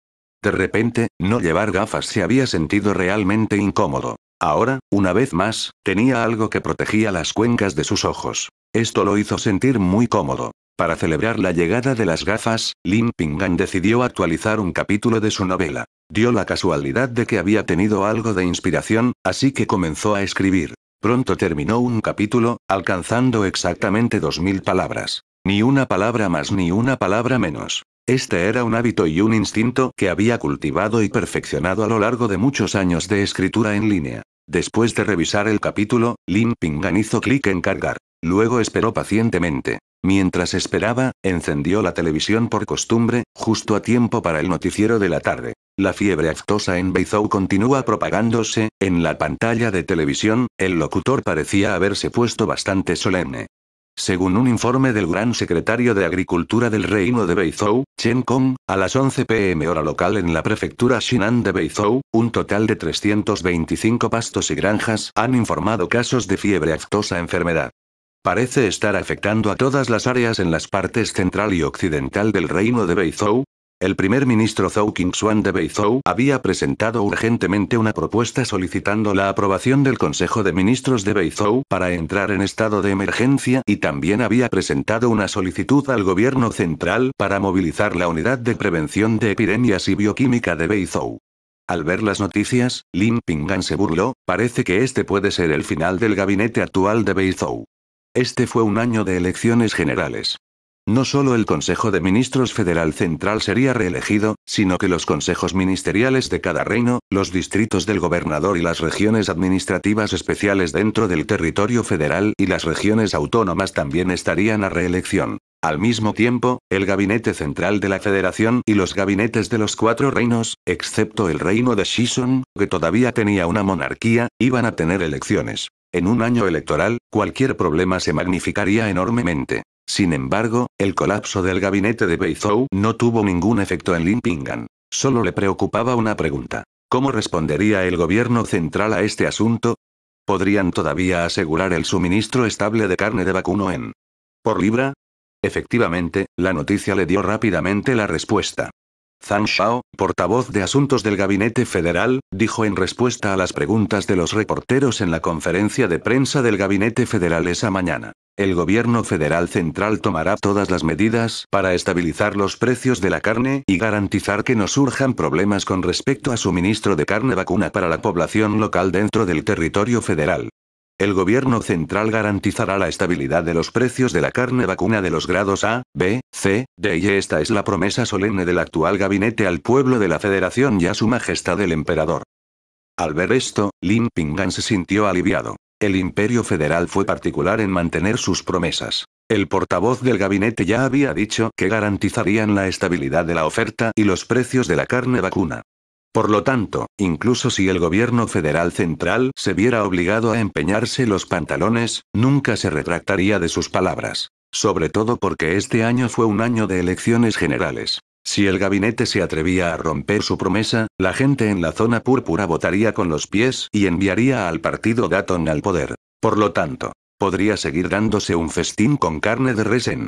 De repente, no llevar gafas se había sentido realmente incómodo. Ahora, una vez más, tenía algo que protegía las cuencas de sus ojos. Esto lo hizo sentir muy cómodo. Para celebrar la llegada de las gafas, Lin Pingan decidió actualizar un capítulo de su novela. Dio la casualidad de que había tenido algo de inspiración, así que comenzó a escribir. Pronto terminó un capítulo, alcanzando exactamente dos 2.000 palabras. Ni una palabra más ni una palabra menos. Este era un hábito y un instinto que había cultivado y perfeccionado a lo largo de muchos años de escritura en línea. Después de revisar el capítulo, Lin Pingan hizo clic en cargar. Luego esperó pacientemente. Mientras esperaba, encendió la televisión por costumbre, justo a tiempo para el noticiero de la tarde. La fiebre aftosa en Beizhou continúa propagándose, en la pantalla de televisión, el locutor parecía haberse puesto bastante solemne. Según un informe del gran secretario de Agricultura del Reino de Beizhou, Chen Kong, a las 11 pm hora local en la prefectura Xinan de Beizhou, un total de 325 pastos y granjas han informado casos de fiebre aftosa enfermedad. Parece estar afectando a todas las áreas en las partes central y occidental del reino de Beizhou. El primer ministro Zhou Qingshuan de Beizhou había presentado urgentemente una propuesta solicitando la aprobación del Consejo de Ministros de Beizhou para entrar en estado de emergencia y también había presentado una solicitud al gobierno central para movilizar la unidad de prevención de epidemias y bioquímica de Beizhou. Al ver las noticias, Lin Pingan se burló, parece que este puede ser el final del gabinete actual de Beizhou. Este fue un año de elecciones generales. No solo el Consejo de Ministros Federal Central sería reelegido, sino que los consejos ministeriales de cada reino, los distritos del gobernador y las regiones administrativas especiales dentro del territorio federal y las regiones autónomas también estarían a reelección. Al mismo tiempo, el gabinete central de la federación y los gabinetes de los cuatro reinos, excepto el reino de Shison, que todavía tenía una monarquía, iban a tener elecciones. En un año electoral, cualquier problema se magnificaría enormemente. Sin embargo, el colapso del gabinete de Beizhou no tuvo ningún efecto en Lin Solo le preocupaba una pregunta. ¿Cómo respondería el gobierno central a este asunto? ¿Podrían todavía asegurar el suministro estable de carne de vacuno en por libra? Efectivamente, la noticia le dio rápidamente la respuesta. Zhang Shao, portavoz de Asuntos del Gabinete Federal, dijo en respuesta a las preguntas de los reporteros en la conferencia de prensa del Gabinete Federal esa mañana. El gobierno federal central tomará todas las medidas para estabilizar los precios de la carne y garantizar que no surjan problemas con respecto a suministro de carne vacuna para la población local dentro del territorio federal. El gobierno central garantizará la estabilidad de los precios de la carne vacuna de los grados A, B, C, D y e. esta es la promesa solemne del actual gabinete al pueblo de la Federación y a su majestad el emperador. Al ver esto, Lin Pingan se sintió aliviado. El imperio federal fue particular en mantener sus promesas. El portavoz del gabinete ya había dicho que garantizarían la estabilidad de la oferta y los precios de la carne vacuna. Por lo tanto, incluso si el gobierno federal central se viera obligado a empeñarse los pantalones, nunca se retractaría de sus palabras. Sobre todo porque este año fue un año de elecciones generales. Si el gabinete se atrevía a romper su promesa, la gente en la zona púrpura votaría con los pies y enviaría al partido Datton al poder. Por lo tanto, podría seguir dándose un festín con carne de resen.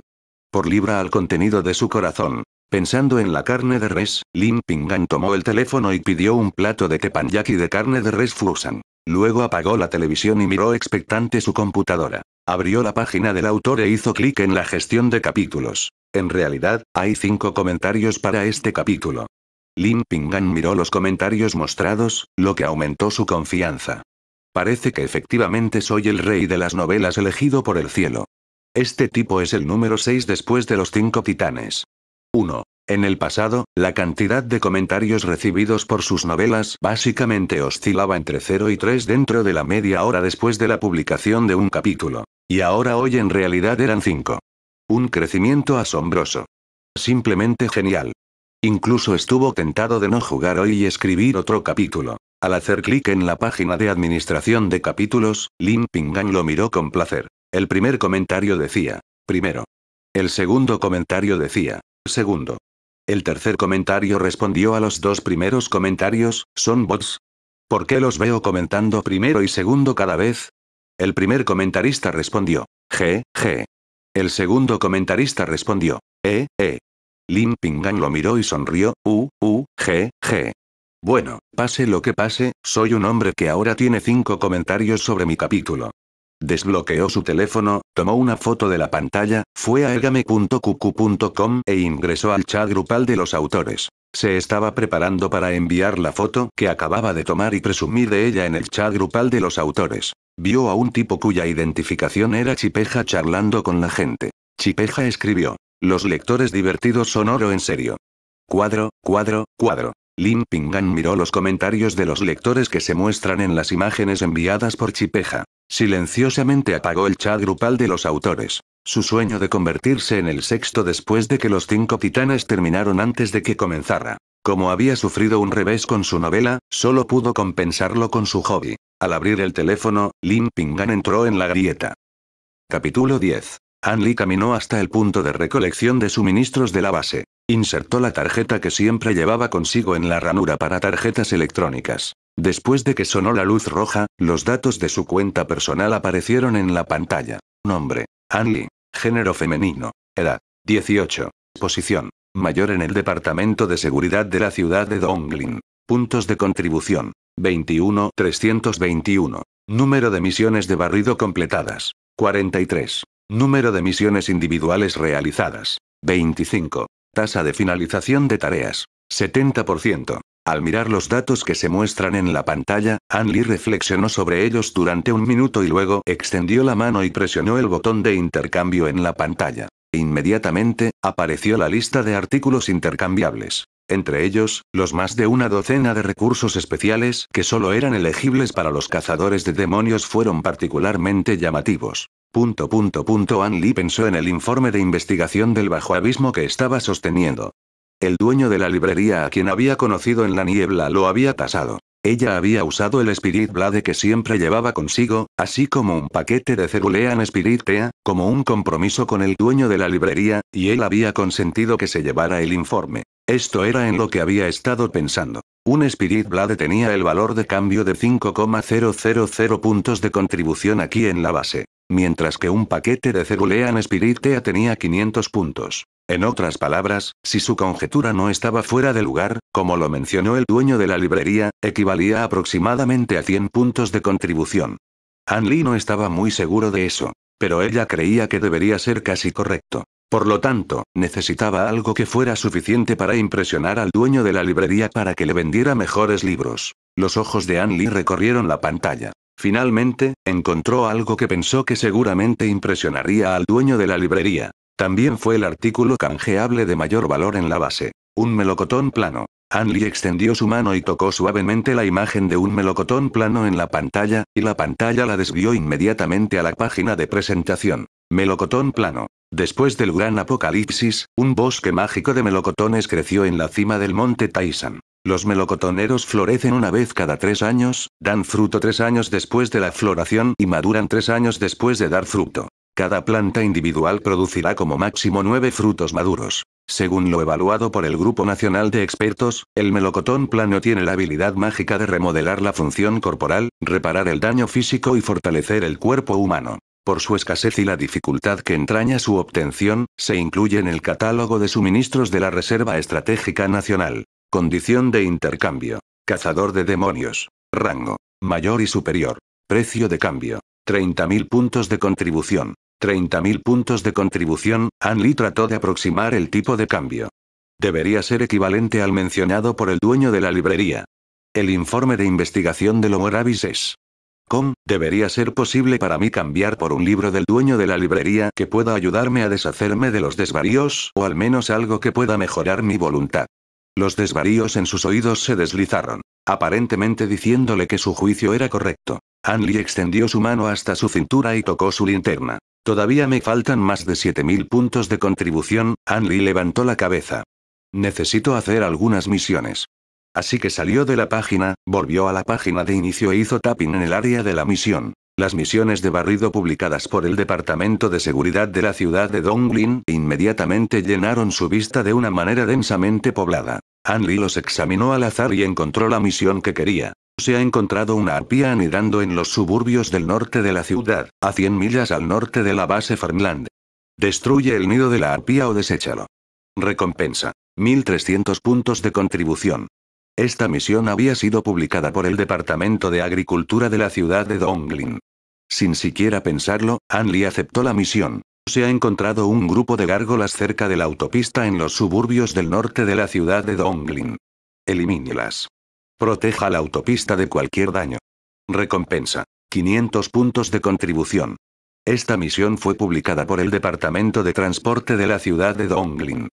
Por libra al contenido de su corazón. Pensando en la carne de res, Lin Pingan tomó el teléfono y pidió un plato de tepanyaki de carne de res fusan. Luego apagó la televisión y miró expectante su computadora. Abrió la página del autor e hizo clic en la gestión de capítulos. En realidad, hay cinco comentarios para este capítulo. Lin Pingan miró los comentarios mostrados, lo que aumentó su confianza. Parece que efectivamente soy el rey de las novelas elegido por el cielo. Este tipo es el número 6 después de los cinco titanes. 1. En el pasado, la cantidad de comentarios recibidos por sus novelas básicamente oscilaba entre 0 y 3 dentro de la media hora después de la publicación de un capítulo. Y ahora hoy en realidad eran 5. Un crecimiento asombroso. Simplemente genial. Incluso estuvo tentado de no jugar hoy y escribir otro capítulo. Al hacer clic en la página de administración de capítulos, Lin Pingan lo miró con placer. El primer comentario decía, primero. El segundo comentario decía, segundo. El tercer comentario respondió a los dos primeros comentarios, ¿son bots? ¿Por qué los veo comentando primero y segundo cada vez? El primer comentarista respondió, G, G. El segundo comentarista respondió, E, E. Lin Pingan lo miró y sonrió, U, U, G, G. Bueno, pase lo que pase, soy un hombre que ahora tiene cinco comentarios sobre mi capítulo. Desbloqueó su teléfono, tomó una foto de la pantalla, fue a ergame.cucu.com e ingresó al chat grupal de los autores. Se estaba preparando para enviar la foto que acababa de tomar y presumir de ella en el chat grupal de los autores. Vio a un tipo cuya identificación era Chipeja charlando con la gente. Chipeja escribió. Los lectores divertidos son oro en serio. Cuadro, cuadro, cuadro. Lin Pingan miró los comentarios de los lectores que se muestran en las imágenes enviadas por Chipeja. Silenciosamente apagó el chat grupal de los autores. Su sueño de convertirse en el sexto después de que los cinco titanes terminaron antes de que comenzara. Como había sufrido un revés con su novela, solo pudo compensarlo con su hobby. Al abrir el teléfono, Lin Pingan entró en la grieta. Capítulo 10. An Li caminó hasta el punto de recolección de suministros de la base. Insertó la tarjeta que siempre llevaba consigo en la ranura para tarjetas electrónicas. Después de que sonó la luz roja, los datos de su cuenta personal aparecieron en la pantalla. Nombre. Anli. Género femenino. Edad. 18. Posición. Mayor en el Departamento de Seguridad de la ciudad de Donglin. Puntos de contribución. 21. 321. Número de misiones de barrido completadas. 43. Número de misiones individuales realizadas. 25. Tasa de finalización de tareas. 70%. Al mirar los datos que se muestran en la pantalla, Anli reflexionó sobre ellos durante un minuto y luego extendió la mano y presionó el botón de intercambio en la pantalla. Inmediatamente, apareció la lista de artículos intercambiables. Entre ellos, los más de una docena de recursos especiales que solo eran elegibles para los cazadores de demonios fueron particularmente llamativos. Punto punto punto Anli pensó en el informe de investigación del bajo abismo que estaba sosteniendo. El dueño de la librería a quien había conocido en la niebla lo había tasado. Ella había usado el Spirit Blade que siempre llevaba consigo, así como un paquete de Cerulean Spirit Tea, como un compromiso con el dueño de la librería, y él había consentido que se llevara el informe. Esto era en lo que había estado pensando. Un Spirit Blade tenía el valor de cambio de 5,000 puntos de contribución aquí en la base, mientras que un paquete de Cerulean Tea tenía 500 puntos. En otras palabras, si su conjetura no estaba fuera de lugar, como lo mencionó el dueño de la librería, equivalía aproximadamente a 100 puntos de contribución. Lee no estaba muy seguro de eso, pero ella creía que debería ser casi correcto. Por lo tanto, necesitaba algo que fuera suficiente para impresionar al dueño de la librería para que le vendiera mejores libros. Los ojos de Anli recorrieron la pantalla. Finalmente, encontró algo que pensó que seguramente impresionaría al dueño de la librería. También fue el artículo canjeable de mayor valor en la base. Un melocotón plano. Anli extendió su mano y tocó suavemente la imagen de un melocotón plano en la pantalla, y la pantalla la desvió inmediatamente a la página de presentación. Melocotón plano. Después del gran apocalipsis, un bosque mágico de melocotones creció en la cima del monte Taisan. Los melocotoneros florecen una vez cada tres años, dan fruto tres años después de la floración y maduran tres años después de dar fruto. Cada planta individual producirá como máximo nueve frutos maduros. Según lo evaluado por el Grupo Nacional de Expertos, el melocotón plano tiene la habilidad mágica de remodelar la función corporal, reparar el daño físico y fortalecer el cuerpo humano. Por su escasez y la dificultad que entraña su obtención, se incluye en el catálogo de suministros de la Reserva Estratégica Nacional. Condición de intercambio. Cazador de demonios. Rango. Mayor y superior. Precio de cambio. 30.000 puntos de contribución. 30.000 puntos de contribución, Anli trató de aproximar el tipo de cambio. Debería ser equivalente al mencionado por el dueño de la librería. El informe de investigación de Lomoravis es debería ser posible para mí cambiar por un libro del dueño de la librería que pueda ayudarme a deshacerme de los desvaríos o al menos algo que pueda mejorar mi voluntad. Los desvaríos en sus oídos se deslizaron, aparentemente diciéndole que su juicio era correcto. Anli extendió su mano hasta su cintura y tocó su linterna. Todavía me faltan más de 7000 puntos de contribución, Anli levantó la cabeza. Necesito hacer algunas misiones. Así que salió de la página, volvió a la página de inicio e hizo tapping en el área de la misión. Las misiones de barrido publicadas por el Departamento de Seguridad de la ciudad de Donglin inmediatamente llenaron su vista de una manera densamente poblada. Anli los examinó al azar y encontró la misión que quería. Se ha encontrado una arpía anidando en los suburbios del norte de la ciudad, a 100 millas al norte de la base Farmland. Destruye el nido de la arpía o deséchalo. Recompensa. 1300 puntos de contribución. Esta misión había sido publicada por el Departamento de Agricultura de la ciudad de Donglin. Sin siquiera pensarlo, Anli aceptó la misión. Se ha encontrado un grupo de gárgolas cerca de la autopista en los suburbios del norte de la ciudad de Donglin. Elimínelas. Proteja la autopista de cualquier daño. Recompensa. 500 puntos de contribución. Esta misión fue publicada por el Departamento de Transporte de la ciudad de Donglin.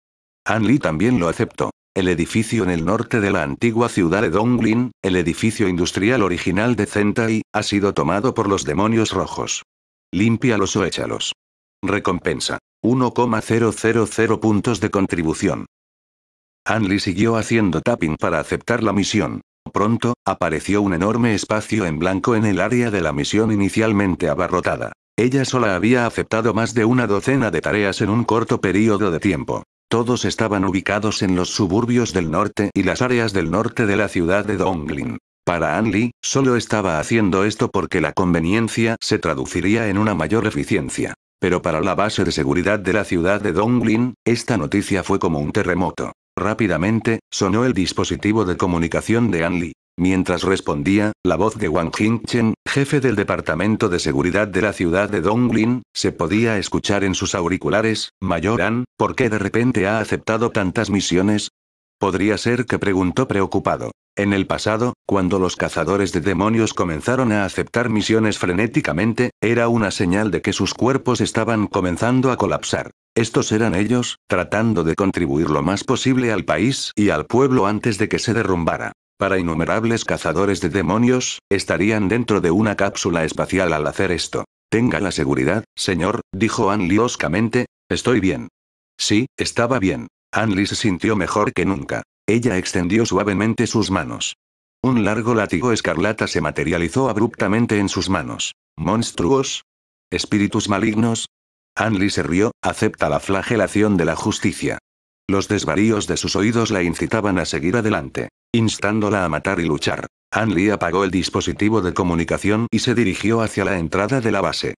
Anli también lo aceptó. El edificio en el norte de la antigua ciudad de Donglin, el edificio industrial original de Zentai, ha sido tomado por los demonios rojos. Límpialos o échalos. Recompensa. 1,000 puntos de contribución. Anli siguió haciendo tapping para aceptar la misión. Pronto, apareció un enorme espacio en blanco en el área de la misión inicialmente abarrotada. Ella sola había aceptado más de una docena de tareas en un corto periodo de tiempo. Todos estaban ubicados en los suburbios del norte y las áreas del norte de la ciudad de Donglin. Para Anli, solo estaba haciendo esto porque la conveniencia se traduciría en una mayor eficiencia. Pero para la base de seguridad de la ciudad de Donglin, esta noticia fue como un terremoto. Rápidamente, sonó el dispositivo de comunicación de Anli. Mientras respondía, la voz de Wang Jingchen, jefe del Departamento de Seguridad de la ciudad de Donglin, se podía escuchar en sus auriculares, ¿Mayor An, ¿por qué de repente ha aceptado tantas misiones? Podría ser que preguntó preocupado. En el pasado, cuando los cazadores de demonios comenzaron a aceptar misiones frenéticamente, era una señal de que sus cuerpos estaban comenzando a colapsar. Estos eran ellos, tratando de contribuir lo más posible al país y al pueblo antes de que se derrumbara para innumerables cazadores de demonios, estarían dentro de una cápsula espacial al hacer esto. Tenga la seguridad, señor, dijo Anli oscamente, estoy bien. Sí, estaba bien. Anli se sintió mejor que nunca. Ella extendió suavemente sus manos. Un largo látigo escarlata se materializó abruptamente en sus manos. ¿Monstruos? ¿Espíritus malignos? Anli se rió, acepta la flagelación de la justicia. Los desvaríos de sus oídos la incitaban a seguir adelante instándola a matar y luchar. An apagó el dispositivo de comunicación y se dirigió hacia la entrada de la base.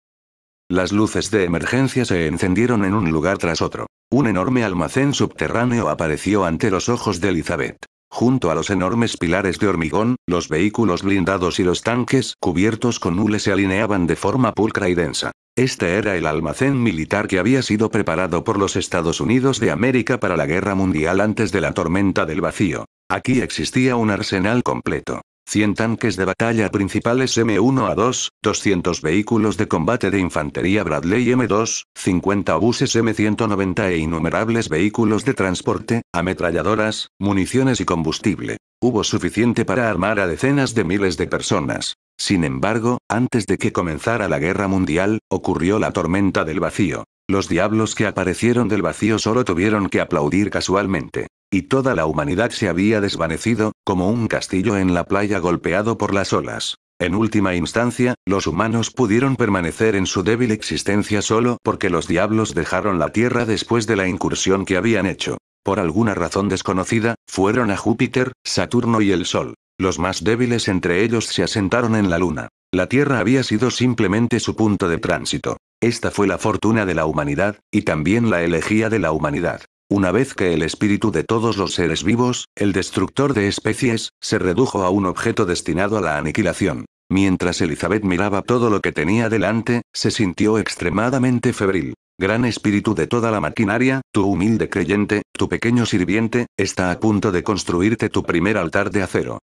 Las luces de emergencia se encendieron en un lugar tras otro. Un enorme almacén subterráneo apareció ante los ojos de Elizabeth. Junto a los enormes pilares de hormigón, los vehículos blindados y los tanques cubiertos con hule se alineaban de forma pulcra y densa. Este era el almacén militar que había sido preparado por los Estados Unidos de América para la Guerra Mundial antes de la tormenta del vacío. Aquí existía un arsenal completo. 100 tanques de batalla principales M1A2, 200 vehículos de combate de infantería Bradley M2, 50 buses M190 e innumerables vehículos de transporte, ametralladoras, municiones y combustible. Hubo suficiente para armar a decenas de miles de personas. Sin embargo, antes de que comenzara la guerra mundial, ocurrió la tormenta del vacío. Los diablos que aparecieron del vacío solo tuvieron que aplaudir casualmente. Y toda la humanidad se había desvanecido, como un castillo en la playa golpeado por las olas. En última instancia, los humanos pudieron permanecer en su débil existencia solo porque los diablos dejaron la Tierra después de la incursión que habían hecho. Por alguna razón desconocida, fueron a Júpiter, Saturno y el Sol. Los más débiles entre ellos se asentaron en la Luna. La Tierra había sido simplemente su punto de tránsito. Esta fue la fortuna de la humanidad, y también la elegía de la humanidad. Una vez que el espíritu de todos los seres vivos, el destructor de especies, se redujo a un objeto destinado a la aniquilación. Mientras Elizabeth miraba todo lo que tenía delante, se sintió extremadamente febril. Gran espíritu de toda la maquinaria, tu humilde creyente, tu pequeño sirviente, está a punto de construirte tu primer altar de acero.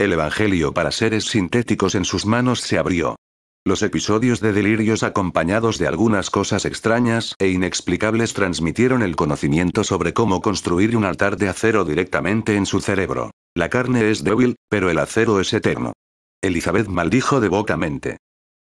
El Evangelio para seres sintéticos en sus manos se abrió. Los episodios de delirios acompañados de algunas cosas extrañas e inexplicables transmitieron el conocimiento sobre cómo construir un altar de acero directamente en su cerebro. La carne es débil, pero el acero es eterno. Elizabeth maldijo devotamente.